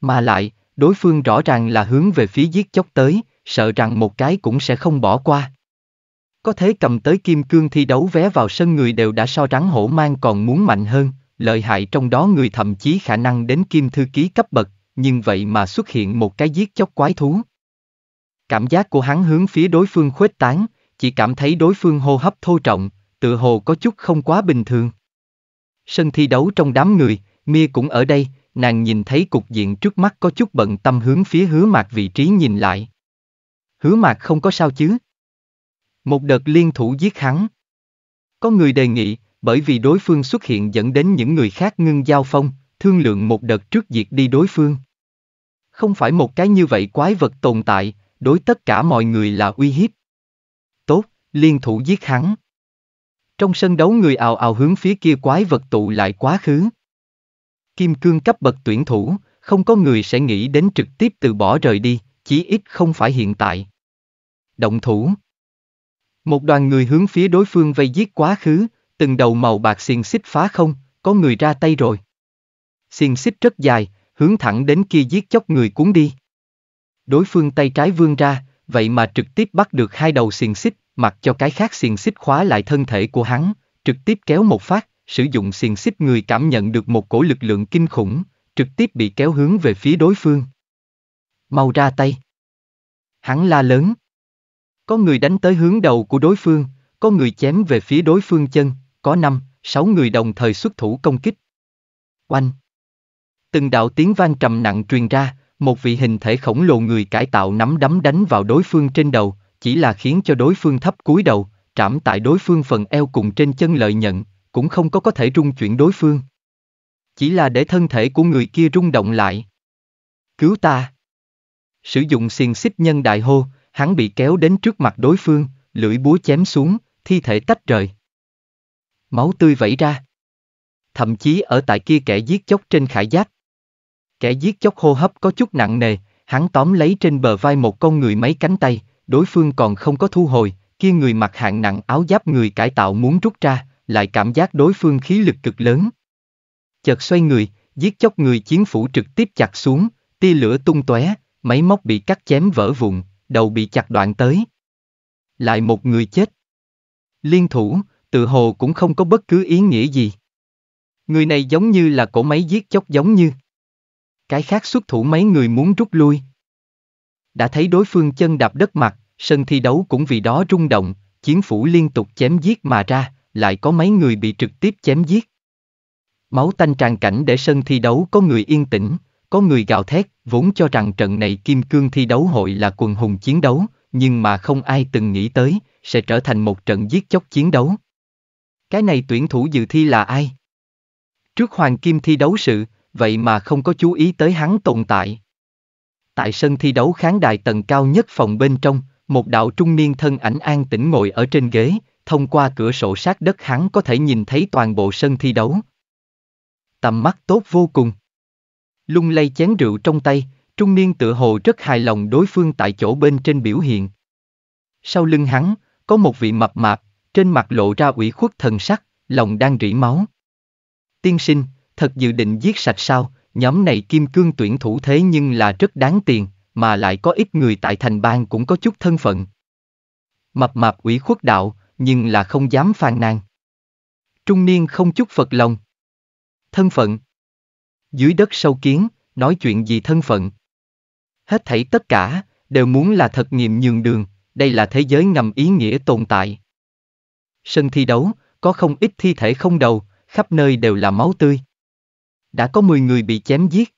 Mà lại, đối phương rõ ràng là hướng về phía giết chóc tới, sợ rằng một cái cũng sẽ không bỏ qua. Có thế cầm tới kim cương thi đấu vé vào sân người đều đã so rắn hổ mang còn muốn mạnh hơn, lợi hại trong đó người thậm chí khả năng đến kim thư ký cấp bậc, nhưng vậy mà xuất hiện một cái giết chóc quái thú. Cảm giác của hắn hướng phía đối phương khuếch tán, chỉ cảm thấy đối phương hô hấp thô trọng, tự hồ có chút không quá bình thường. Sân thi đấu trong đám người, Mia cũng ở đây, nàng nhìn thấy cục diện trước mắt có chút bận tâm hướng phía hứa mạc vị trí nhìn lại. Hứa mạc không có sao chứ. Một đợt liên thủ giết hắn. Có người đề nghị, bởi vì đối phương xuất hiện dẫn đến những người khác ngưng giao phong, thương lượng một đợt trước diệt đi đối phương. Không phải một cái như vậy quái vật tồn tại, đối tất cả mọi người là uy hiếp. Tốt, liên thủ giết hắn. Trong sân đấu người ào ào hướng phía kia quái vật tụ lại quá khứ. Kim cương cấp bậc tuyển thủ, không có người sẽ nghĩ đến trực tiếp từ bỏ rời đi, chí ít không phải hiện tại. Động thủ Một đoàn người hướng phía đối phương vây giết quá khứ, từng đầu màu bạc xiên xích phá không, có người ra tay rồi. Xiên xích rất dài, hướng thẳng đến kia giết chóc người cuốn đi. Đối phương tay trái vươn ra, vậy mà trực tiếp bắt được hai đầu xiên xích, mặc cho cái khác xiên xích khóa lại thân thể của hắn, trực tiếp kéo một phát, sử dụng xiềng xích người cảm nhận được một cổ lực lượng kinh khủng, trực tiếp bị kéo hướng về phía đối phương. Mau ra tay. Hắn la lớn. Có người đánh tới hướng đầu của đối phương, có người chém về phía đối phương chân, có năm, sáu người đồng thời xuất thủ công kích. Oanh. Từng đạo tiếng vang trầm nặng truyền ra, một vị hình thể khổng lồ người cải tạo nắm đấm đánh vào đối phương trên đầu, chỉ là khiến cho đối phương thấp cúi đầu, trảm tại đối phương phần eo cùng trên chân lợi nhận, cũng không có có thể rung chuyển đối phương. Chỉ là để thân thể của người kia rung động lại. Cứu ta! Sử dụng xiềng xích nhân đại hô, hắn bị kéo đến trước mặt đối phương, lưỡi búa chém xuống, thi thể tách rời. Máu tươi vẩy ra. Thậm chí ở tại kia kẻ giết chóc trên khải giác, Kẻ giết chóc hô hấp có chút nặng nề, hắn tóm lấy trên bờ vai một con người mấy cánh tay, đối phương còn không có thu hồi, kia người mặc hạng nặng áo giáp người cải tạo muốn rút ra, lại cảm giác đối phương khí lực cực lớn. Chợt xoay người, giết chóc người chiến phủ trực tiếp chặt xuống, tia lửa tung tóe, máy móc bị cắt chém vỡ vụn, đầu bị chặt đoạn tới. Lại một người chết. Liên thủ, tự hồ cũng không có bất cứ ý nghĩa gì. Người này giống như là cổ máy giết chóc giống như. Cái khác xuất thủ mấy người muốn rút lui. Đã thấy đối phương chân đạp đất mặt, sân thi đấu cũng vì đó rung động, chiến phủ liên tục chém giết mà ra lại có mấy người bị trực tiếp chém giết. Máu tanh tràn cảnh để sân thi đấu có người yên tĩnh, có người gào thét, vốn cho rằng trận này Kim Cương thi đấu hội là quần hùng chiến đấu, nhưng mà không ai từng nghĩ tới, sẽ trở thành một trận giết chóc chiến đấu. Cái này tuyển thủ dự thi là ai? Trước Hoàng Kim thi đấu sự, vậy mà không có chú ý tới hắn tồn tại. Tại sân thi đấu khán đài tầng cao nhất phòng bên trong, một đạo trung niên thân ảnh an tĩnh ngồi ở trên ghế, thông qua cửa sổ sát đất hắn có thể nhìn thấy toàn bộ sân thi đấu. Tầm mắt tốt vô cùng. Lung lay chén rượu trong tay, trung niên tự hồ rất hài lòng đối phương tại chỗ bên trên biểu hiện. Sau lưng hắn, có một vị mập mạp, trên mặt lộ ra ủy khuất thần sắc, lòng đang rỉ máu. Tiên sinh, thật dự định giết sạch sao, nhóm này kim cương tuyển thủ thế nhưng là rất đáng tiền, mà lại có ít người tại thành bang cũng có chút thân phận. Mập mạp ủy khuất đạo, nhưng là không dám phàn nàn. Trung niên không chút phật lòng. Thân phận Dưới đất sâu kiến, nói chuyện gì thân phận? Hết thảy tất cả, đều muốn là thật nghiệm nhường đường, đây là thế giới ngầm ý nghĩa tồn tại. Sân thi đấu, có không ít thi thể không đầu, khắp nơi đều là máu tươi. Đã có 10 người bị chém giết.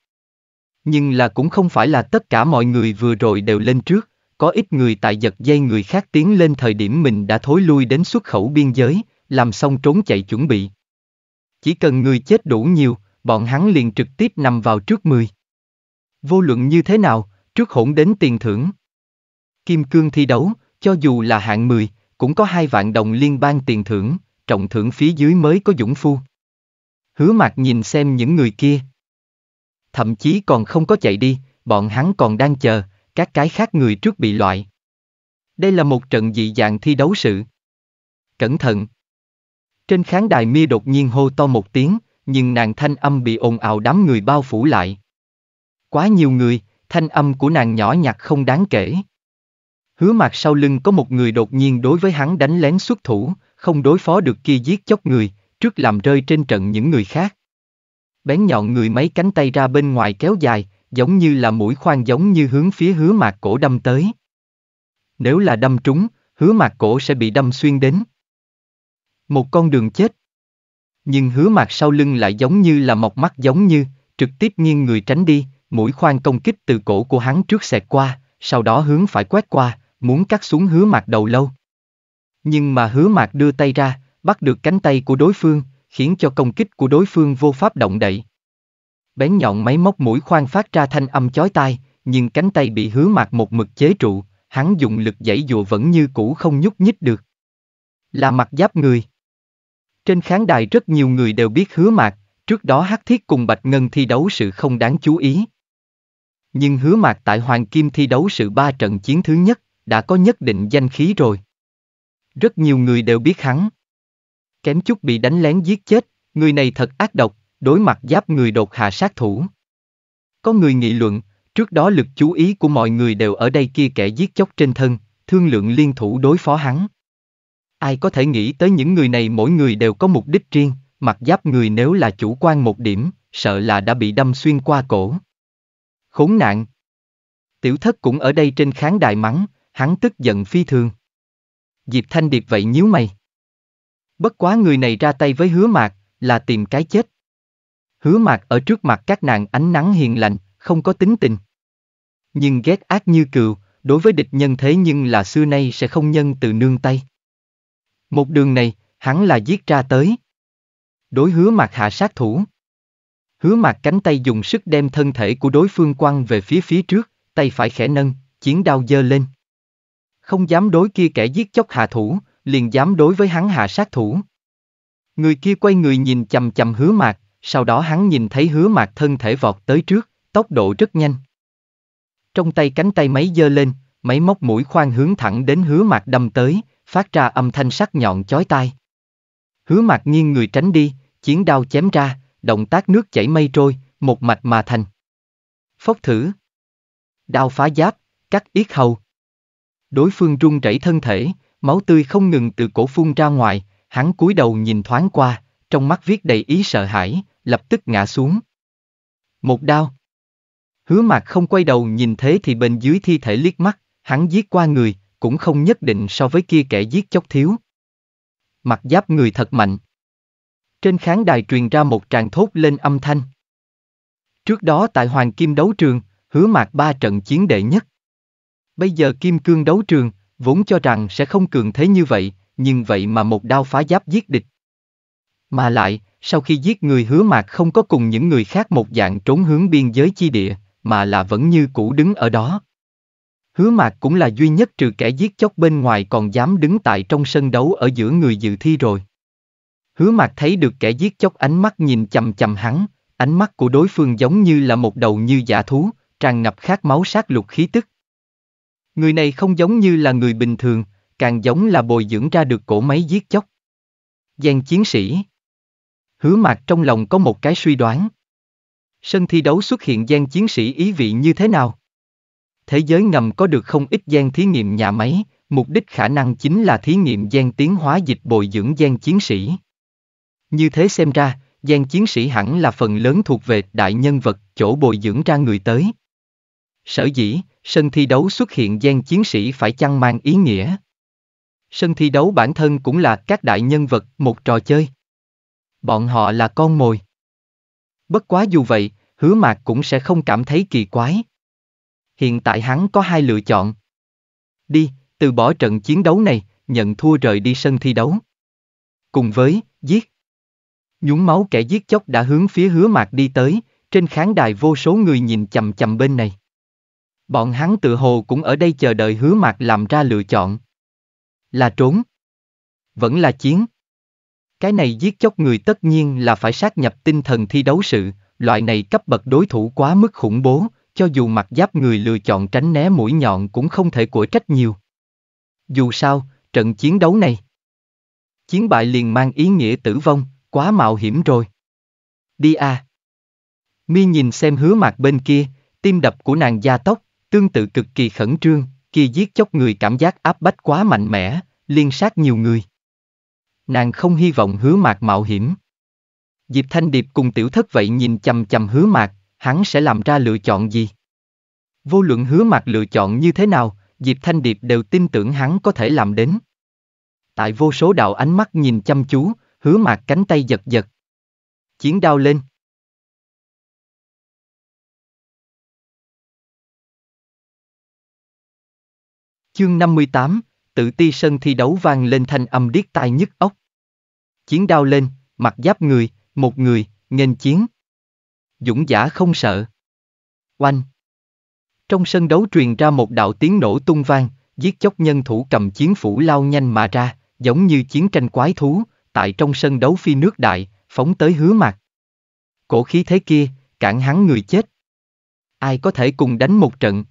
Nhưng là cũng không phải là tất cả mọi người vừa rồi đều lên trước, có ít người tại giật dây người khác tiến lên thời điểm mình đã thối lui đến xuất khẩu biên giới, làm xong trốn chạy chuẩn bị. Chỉ cần người chết đủ nhiều, bọn hắn liền trực tiếp nằm vào trước 10. Vô luận như thế nào, trước hỗn đến tiền thưởng. Kim cương thi đấu, cho dù là hạng 10, cũng có hai vạn đồng liên bang tiền thưởng, trọng thưởng phía dưới mới có dũng phu. Hứa mặt nhìn xem những người kia. Thậm chí còn không có chạy đi, bọn hắn còn đang chờ, các cái khác người trước bị loại. Đây là một trận dị dạng thi đấu sự. Cẩn thận! Trên khán đài Mia đột nhiên hô to một tiếng, nhưng nàng thanh âm bị ồn ào đám người bao phủ lại. Quá nhiều người, thanh âm của nàng nhỏ nhặt không đáng kể. Hứa mặt sau lưng có một người đột nhiên đối với hắn đánh lén xuất thủ, không đối phó được kia giết chóc người, trước làm rơi trên trận những người khác. Bén nhọn người mấy cánh tay ra bên ngoài kéo dài, giống như là mũi khoan giống như hướng phía hứa mạc cổ đâm tới. Nếu là đâm trúng, hứa mạc cổ sẽ bị đâm xuyên đến. Một con đường chết. Nhưng hứa mạc sau lưng lại giống như là mọc mắt giống như, trực tiếp nghiêng người tránh đi, mũi khoan công kích từ cổ của hắn trước xẹt qua, sau đó hướng phải quét qua, muốn cắt xuống hứa mạc đầu lâu. Nhưng mà hứa mạc đưa tay ra, bắt được cánh tay của đối phương, khiến cho công kích của đối phương vô pháp động đậy. Bén nhọn máy móc mũi khoan phát ra thanh âm chói tai, nhưng cánh tay bị hứa mạc một mực chế trụ, hắn dùng lực dãy dụa vẫn như cũ không nhúc nhích được. Là mặt giáp người. Trên khán đài rất nhiều người đều biết hứa mạc, trước đó hát thiết cùng Bạch Ngân thi đấu sự không đáng chú ý. Nhưng hứa mạc tại Hoàng Kim thi đấu sự ba trận chiến thứ nhất, đã có nhất định danh khí rồi. Rất nhiều người đều biết hắn. Kém chút bị đánh lén giết chết, người này thật ác độc, đối mặt giáp người đột hạ sát thủ. Có người nghị luận, trước đó lực chú ý của mọi người đều ở đây kia kẻ giết chóc trên thân, thương lượng liên thủ đối phó hắn. Ai có thể nghĩ tới những người này mỗi người đều có mục đích riêng, mặt giáp người nếu là chủ quan một điểm, sợ là đã bị đâm xuyên qua cổ. Khốn nạn! Tiểu thất cũng ở đây trên kháng đại mắng, hắn tức giận phi thường. Diệp Thanh Điệp vậy nhíu mày. Bất quá người này ra tay với hứa mạc, là tìm cái chết. Hứa mạc ở trước mặt các nàng ánh nắng hiền lành, không có tính tình. Nhưng ghét ác như cừu, đối với địch nhân thế nhưng là xưa nay sẽ không nhân từ nương tay. Một đường này, hắn là giết ra tới. Đối hứa mạc hạ sát thủ. Hứa mạc cánh tay dùng sức đem thân thể của đối phương quăng về phía phía trước, tay phải khẽ nâng, chiến đao dơ lên. Không dám đối kia kẻ giết chóc hạ thủ, liền dám đối với hắn hạ sát thủ. Người kia quay người nhìn chầm chầm hứa mạc, sau đó hắn nhìn thấy hứa mạc thân thể vọt tới trước, tốc độ rất nhanh. Trong tay cánh tay máy giơ lên, máy móc mũi khoan hướng thẳng đến hứa mạc đâm tới, phát ra âm thanh sắc nhọn chói tai. Hứa mạc nghiêng người tránh đi, chiến đao chém ra, động tác nước chảy mây trôi, một mạch mà thành. Phốc thử. Đao phá giáp, cắt yết hầu. Đối phương run rẩy thân thể, máu tươi không ngừng từ cổ phun ra ngoài, hắn cúi đầu nhìn thoáng qua, trong mắt viết đầy ý sợ hãi, lập tức ngã xuống. Một đao. Hứa mặt không quay đầu nhìn thế thì bên dưới thi thể liếc mắt, hắn giết qua người, cũng không nhất định so với kia kẻ giết chóc thiếu. Mặt giáp người thật mạnh. Trên khán đài truyền ra một tràng thốt lên âm thanh. Trước đó tại Hoàng Kim đấu trường, hứa mạc ba trận chiến đệ nhất. Bây giờ Kim Cương đấu trường, vốn cho rằng sẽ không cường thế như vậy, nhưng vậy mà một đao phá giáp giết địch. Mà lại, sau khi giết người hứa mạc không có cùng những người khác một dạng trốn hướng biên giới chi địa, mà là vẫn như cũ đứng ở đó. Hứa mạc cũng là duy nhất trừ kẻ giết chóc bên ngoài còn dám đứng tại trong sân đấu ở giữa người dự thi rồi. Hứa mạc thấy được kẻ giết chóc ánh mắt nhìn chầm chầm hắn, ánh mắt của đối phương giống như là một đầu như giả thú, tràn ngập khát máu sát lục khí tức. Người này không giống như là người bình thường, càng giống là bồi dưỡng ra được cổ máy giết chóc. Giang chiến sĩ hứa mạc trong lòng có một cái suy đoán. Sân thi đấu xuất hiện gian chiến sĩ ý vị như thế nào? Thế giới ngầm có được không ít gian thí nghiệm nhà máy, mục đích khả năng chính là thí nghiệm gian tiến hóa dịch bồi dưỡng gian chiến sĩ. Như thế xem ra, gian chiến sĩ hẳn là phần lớn thuộc về đại nhân vật chỗ bồi dưỡng ra người tới. Sở dĩ, sân thi đấu xuất hiện gian chiến sĩ phải chăng mang ý nghĩa? Sân thi đấu bản thân cũng là các đại nhân vật một trò chơi. Bọn họ là con mồi. Bất quá dù vậy, hứa mạc cũng sẽ không cảm thấy kỳ quái. Hiện tại hắn có hai lựa chọn. Đi, từ bỏ trận chiến đấu này, nhận thua rời đi sân thi đấu. Cùng với, giết. Nhúng máu kẻ giết chóc đã hướng phía hứa mạc đi tới, trên khán đài vô số người nhìn chầm chầm bên này. Bọn hắn tự hồ cũng ở đây chờ đợi hứa mạc làm ra lựa chọn. Là trốn. Vẫn là chiến. Cái này giết chóc người tất nhiên là phải sát nhập tinh thần thi đấu sự, loại này cấp bậc đối thủ quá mức khủng bố, cho dù mặt giáp người lựa chọn tránh né mũi nhọn cũng không thể của trách nhiều. Dù sao, trận chiến đấu này, chiến bại liền mang ý nghĩa tử vong, quá mạo hiểm rồi. Đi à. Mi nhìn xem hứa mặt bên kia, tim đập của nàng gia tốc, tương tự cực kỳ khẩn trương, kia giết chóc người cảm giác áp bách quá mạnh mẽ, liên sát nhiều người nàng không hy vọng hứa mạc mạo hiểm. Diệp Thanh Điệp cùng tiểu thất vậy nhìn chầm chầm hứa mạc, hắn sẽ làm ra lựa chọn gì? Vô luận hứa mạc lựa chọn như thế nào, Diệp Thanh Điệp đều tin tưởng hắn có thể làm đến. Tại vô số đạo ánh mắt nhìn chăm chú, hứa mạc cánh tay giật giật. Chiến đao lên. Chương 58, Tự ti sân thi đấu vang lên thanh âm điếc tai nhức ốc. Chiến đao lên, mặt giáp người, một người, nghênh chiến. Dũng giả không sợ. Oanh. Trong sân đấu truyền ra một đạo tiếng nổ tung vang, giết chóc nhân thủ cầm chiến phủ lao nhanh mà ra, giống như chiến tranh quái thú, tại trong sân đấu phi nước đại, phóng tới hứa mặt. Cổ khí thế kia, cản hắn người chết. Ai có thể cùng đánh một trận?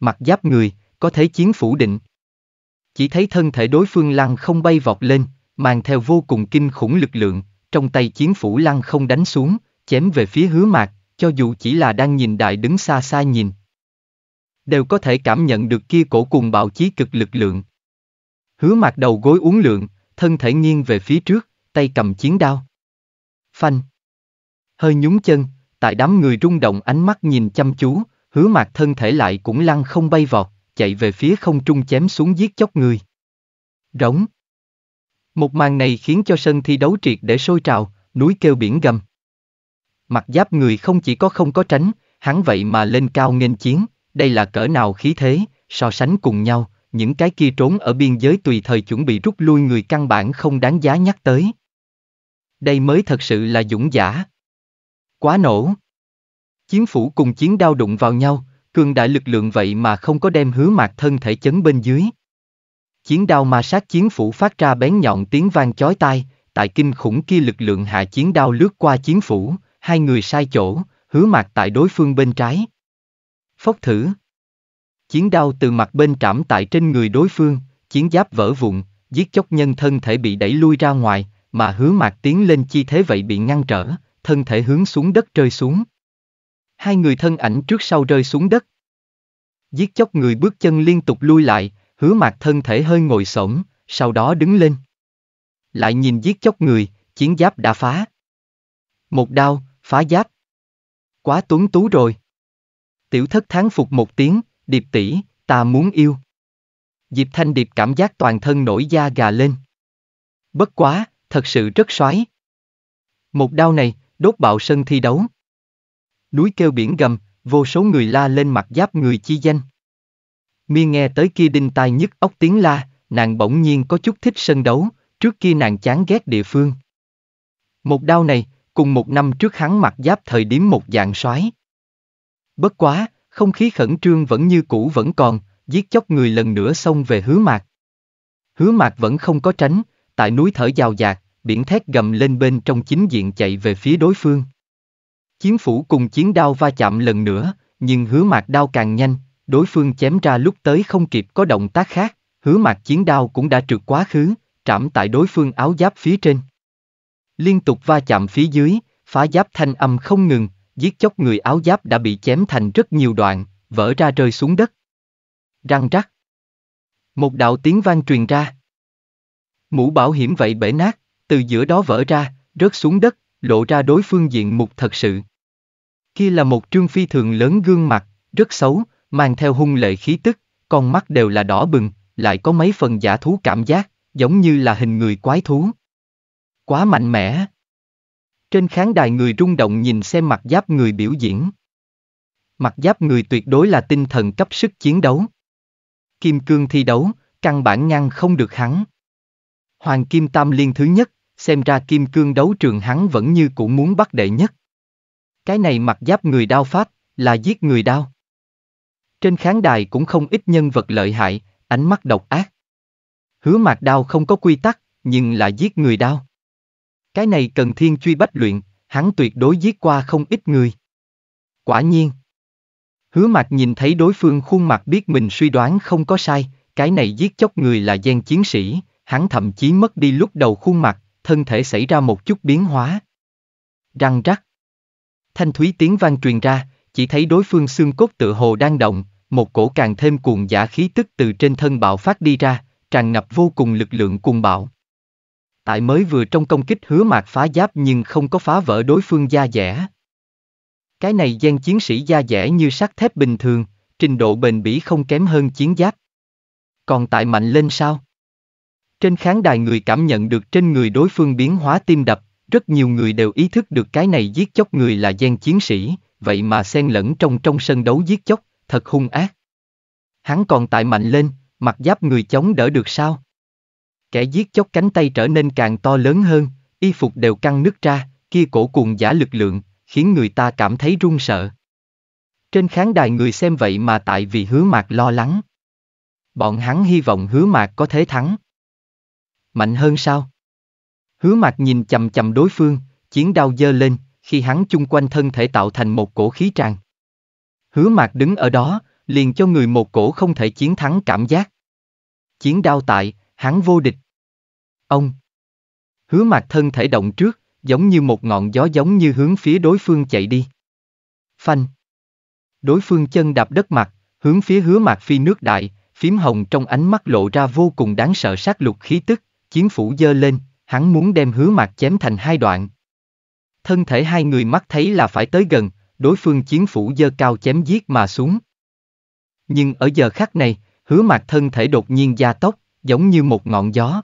Mặt giáp người, có thể chiến phủ định. Chỉ thấy thân thể đối phương lăng không bay vọt lên, mang theo vô cùng kinh khủng lực lượng, trong tay chiến phủ lăng không đánh xuống, chém về phía hứa mạc, cho dù chỉ là đang nhìn đại đứng xa xa nhìn. Đều có thể cảm nhận được kia cổ cùng bạo chí cực lực lượng. Hứa mạc đầu gối uốn lượng, thân thể nghiêng về phía trước, tay cầm chiến đao. Phanh. Hơi nhúng chân, tại đám người rung động ánh mắt nhìn chăm chú, hứa mạc thân thể lại cũng lăng không bay vọt chạy về phía không trung chém xuống giết chóc người. Rống. Một màn này khiến cho sân thi đấu triệt để sôi trào, núi kêu biển gầm. Mặt giáp người không chỉ có không có tránh, hắn vậy mà lên cao nghênh chiến, đây là cỡ nào khí thế, so sánh cùng nhau, những cái kia trốn ở biên giới tùy thời chuẩn bị rút lui người căn bản không đáng giá nhắc tới. Đây mới thật sự là dũng giả. Quá nổ. Chiến phủ cùng chiến đao đụng vào nhau, Cường đại lực lượng vậy mà không có đem hứa mạc thân thể chấn bên dưới. Chiến đao ma sát chiến phủ phát ra bén nhọn tiếng vang chói tai, tại kinh khủng kia lực lượng hạ chiến đao lướt qua chiến phủ, hai người sai chỗ, hứa mạc tại đối phương bên trái. Phốc thử. Chiến đao từ mặt bên trảm tại trên người đối phương, chiến giáp vỡ vụn, giết chóc nhân thân thể bị đẩy lui ra ngoài, mà hứa mạc tiến lên chi thế vậy bị ngăn trở, thân thể hướng xuống đất rơi xuống hai người thân ảnh trước sau rơi xuống đất. Giết chóc người bước chân liên tục lui lại, hứa mạc thân thể hơi ngồi xổm, sau đó đứng lên. Lại nhìn giết chóc người, chiến giáp đã phá. Một đao, phá giáp. Quá tuấn tú rồi. Tiểu thất tháng phục một tiếng, điệp tỷ, ta muốn yêu. Diệp Thanh Điệp cảm giác toàn thân nổi da gà lên. Bất quá, thật sự rất xoái. Một đao này, đốt bạo sân thi đấu núi kêu biển gầm, vô số người la lên mặt giáp người chi danh. Mi nghe tới kia đinh tai nhức ốc tiếng la, nàng bỗng nhiên có chút thích sân đấu, trước kia nàng chán ghét địa phương. Một đao này, cùng một năm trước hắn mặc giáp thời điểm một dạng soái. Bất quá, không khí khẩn trương vẫn như cũ vẫn còn, giết chóc người lần nữa xông về hứa mạc. Hứa mạc vẫn không có tránh, tại núi thở giàu dạt, biển thét gầm lên bên trong chính diện chạy về phía đối phương. Chiến phủ cùng chiến đao va chạm lần nữa, nhưng hứa mạc đao càng nhanh, đối phương chém ra lúc tới không kịp có động tác khác, hứa mạc chiến đao cũng đã trượt quá khứ, trảm tại đối phương áo giáp phía trên. Liên tục va chạm phía dưới, phá giáp thanh âm không ngừng, giết chóc người áo giáp đã bị chém thành rất nhiều đoạn, vỡ ra rơi xuống đất. Răng rắc. Một đạo tiếng vang truyền ra. Mũ bảo hiểm vậy bể nát, từ giữa đó vỡ ra, rớt xuống đất, lộ ra đối phương diện mục thật sự. Kia là một trương phi thường lớn gương mặt, rất xấu, mang theo hung lệ khí tức, con mắt đều là đỏ bừng, lại có mấy phần giả thú cảm giác, giống như là hình người quái thú. Quá mạnh mẽ. Trên khán đài người rung động nhìn xem mặt giáp người biểu diễn. Mặt giáp người tuyệt đối là tinh thần cấp sức chiến đấu. Kim cương thi đấu, căn bản ngăn không được hắn. Hoàng Kim Tam liên thứ nhất, xem ra Kim cương đấu trường hắn vẫn như cũng muốn bắt đệ nhất. Cái này mặc giáp người đao pháp, là giết người đao. Trên khán đài cũng không ít nhân vật lợi hại, ánh mắt độc ác. Hứa mạc đao không có quy tắc, nhưng là giết người đao. Cái này cần thiên truy bách luyện, hắn tuyệt đối giết qua không ít người. Quả nhiên. Hứa mạc nhìn thấy đối phương khuôn mặt biết mình suy đoán không có sai, cái này giết chóc người là gen chiến sĩ, hắn thậm chí mất đi lúc đầu khuôn mặt, thân thể xảy ra một chút biến hóa. Răng rắc. Thanh thúy tiếng vang truyền ra, chỉ thấy đối phương xương cốt tự hồ đang động, một cổ càng thêm cuồng giả khí tức từ trên thân bạo phát đi ra, tràn ngập vô cùng lực lượng cuồng bạo. Tại mới vừa trong công kích hứa mạc phá giáp nhưng không có phá vỡ đối phương da dẻ. Cái này gian chiến sĩ da dẻ như sắt thép bình thường, trình độ bền bỉ không kém hơn chiến giáp. Còn tại mạnh lên sao? Trên khán đài người cảm nhận được trên người đối phương biến hóa tim đập, rất nhiều người đều ý thức được cái này giết chóc người là gian chiến sĩ, vậy mà xen lẫn trong trong sân đấu giết chóc, thật hung ác. Hắn còn tại mạnh lên, mặt giáp người chống đỡ được sao? Kẻ giết chóc cánh tay trở nên càng to lớn hơn, y phục đều căng nứt ra, kia cổ cuồng giả lực lượng, khiến người ta cảm thấy run sợ. Trên khán đài người xem vậy mà tại vì hứa mạc lo lắng. Bọn hắn hy vọng hứa mạc có thể thắng. Mạnh hơn sao? Hứa mạc nhìn chầm chầm đối phương, chiến đao dơ lên, khi hắn chung quanh thân thể tạo thành một cổ khí tràn. Hứa mạc đứng ở đó, liền cho người một cổ không thể chiến thắng cảm giác. Chiến đao tại, hắn vô địch. Ông! Hứa mạc thân thể động trước, giống như một ngọn gió giống như hướng phía đối phương chạy đi. Phanh! Đối phương chân đạp đất mặt, hướng phía hứa mạc phi nước đại, phím hồng trong ánh mắt lộ ra vô cùng đáng sợ sát lục khí tức, chiến phủ dơ lên, hắn muốn đem hứa mặt chém thành hai đoạn. Thân thể hai người mắt thấy là phải tới gần, đối phương chiến phủ dơ cao chém giết mà xuống. Nhưng ở giờ khắc này, hứa mặt thân thể đột nhiên gia tốc, giống như một ngọn gió.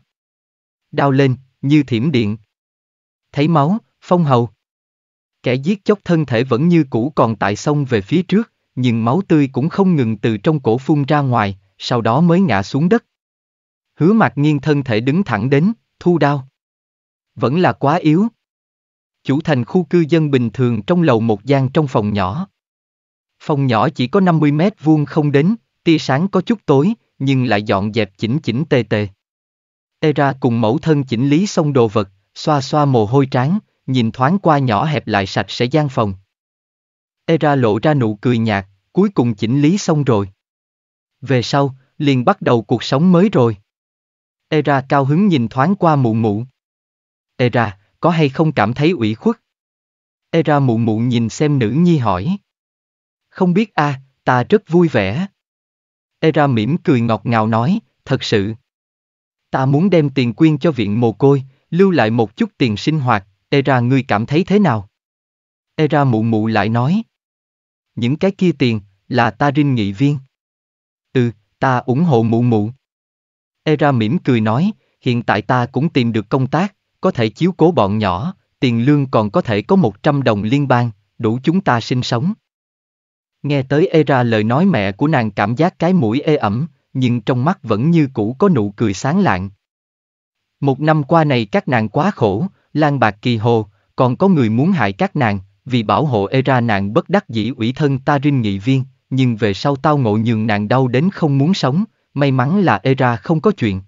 Đau lên, như thiểm điện. Thấy máu, phong hầu. Kẻ giết chóc thân thể vẫn như cũ còn tại sông về phía trước, nhưng máu tươi cũng không ngừng từ trong cổ phun ra ngoài, sau đó mới ngã xuống đất. Hứa mặt nghiêng thân thể đứng thẳng đến, thu đao. Vẫn là quá yếu. Chủ thành khu cư dân bình thường trong lầu một gian trong phòng nhỏ. Phòng nhỏ chỉ có 50 mét vuông không đến, tia sáng có chút tối, nhưng lại dọn dẹp chỉnh chỉnh tề tề. Era cùng mẫu thân chỉnh lý xong đồ vật, xoa xoa mồ hôi trán, nhìn thoáng qua nhỏ hẹp lại sạch sẽ gian phòng. Era lộ ra nụ cười nhạt, cuối cùng chỉnh lý xong rồi. Về sau, liền bắt đầu cuộc sống mới rồi. Era cao hứng nhìn thoáng qua mụ mụ. Era, có hay không cảm thấy ủy khuất? Era muộn muộn nhìn xem nữ nhi hỏi. Không biết a, à, ta rất vui vẻ. Era mỉm cười ngọt ngào nói, thật sự. Ta muốn đem tiền quyên cho viện mồ côi, lưu lại một chút tiền sinh hoạt, Era ngươi cảm thấy thế nào? Era mụ mụ lại nói. Những cái kia tiền, là ta rinh nghị viên. Ừ, ta ủng hộ mụ mụ. Era mỉm cười nói, hiện tại ta cũng tìm được công tác, có thể chiếu cố bọn nhỏ, tiền lương còn có thể có 100 đồng liên bang, đủ chúng ta sinh sống. Nghe tới Era lời nói mẹ của nàng cảm giác cái mũi ê ẩm, nhưng trong mắt vẫn như cũ có nụ cười sáng lạng. Một năm qua này các nàng quá khổ, lan bạc kỳ hồ, còn có người muốn hại các nàng, vì bảo hộ Era nàng bất đắc dĩ ủy thân ta rinh nghị viên, nhưng về sau tao ngộ nhường nàng đau đến không muốn sống, may mắn là Era không có chuyện.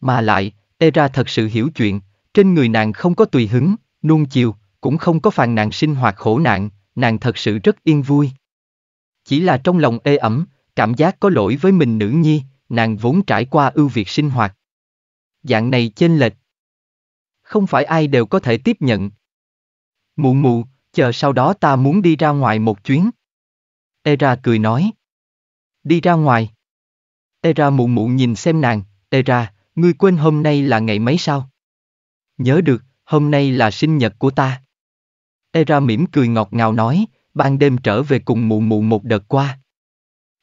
Mà lại, Era thật sự hiểu chuyện, trên người nàng không có tùy hứng, nuông chiều, cũng không có phàn nàng sinh hoạt khổ nạn, nàng thật sự rất yên vui. Chỉ là trong lòng ê ẩm, cảm giác có lỗi với mình nữ nhi, nàng vốn trải qua ưu việt sinh hoạt. Dạng này chênh lệch. Không phải ai đều có thể tiếp nhận. Mụ mụ, chờ sau đó ta muốn đi ra ngoài một chuyến. Era cười nói. Đi ra ngoài. Era mụ mụ nhìn xem nàng, Era, ngươi quên hôm nay là ngày mấy sao? Nhớ được, hôm nay là sinh nhật của ta. Era mỉm cười ngọt ngào nói, ban đêm trở về cùng mụ mụ một đợt qua.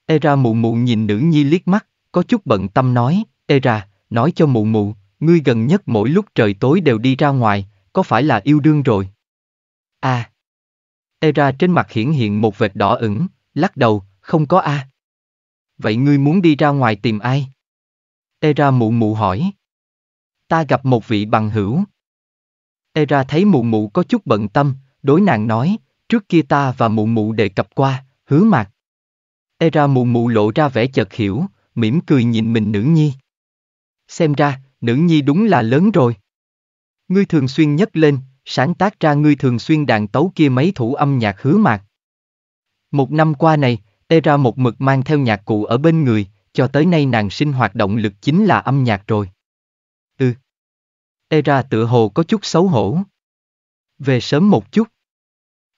Era mụ mụ nhìn nữ nhi liếc mắt, có chút bận tâm nói, Era, nói cho mụ mụ, ngươi gần nhất mỗi lúc trời tối đều đi ra ngoài, có phải là yêu đương rồi? À. Era trên mặt hiển hiện một vệt đỏ ửng, lắc đầu, không có a. À. Vậy ngươi muốn đi ra ngoài tìm ai? Era mụ mụ hỏi. Ta gặp một vị bằng hữu. Era thấy mụ mụ có chút bận tâm, đối nàng nói, trước kia ta và mụ mụ đề cập qua, hứa mạc. Era mụ mụ lộ ra vẻ chợt hiểu, mỉm cười nhìn mình nữ nhi. Xem ra, nữ nhi đúng là lớn rồi. Ngươi thường xuyên nhấc lên, sáng tác ra ngươi thường xuyên đàn tấu kia mấy thủ âm nhạc hứa mạc. Một năm qua này, Era một mực mang theo nhạc cụ ở bên người, cho tới nay nàng sinh hoạt động lực chính là âm nhạc rồi. Ừ. Era tựa hồ có chút xấu hổ. Về sớm một chút.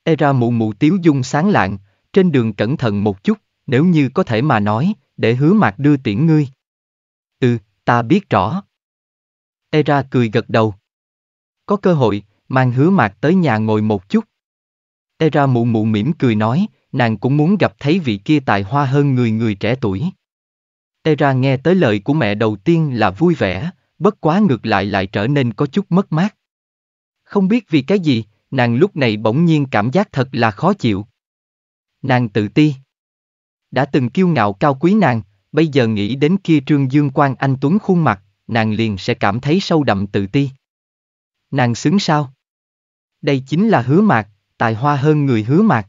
Era mụ mụ tiếu dung sáng lạng, trên đường cẩn thận một chút, nếu như có thể mà nói, để hứa mạc đưa tiễn ngươi. Ừ, ta biết rõ. Era cười gật đầu. Có cơ hội, mang hứa mạc tới nhà ngồi một chút. Era mụ mụ mỉm cười nói, nàng cũng muốn gặp thấy vị kia tài hoa hơn người người trẻ tuổi. Era nghe tới lời của mẹ đầu tiên là vui vẻ, bất quá ngược lại lại trở nên có chút mất mát. Không biết vì cái gì, nàng lúc này bỗng nhiên cảm giác thật là khó chịu. Nàng tự ti. Đã từng kiêu ngạo cao quý nàng, bây giờ nghĩ đến kia trương dương quang anh tuấn khuôn mặt, nàng liền sẽ cảm thấy sâu đậm tự ti. Nàng xứng sao? Đây chính là hứa mạc, tài hoa hơn người hứa mạc.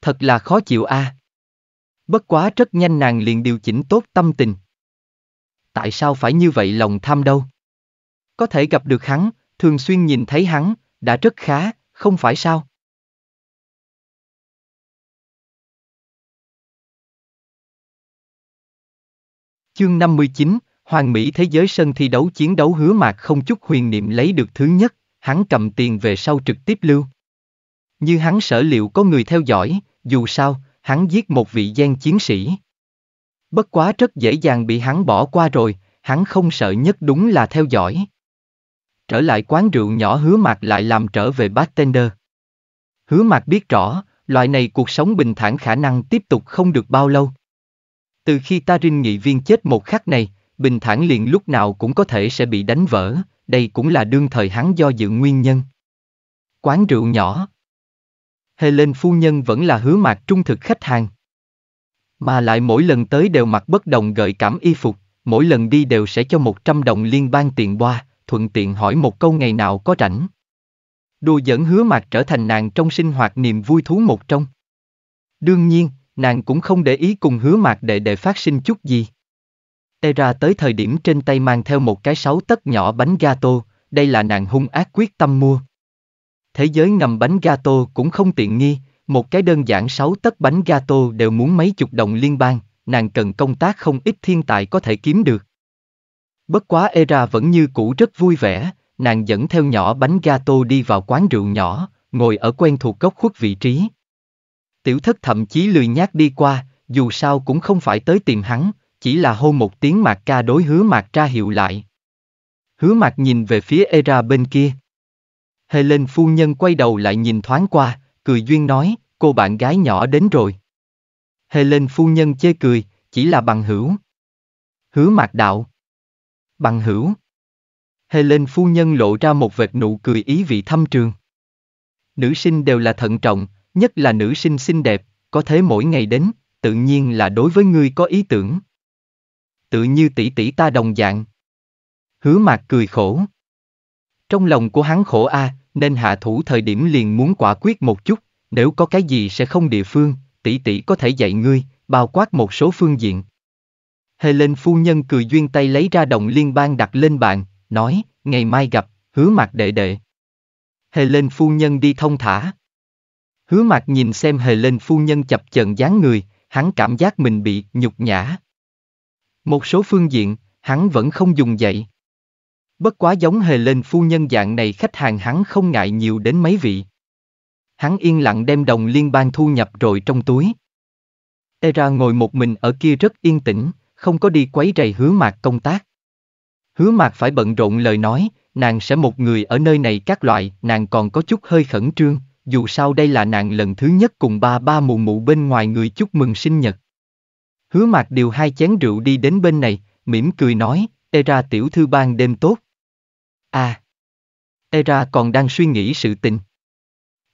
Thật là khó chịu a. À. Bất quá rất nhanh nàng liền điều chỉnh tốt tâm tình. Tại sao phải như vậy lòng tham đâu? Có thể gặp được hắn, thường xuyên nhìn thấy hắn, đã rất khá, không phải sao? Chương 59, Hoàng Mỹ thế giới sân thi đấu chiến đấu hứa mạc không chút huyền niệm lấy được thứ nhất, hắn cầm tiền về sau trực tiếp lưu. Như hắn sở liệu có người theo dõi, dù sao, hắn giết một vị gian chiến sĩ. Bất quá rất dễ dàng bị hắn bỏ qua rồi, hắn không sợ nhất đúng là theo dõi. Trở lại quán rượu nhỏ hứa mặt lại làm trở về bartender. Hứa mặt biết rõ, loại này cuộc sống bình thản khả năng tiếp tục không được bao lâu. Từ khi ta rinh nghị viên chết một khắc này, bình thản liền lúc nào cũng có thể sẽ bị đánh vỡ, đây cũng là đương thời hắn do dự nguyên nhân. Quán rượu nhỏ Helen phu nhân vẫn là hứa mạc trung thực khách hàng. Mà lại mỗi lần tới đều mặc bất đồng gợi cảm y phục, mỗi lần đi đều sẽ cho 100 đồng liên bang tiền boa, thuận tiện hỏi một câu ngày nào có rảnh. Đùa dẫn hứa mạc trở thành nàng trong sinh hoạt niềm vui thú một trong. Đương nhiên, nàng cũng không để ý cùng hứa mạc đệ đệ phát sinh chút gì. tê ra tới thời điểm trên tay mang theo một cái sáu tấc nhỏ bánh gato, đây là nàng hung ác quyết tâm mua thế giới ngầm bánh gato cũng không tiện nghi, một cái đơn giản 6 tấc bánh gato đều muốn mấy chục đồng liên bang, nàng cần công tác không ít thiên tài có thể kiếm được. Bất quá Era vẫn như cũ rất vui vẻ, nàng dẫn theo nhỏ bánh gato đi vào quán rượu nhỏ, ngồi ở quen thuộc góc khuất vị trí. Tiểu thất thậm chí lười nhác đi qua, dù sao cũng không phải tới tìm hắn, chỉ là hô một tiếng mạc ca đối hứa mạc ra hiệu lại. Hứa mạc nhìn về phía Era bên kia, Helen phu nhân quay đầu lại nhìn thoáng qua, cười duyên nói, cô bạn gái nhỏ đến rồi. Helen phu nhân chê cười, chỉ là bằng hữu. Hứa mạc đạo. Bằng hữu. Helen phu nhân lộ ra một vệt nụ cười ý vị thâm trường. Nữ sinh đều là thận trọng, nhất là nữ sinh xinh đẹp, có thế mỗi ngày đến, tự nhiên là đối với ngươi có ý tưởng. Tự như tỷ tỷ ta đồng dạng. Hứa mạc cười khổ. Trong lòng của hắn khổ a, à, nên hạ thủ thời điểm liền muốn quả quyết một chút, nếu có cái gì sẽ không địa phương, tỷ tỷ có thể dạy ngươi, bao quát một số phương diện. Helen phu nhân cười duyên tay lấy ra đồng liên bang đặt lên bàn, nói, ngày mai gặp, hứa mặt đệ đệ. Helen phu nhân đi thông thả. Hứa mặt nhìn xem Helen phu nhân chập chờn dáng người, hắn cảm giác mình bị nhục nhã. Một số phương diện, hắn vẫn không dùng dậy. Bất quá giống hề lên phu nhân dạng này khách hàng hắn không ngại nhiều đến mấy vị. Hắn yên lặng đem đồng liên bang thu nhập rồi trong túi. Era ngồi một mình ở kia rất yên tĩnh, không có đi quấy rầy hứa mạc công tác. Hứa mạc phải bận rộn lời nói, nàng sẽ một người ở nơi này các loại, nàng còn có chút hơi khẩn trương, dù sao đây là nàng lần thứ nhất cùng ba ba mù mụ bên ngoài người chúc mừng sinh nhật. Hứa mạc điều hai chén rượu đi đến bên này, mỉm cười nói, Era tiểu thư ban đêm tốt, À! Era còn đang suy nghĩ sự tình.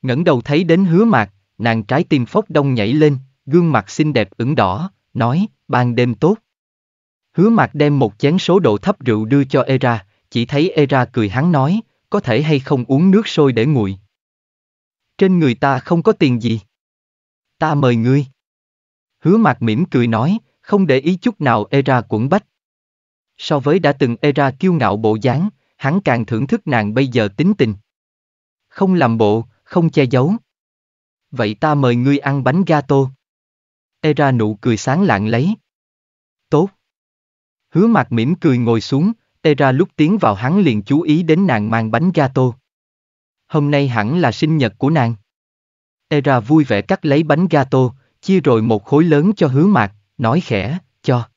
ngẩng đầu thấy đến hứa mạc, nàng trái tim phốc đông nhảy lên, gương mặt xinh đẹp ửng đỏ, nói, ban đêm tốt. Hứa mạc đem một chén số độ thấp rượu đưa cho Era, chỉ thấy Era cười hắn nói, có thể hay không uống nước sôi để nguội. Trên người ta không có tiền gì. Ta mời ngươi. Hứa mạc mỉm cười nói, không để ý chút nào Era quẩn bách. So với đã từng Era kiêu ngạo bộ dáng, hắn càng thưởng thức nàng bây giờ tính tình. Không làm bộ, không che giấu. Vậy ta mời ngươi ăn bánh gato. Era nụ cười sáng lạng lấy. Tốt. Hứa mặt mỉm cười ngồi xuống, Era lúc tiến vào hắn liền chú ý đến nàng mang bánh gato. Hôm nay hẳn là sinh nhật của nàng. Era vui vẻ cắt lấy bánh gato, chia rồi một khối lớn cho hứa mạc, nói khẽ, cho.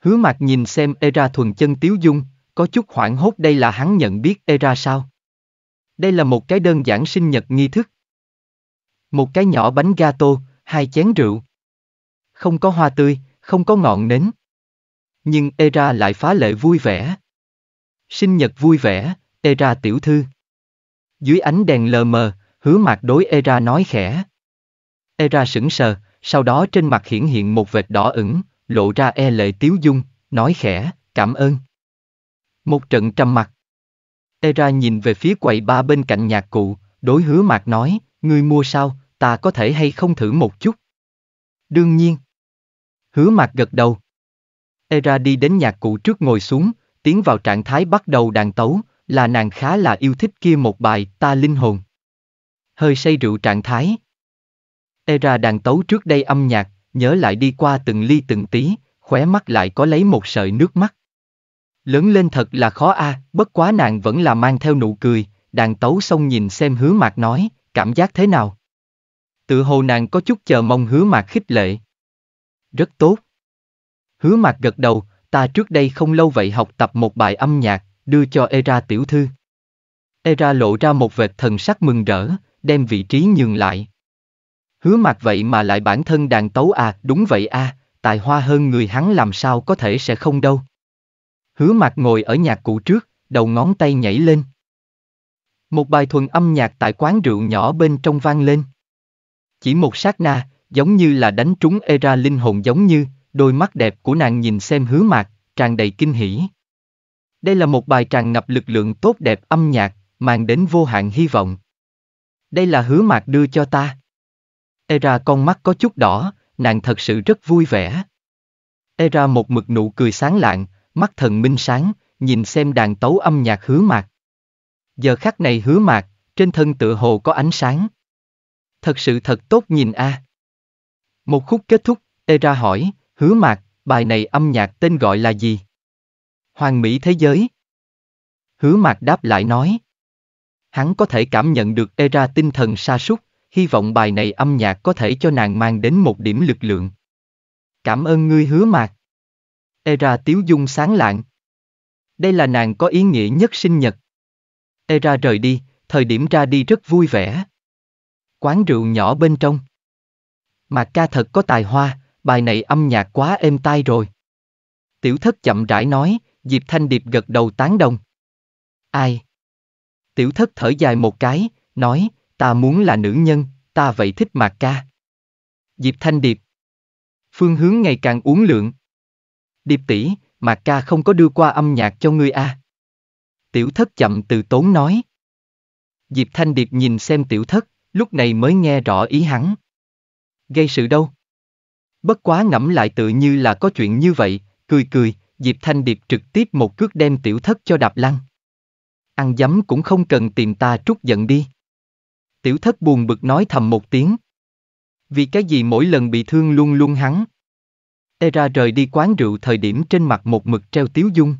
Hứa mạc nhìn xem Era thuần chân tiếu dung, có chút hoảng hốt đây là hắn nhận biết e ra sao. Đây là một cái đơn giản sinh nhật nghi thức. Một cái nhỏ bánh gato, hai chén rượu. Không có hoa tươi, không có ngọn nến. Nhưng Era lại phá lệ vui vẻ. Sinh nhật vui vẻ, Era tiểu thư. Dưới ánh đèn lờ mờ, hứa mặt đối Era nói khẽ. Era sững sờ, sau đó trên mặt hiển hiện một vệt đỏ ửng, lộ ra e lệ tiếu dung, nói khẽ, cảm ơn. Một trận trầm mặt. Era nhìn về phía quầy ba bên cạnh nhạc cụ, đối hứa mạc nói, ngươi mua sao, ta có thể hay không thử một chút. Đương nhiên. Hứa mạc gật đầu. Era đi đến nhạc cụ trước ngồi xuống, tiến vào trạng thái bắt đầu đàn tấu, là nàng khá là yêu thích kia một bài Ta Linh Hồn. Hơi say rượu trạng thái. Era đàn tấu trước đây âm nhạc, nhớ lại đi qua từng ly từng tí, khóe mắt lại có lấy một sợi nước mắt. Lớn lên thật là khó a, à, bất quá nàng vẫn là mang theo nụ cười, đàn tấu xong nhìn xem hứa mạc nói, cảm giác thế nào? Tự hồ nàng có chút chờ mong hứa mạc khích lệ. Rất tốt. Hứa mạc gật đầu, ta trước đây không lâu vậy học tập một bài âm nhạc, đưa cho Era tiểu thư. Era lộ ra một vệt thần sắc mừng rỡ, đem vị trí nhường lại. Hứa mạc vậy mà lại bản thân đàn tấu à, đúng vậy à, tài hoa hơn người hắn làm sao có thể sẽ không đâu. Hứa mặt ngồi ở nhạc cụ trước, đầu ngón tay nhảy lên. Một bài thuần âm nhạc tại quán rượu nhỏ bên trong vang lên. Chỉ một sát na, giống như là đánh trúng era linh hồn giống như, đôi mắt đẹp của nàng nhìn xem hứa mạc, tràn đầy kinh hỉ. Đây là một bài tràn ngập lực lượng tốt đẹp âm nhạc, mang đến vô hạn hy vọng. Đây là hứa mạc đưa cho ta. Era con mắt có chút đỏ, nàng thật sự rất vui vẻ. Era một mực nụ cười sáng lạng, mắt thần minh sáng, nhìn xem đàn tấu âm nhạc hứa mạc. Giờ khắc này hứa mạc, trên thân tựa hồ có ánh sáng. Thật sự thật tốt nhìn a. À. Một khúc kết thúc, Tê ra hỏi, hứa mạc, bài này âm nhạc tên gọi là gì? Hoàng Mỹ Thế Giới. Hứa mạc đáp lại nói. Hắn có thể cảm nhận được Era tinh thần sa sút, hy vọng bài này âm nhạc có thể cho nàng mang đến một điểm lực lượng. Cảm ơn ngươi hứa mạc. Era Tiếu Dung sáng lạng. Đây là nàng có ý nghĩa nhất sinh nhật. Era rời đi, thời điểm ra đi rất vui vẻ. Quán rượu nhỏ bên trong. mạc ca thật có tài hoa, bài này âm nhạc quá êm tai rồi. Tiểu thất chậm rãi nói, Diệp Thanh Điệp gật đầu tán đồng. Ai? Tiểu thất thở dài một cái, nói, ta muốn là nữ nhân, ta vậy thích mạc ca. Diệp Thanh Điệp. Phương hướng ngày càng uống lượng, Điệp tỷ, mạc ca không có đưa qua âm nhạc cho ngươi à. Tiểu thất chậm từ tốn nói. Diệp Thanh Điệp nhìn xem tiểu thất, lúc này mới nghe rõ ý hắn. Gây sự đâu? Bất quá ngẫm lại tự như là có chuyện như vậy, cười cười, Diệp Thanh Điệp trực tiếp một cước đem tiểu thất cho đạp lăn. Ăn dấm cũng không cần tìm ta trút giận đi. Tiểu thất buồn bực nói thầm một tiếng. Vì cái gì mỗi lần bị thương luôn luôn hắn? Era rời đi quán rượu thời điểm trên mặt một mực treo tiếu dung.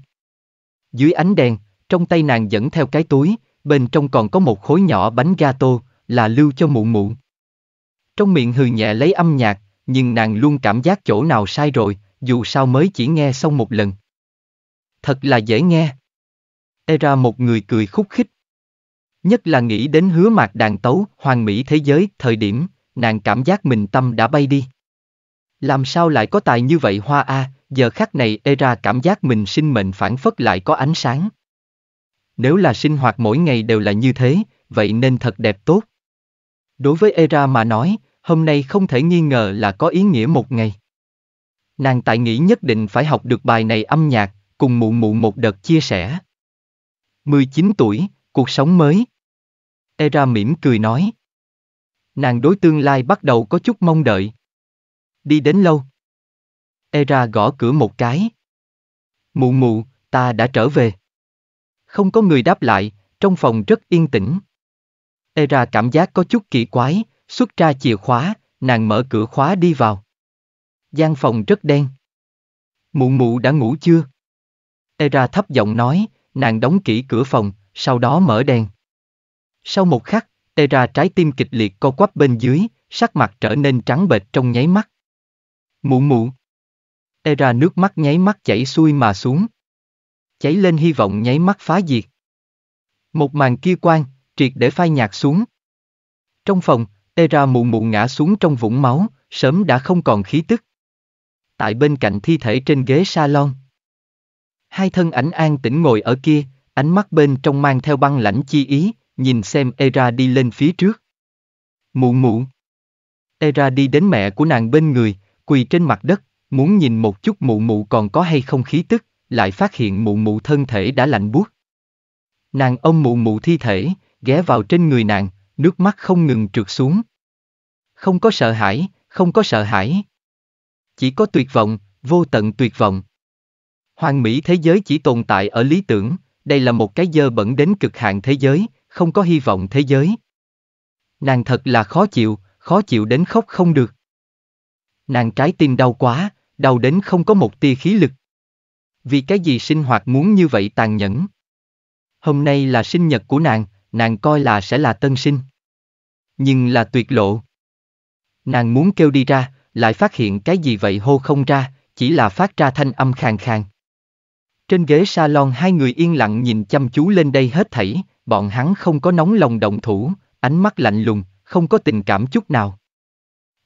Dưới ánh đèn, trong tay nàng dẫn theo cái túi, bên trong còn có một khối nhỏ bánh gato, là lưu cho mụ mụ. Trong miệng hừ nhẹ lấy âm nhạc, nhưng nàng luôn cảm giác chỗ nào sai rồi, dù sao mới chỉ nghe xong một lần. Thật là dễ nghe. Era một người cười khúc khích. Nhất là nghĩ đến hứa mạc đàn tấu, hoàng mỹ thế giới, thời điểm, nàng cảm giác mình tâm đã bay đi. Làm sao lại có tài như vậy hoa a, à, giờ khắc này Era cảm giác mình sinh mệnh phản phất lại có ánh sáng. Nếu là sinh hoạt mỗi ngày đều là như thế, vậy nên thật đẹp tốt. Đối với Era mà nói, hôm nay không thể nghi ngờ là có ý nghĩa một ngày. Nàng tại nghĩ nhất định phải học được bài này âm nhạc, cùng mụ mụ một đợt chia sẻ. 19 tuổi, cuộc sống mới. Era mỉm cười nói. Nàng đối tương lai bắt đầu có chút mong đợi đi đến lâu. Era gõ cửa một cái. Mụ mụ, ta đã trở về. Không có người đáp lại, trong phòng rất yên tĩnh. Era cảm giác có chút kỳ quái, xuất ra chìa khóa, nàng mở cửa khóa đi vào. gian phòng rất đen. Mụ mụ đã ngủ chưa? Era thấp giọng nói, nàng đóng kỹ cửa phòng, sau đó mở đèn. Sau một khắc, Era trái tim kịch liệt co quắp bên dưới, sắc mặt trở nên trắng bệch trong nháy mắt. Mụ mụ. Era nước mắt nháy mắt chảy xuôi mà xuống. Cháy lên hy vọng nháy mắt phá diệt. Một màn kia quang, triệt để phai nhạt xuống. Trong phòng, Era ra mụ mụ ngã xuống trong vũng máu, sớm đã không còn khí tức. Tại bên cạnh thi thể trên ghế salon. Hai thân ảnh an tĩnh ngồi ở kia, ánh mắt bên trong mang theo băng lãnh chi ý, nhìn xem Era đi lên phía trước. Mụ mụ. Era đi đến mẹ của nàng bên người, quỳ trên mặt đất, muốn nhìn một chút mụ mụ còn có hay không khí tức, lại phát hiện mụ mụ thân thể đã lạnh buốt. Nàng ôm mụ mụ thi thể, ghé vào trên người nàng, nước mắt không ngừng trượt xuống. Không có sợ hãi, không có sợ hãi. Chỉ có tuyệt vọng, vô tận tuyệt vọng. Hoàng Mỹ thế giới chỉ tồn tại ở lý tưởng, đây là một cái dơ bẩn đến cực hạn thế giới, không có hy vọng thế giới. Nàng thật là khó chịu, khó chịu đến khóc không được. Nàng trái tim đau quá, đau đến không có một tia khí lực. Vì cái gì sinh hoạt muốn như vậy tàn nhẫn? Hôm nay là sinh nhật của nàng, nàng coi là sẽ là tân sinh. Nhưng là tuyệt lộ. Nàng muốn kêu đi ra, lại phát hiện cái gì vậy hô không ra, chỉ là phát ra thanh âm khàn khàn. Trên ghế salon hai người yên lặng nhìn chăm chú lên đây hết thảy, bọn hắn không có nóng lòng động thủ, ánh mắt lạnh lùng, không có tình cảm chút nào.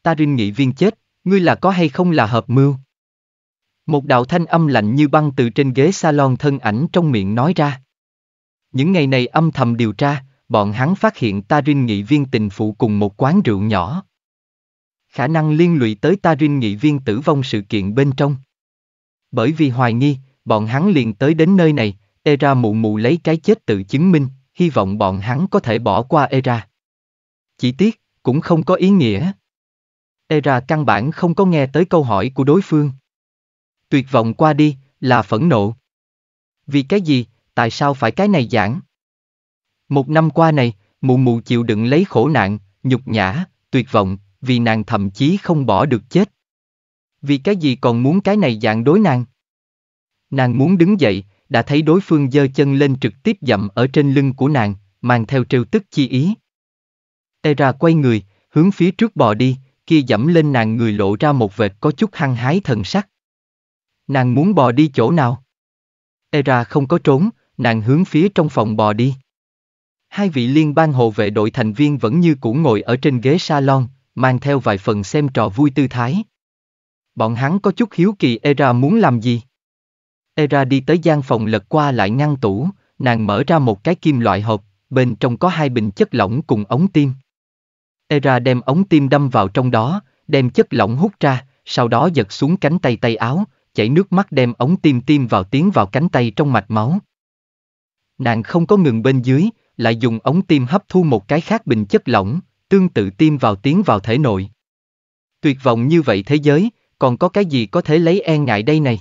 ta Tarin nghị viên chết, ngươi là có hay không là hợp mưu? Một đạo thanh âm lạnh như băng từ trên ghế salon thân ảnh trong miệng nói ra. Những ngày này âm thầm điều tra, bọn hắn phát hiện Tarin nghị viên tình phụ cùng một quán rượu nhỏ. Khả năng liên lụy tới Tarin nghị viên tử vong sự kiện bên trong. Bởi vì hoài nghi, bọn hắn liền tới đến nơi này, Era mụ mụ lấy cái chết tự chứng minh, hy vọng bọn hắn có thể bỏ qua Era. Chỉ tiếc, cũng không có ý nghĩa. Era căn bản không có nghe tới câu hỏi của đối phương. Tuyệt vọng qua đi, là phẫn nộ. Vì cái gì, tại sao phải cái này giảng? Một năm qua này, mụ mụ chịu đựng lấy khổ nạn, nhục nhã, tuyệt vọng, vì nàng thậm chí không bỏ được chết. Vì cái gì còn muốn cái này dạng đối nàng? Nàng muốn đứng dậy, đã thấy đối phương giơ chân lên trực tiếp dậm ở trên lưng của nàng, mang theo trêu tức chi ý. Tera quay người, hướng phía trước bò đi, kia dẫm lên nàng người lộ ra một vệt có chút hăng hái thần sắc. Nàng muốn bò đi chỗ nào? Era không có trốn, nàng hướng phía trong phòng bò đi. Hai vị liên bang hộ vệ đội thành viên vẫn như cũ ngồi ở trên ghế salon, mang theo vài phần xem trò vui tư thái. Bọn hắn có chút hiếu kỳ Era muốn làm gì. Era đi tới gian phòng lật qua lại ngăn tủ, nàng mở ra một cái kim loại hộp, bên trong có hai bình chất lỏng cùng ống tim. Era đem ống tim đâm vào trong đó, đem chất lỏng hút ra, sau đó giật xuống cánh tay tay áo, chảy nước mắt đem ống tim tiêm vào tiến vào cánh tay trong mạch máu. Nàng không có ngừng bên dưới, lại dùng ống tim hấp thu một cái khác bình chất lỏng, tương tự tiêm vào tiến vào thể nội. Tuyệt vọng như vậy thế giới, còn có cái gì có thể lấy e ngại đây này?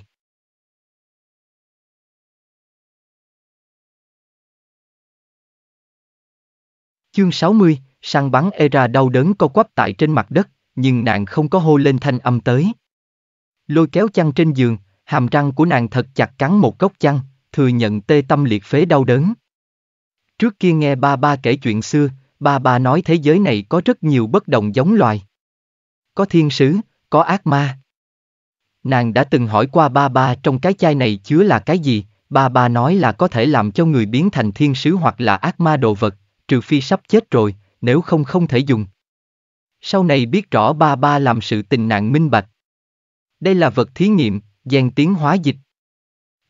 Chương 60, Săn bắn Era đau đớn co quắp tại trên mặt đất, nhưng nàng không có hô lên thanh âm tới. Lôi kéo chăn trên giường, hàm răng của nàng thật chặt cắn một cốc chăn, thừa nhận tê tâm liệt phế đau đớn. Trước kia nghe ba ba kể chuyện xưa, ba ba nói thế giới này có rất nhiều bất đồng giống loài. Có thiên sứ, có ác ma. Nàng đã từng hỏi qua ba ba trong cái chai này chứa là cái gì, ba ba nói là có thể làm cho người biến thành thiên sứ hoặc là ác ma đồ vật, trừ phi sắp chết rồi, nếu không không thể dùng. Sau này biết rõ ba ba làm sự tình nạn minh bạch. Đây là vật thí nghiệm, dàn tiến hóa dịch.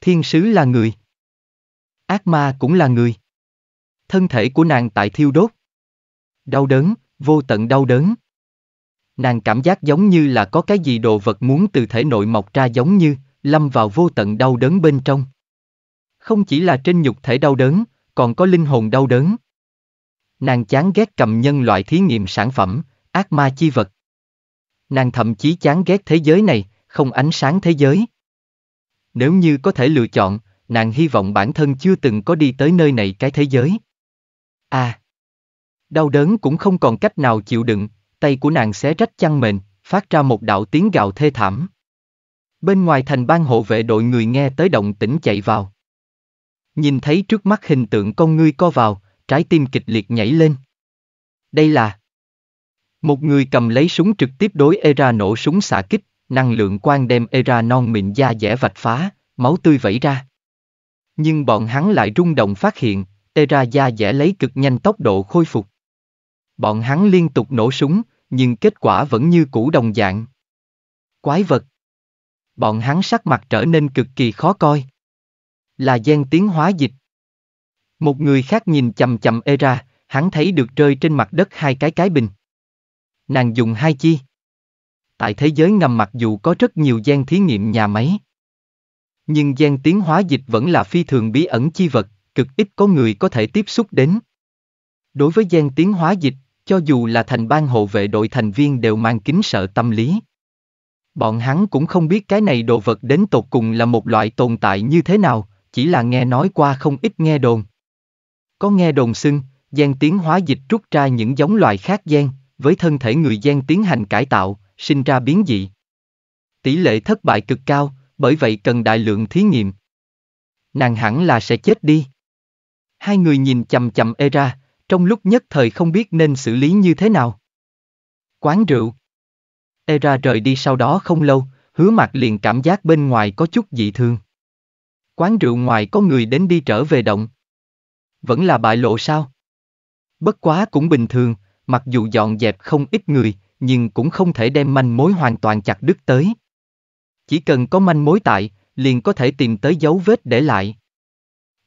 Thiên sứ là người. Ác ma cũng là người. Thân thể của nàng tại thiêu đốt. Đau đớn, vô tận đau đớn. Nàng cảm giác giống như là có cái gì đồ vật muốn từ thể nội mọc ra giống như, lâm vào vô tận đau đớn bên trong. Không chỉ là trên nhục thể đau đớn, còn có linh hồn đau đớn. Nàng chán ghét cầm nhân loại thí nghiệm sản phẩm, ác ma chi vật. Nàng thậm chí chán ghét thế giới này, không ánh sáng thế giới. Nếu như có thể lựa chọn, nàng hy vọng bản thân chưa từng có đi tới nơi này cái thế giới. À! Đau đớn cũng không còn cách nào chịu đựng, tay của nàng xé rách chăn mền, phát ra một đạo tiếng gào thê thảm. Bên ngoài thành ban hộ vệ đội người nghe tới động tĩnh chạy vào. Nhìn thấy trước mắt hình tượng con ngươi co vào, trái tim kịch liệt nhảy lên. Đây là một người cầm lấy súng trực tiếp đối Era nổ súng xạ kích, năng lượng quang đem Era non mịn da dẻ vạch phá, máu tươi vẩy ra. Nhưng bọn hắn lại rung động phát hiện, Era da dẻ lấy cực nhanh tốc độ khôi phục. Bọn hắn liên tục nổ súng, nhưng kết quả vẫn như cũ đồng dạng. Quái vật. Bọn hắn sắc mặt trở nên cực kỳ khó coi. Là gen tiến hóa dịch. Một người khác nhìn chầm chầm Era, hắn thấy được rơi trên mặt đất hai cái cái bình. Nàng dùng hai chi. Tại thế giới ngầm mặc dù có rất nhiều gian thí nghiệm nhà máy. Nhưng gian tiến hóa dịch vẫn là phi thường bí ẩn chi vật, cực ít có người có thể tiếp xúc đến. Đối với gian tiến hóa dịch, cho dù là thành ban hộ vệ đội thành viên đều mang kính sợ tâm lý. Bọn hắn cũng không biết cái này đồ vật đến tột cùng là một loại tồn tại như thế nào, chỉ là nghe nói qua không ít nghe đồn. Có nghe đồn xưng, gian tiến hóa dịch rút ra những giống loài khác gian với thân thể người gian tiến hành cải tạo, sinh ra biến dị. Tỷ lệ thất bại cực cao, bởi vậy cần đại lượng thí nghiệm. Nàng hẳn là sẽ chết đi. Hai người nhìn chầm chầm Era, trong lúc nhất thời không biết nên xử lý như thế nào. Quán rượu. Era rời đi sau đó không lâu, hứa mặt liền cảm giác bên ngoài có chút dị thường. Quán rượu ngoài có người đến đi trở về động, vẫn là bại lộ sao? Bất quá cũng bình thường, mặc dù dọn dẹp không ít người, nhưng cũng không thể đem manh mối hoàn toàn chặt đứt tới. Chỉ cần có manh mối tại, liền có thể tìm tới dấu vết để lại.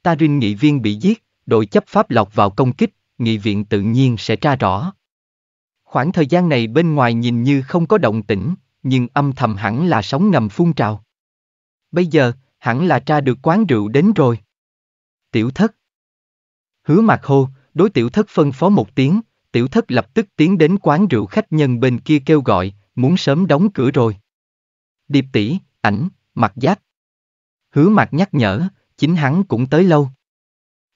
ta Tarin nghị viên bị giết, đội chấp pháp lọc vào công kích, nghị viện tự nhiên sẽ tra rõ. Khoảng thời gian này bên ngoài nhìn như không có động tĩnh, nhưng âm thầm hẳn là sóng ngầm phun trào. Bây giờ, hẳn là tra được quán rượu đến rồi. Tiểu thất, Hứa mặt hô, đối tiểu thất phân phó một tiếng, tiểu thất lập tức tiến đến quán rượu khách nhân bên kia kêu gọi, muốn sớm đóng cửa rồi. Điệp tỷ, ảnh, mặt giác Hứa mặt nhắc nhở, chính hắn cũng tới lâu.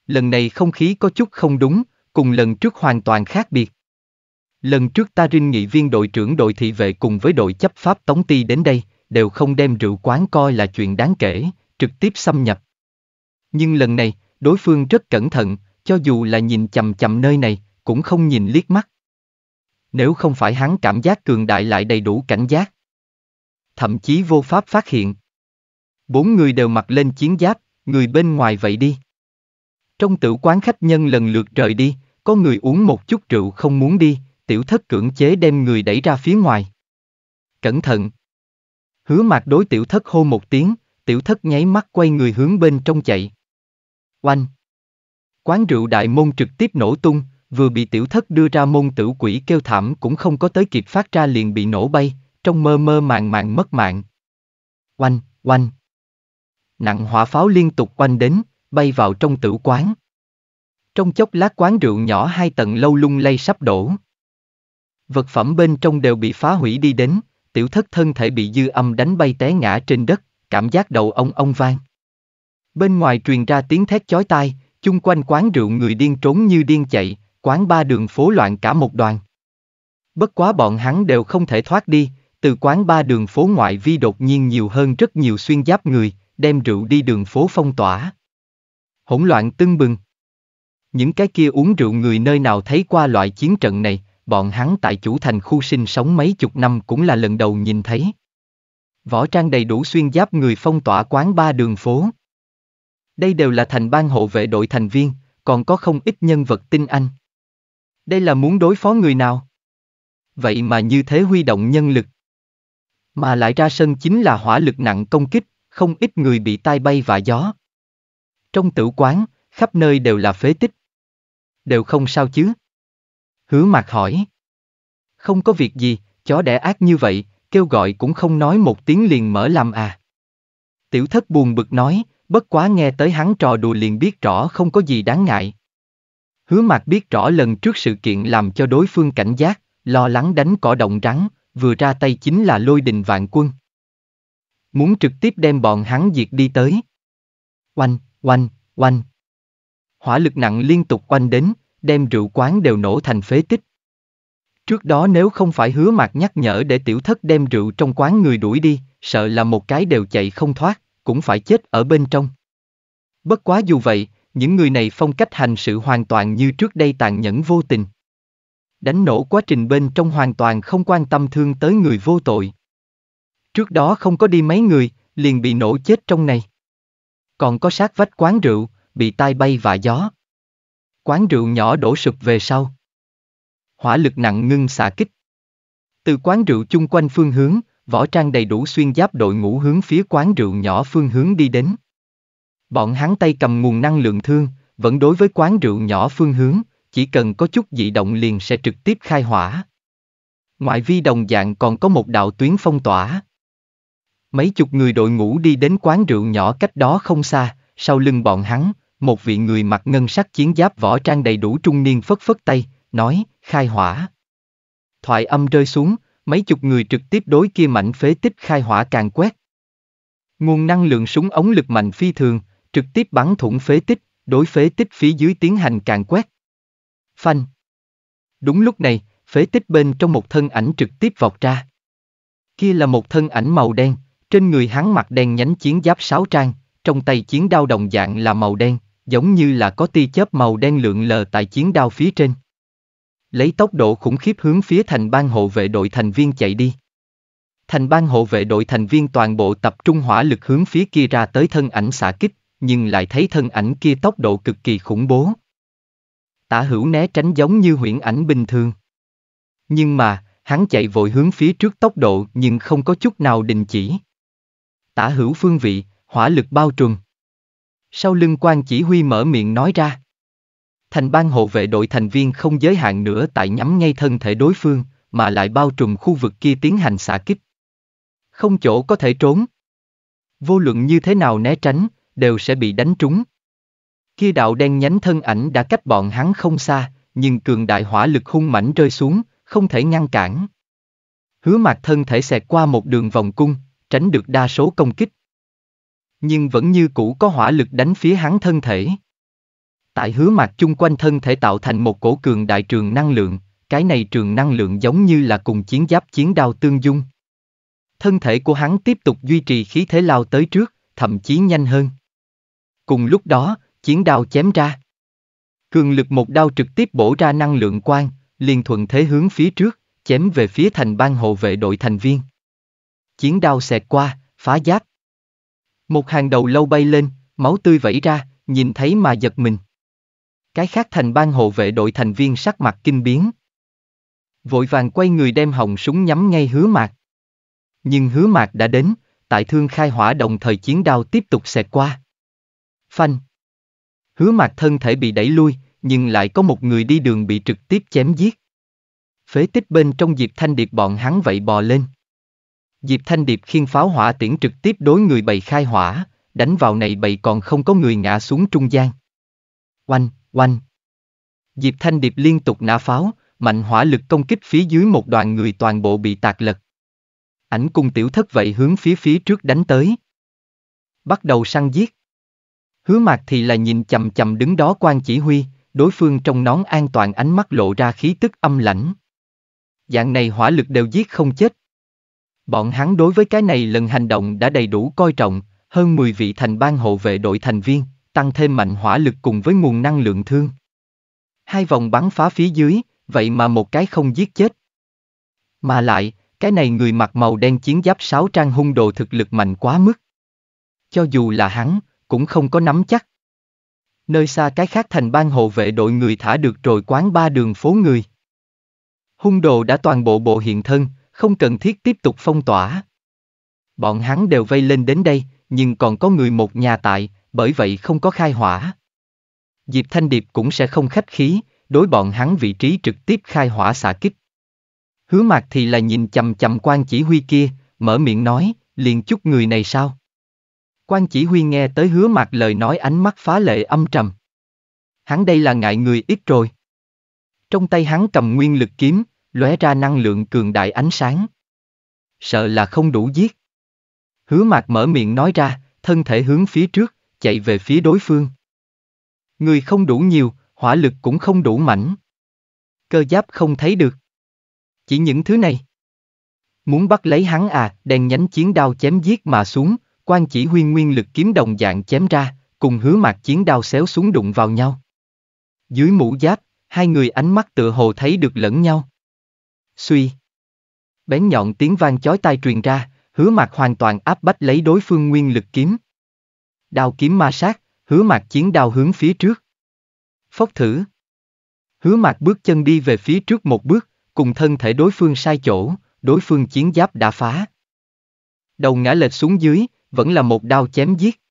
Lần này không khí có chút không đúng, cùng lần trước hoàn toàn khác biệt. Lần trước ta rinh nghị viên đội trưởng đội thị vệ cùng với đội chấp pháp tống ti đến đây, đều không đem rượu quán coi là chuyện đáng kể, trực tiếp xâm nhập. Nhưng lần này, đối phương rất cẩn thận, cho dù là nhìn chầm chầm nơi này, cũng không nhìn liếc mắt. Nếu không phải hắn cảm giác cường đại lại đầy đủ cảnh giác. Thậm chí vô pháp phát hiện. Bốn người đều mặc lên chiến giáp, người bên ngoài vậy đi. Trong tử quán khách nhân lần lượt rời đi, có người uống một chút rượu không muốn đi, tiểu thất cưỡng chế đem người đẩy ra phía ngoài. Cẩn thận! Hứa mạc đối tiểu thất hô một tiếng, tiểu thất nháy mắt quay người hướng bên trong chạy. Oanh! Quán rượu Đại Môn trực tiếp nổ tung, vừa bị tiểu thất đưa ra môn tử quỷ kêu thảm cũng không có tới kịp phát ra liền bị nổ bay, trong mơ mơ màng màng mất mạng. Oanh, oanh. Nặng hỏa pháo liên tục oanh đến, bay vào trong tử quán. Trong chốc lát quán rượu nhỏ hai tầng lâu lung lay sắp đổ. Vật phẩm bên trong đều bị phá hủy đi đến, tiểu thất thân thể bị dư âm đánh bay té ngã trên đất, cảm giác đầu ông ông vang. Bên ngoài truyền ra tiếng thét chói tai, chung quanh quán rượu người điên trốn như điên chạy, quán ba đường phố loạn cả một đoàn. Bất quá bọn hắn đều không thể thoát đi, từ quán ba đường phố ngoại vi đột nhiên nhiều hơn rất nhiều xuyên giáp người, đem rượu đi đường phố phong tỏa. Hỗn loạn tưng bừng. Những cái kia uống rượu người nơi nào thấy qua loại chiến trận này, bọn hắn tại chủ thành khu sinh sống mấy chục năm cũng là lần đầu nhìn thấy. Võ trang đầy đủ xuyên giáp người phong tỏa quán ba đường phố. Đây đều là thành ban hộ vệ đội thành viên, còn có không ít nhân vật tinh anh. Đây là muốn đối phó người nào? Vậy mà như thế huy động nhân lực. Mà lại ra sân chính là hỏa lực nặng công kích, không ít người bị tai bay và gió. Trong tử quán, khắp nơi đều là phế tích. Đều không sao chứ? Hứa mặt hỏi. Không có việc gì, chó đẻ ác như vậy, kêu gọi cũng không nói một tiếng liền mở làm à. Tiểu thất buồn bực nói, bất quá nghe tới hắn trò đùa liền biết rõ không có gì đáng ngại. Hứa mạc biết rõ lần trước sự kiện làm cho đối phương cảnh giác, lo lắng đánh cỏ động rắn, vừa ra tay chính là lôi đình vạn quân. Muốn trực tiếp đem bọn hắn diệt đi tới. Oanh, oanh, oanh. Hỏa lực nặng liên tục oanh đến, đem rượu quán đều nổ thành phế tích. Trước đó nếu không phải hứa mạc nhắc nhở để tiểu thất đem rượu trong quán người đuổi đi, sợ là một cái đều chạy không thoát cũng phải chết ở bên trong. Bất quá dù vậy, những người này phong cách hành sự hoàn toàn như trước đây tàn nhẫn vô tình. Đánh nổ quá trình bên trong hoàn toàn không quan tâm thương tới người vô tội. Trước đó không có đi mấy người, liền bị nổ chết trong này. Còn có sát vách quán rượu, bị tai bay và gió. Quán rượu nhỏ đổ sụp về sau. Hỏa lực nặng ngưng xả kích. Từ quán rượu chung quanh phương hướng, võ trang đầy đủ xuyên giáp đội ngũ hướng phía quán rượu nhỏ phương hướng đi đến. Bọn hắn tay cầm nguồn năng lượng thương, vẫn đối với quán rượu nhỏ phương hướng, chỉ cần có chút dị động liền sẽ trực tiếp khai hỏa. Ngoại vi đồng dạng còn có một đạo tuyến phong tỏa. Mấy chục người đội ngũ đi đến quán rượu nhỏ cách đó không xa, sau lưng bọn hắn, một vị người mặc ngân sắc chiến giáp võ trang đầy đủ trung niên phất phất tay, nói, khai hỏa. Thoại âm rơi xuống, mấy chục người trực tiếp đối kia mảnh phế tích khai hỏa càng quét. Nguồn năng lượng súng ống lực mạnh phi thường, trực tiếp bắn thủng phế tích, đối phế tích phía dưới tiến hành càng quét. Phanh. Đúng lúc này, phế tích bên trong một thân ảnh trực tiếp vọt ra. Kia là một thân ảnh màu đen, trên người hắn mặc đen nhánh chiến giáp sáu trang, trong tay chiến đao đồng dạng là màu đen, giống như là có tia chớp màu đen lượn lờ tại chiến đao phía trên lấy tốc độ khủng khiếp hướng phía thành ban hộ vệ đội thành viên chạy đi. Thành ban hộ vệ đội thành viên toàn bộ tập trung hỏa lực hướng phía kia ra tới thân ảnh xạ kích, nhưng lại thấy thân ảnh kia tốc độ cực kỳ khủng bố. Tả hữu né tránh giống như huyễn ảnh bình thường. Nhưng mà, hắn chạy vội hướng phía trước tốc độ nhưng không có chút nào đình chỉ. Tả hữu phương vị, hỏa lực bao trùm. Sau lưng quan chỉ huy mở miệng nói ra thành ban hộ vệ đội thành viên không giới hạn nữa tại nhắm ngay thân thể đối phương, mà lại bao trùm khu vực kia tiến hành xạ kích. Không chỗ có thể trốn. Vô luận như thế nào né tránh, đều sẽ bị đánh trúng. Kia đạo đen nhánh thân ảnh đã cách bọn hắn không xa, nhưng cường đại hỏa lực hung mảnh rơi xuống, không thể ngăn cản. Hứa mặt thân thể xẹt qua một đường vòng cung, tránh được đa số công kích. Nhưng vẫn như cũ có hỏa lực đánh phía hắn thân thể. Tại hứa mạc chung quanh thân thể tạo thành một cổ cường đại trường năng lượng, cái này trường năng lượng giống như là cùng chiến giáp chiến đao tương dung. Thân thể của hắn tiếp tục duy trì khí thế lao tới trước, thậm chí nhanh hơn. Cùng lúc đó, chiến đao chém ra. Cường lực một đao trực tiếp bổ ra năng lượng quang, liền thuận thế hướng phía trước, chém về phía thành ban hộ vệ đội thành viên. Chiến đao xẹt qua, phá giáp. Một hàng đầu lâu bay lên, máu tươi vẩy ra, nhìn thấy mà giật mình. Cái khác thành ban hộ vệ đội thành viên sắc mặt kinh biến. Vội vàng quay người đem hồng súng nhắm ngay hứa mạc. Nhưng hứa mạc đã đến, tại thương khai hỏa đồng thời chiến đao tiếp tục xẹt qua. Phanh. Hứa mạc thân thể bị đẩy lui, nhưng lại có một người đi đường bị trực tiếp chém giết. Phế tích bên trong Diệp Thanh Điệp bọn hắn vậy bò lên. Diệp Thanh Điệp khiên pháo hỏa tiễn trực tiếp đối người bày khai hỏa, đánh vào này bày còn không có người ngã xuống trung gian. Oanh! Oanh! Diệp Thanh Điệp liên tục nã pháo, mạnh hỏa lực công kích phía dưới một đoàn người toàn bộ bị tạc lật. Ảnh cung tiểu thất vậy hướng phía phía trước đánh tới. Bắt đầu săn giết. Hứa mạc thì là nhìn chầm chầm đứng đó quan chỉ huy, đối phương trong nón an toàn ánh mắt lộ ra khí tức âm lãnh. Dạng này hỏa lực đều giết không chết. Bọn hắn đối với cái này lần hành động đã đầy đủ coi trọng, hơn 10 vị thành ban hộ vệ đội thành viên, tăng thêm mạnh hỏa lực cùng với nguồn năng lượng thương. Hai vòng bắn phá phía dưới, vậy mà một cái không giết chết. Mà lại, cái này người mặc màu đen chiến giáp sáu trang hung đồ thực lực mạnh quá mức. Cho dù là hắn, cũng không có nắm chắc. Nơi xa cái khác thành ban hộ vệ đội người thả được rồi quán ba đường phố người. Hung đồ đã toàn bộ bộ hiện thân, không cần thiết tiếp tục phong tỏa. Bọn hắn đều vây lên đến đây, nhưng còn có người một nhà tại, bởi vậy không có khai hỏa. Diệp Thanh Điệp cũng sẽ không khách khí, đối bọn hắn vị trí trực tiếp khai hỏa xạ kích. Hứa mạc thì là nhìn chầm chầm quan chỉ huy kia, mở miệng nói, liền chút người này sao? Quan chỉ huy nghe tới hứa mạc lời nói ánh mắt phá lệ âm trầm. Hắn đây là ngại người ít rồi. Trong tay hắn cầm nguyên lực kiếm, lóe ra năng lượng cường đại ánh sáng. Sợ là không đủ giết. Hứa mạc mở miệng nói ra, thân thể hướng phía trước, chạy về phía đối phương. Người không đủ nhiều, hỏa lực cũng không đủ mạnh. Cơ giáp không thấy được. Chỉ những thứ này. Muốn bắt lấy hắn à, đèn nhánh chiến đao chém giết mà xuống, quan chỉ huy nguyên lực kiếm đồng dạng chém ra, cùng hứa mặt chiến đao xéo xuống đụng vào nhau. Dưới mũ giáp, hai người ánh mắt tựa hồ thấy được lẫn nhau. Suy. Bén nhọn tiếng vang chói tai truyền ra, hứa mặt hoàn toàn áp bách lấy đối phương nguyên lực kiếm đao kiếm ma sát, hứa mạc chiến đao hướng phía trước. Phốc thử. Hứa mạc bước chân đi về phía trước một bước, cùng thân thể đối phương sai chỗ, đối phương chiến giáp đã phá. Đầu ngã lệch xuống dưới, vẫn là một đao chém giết.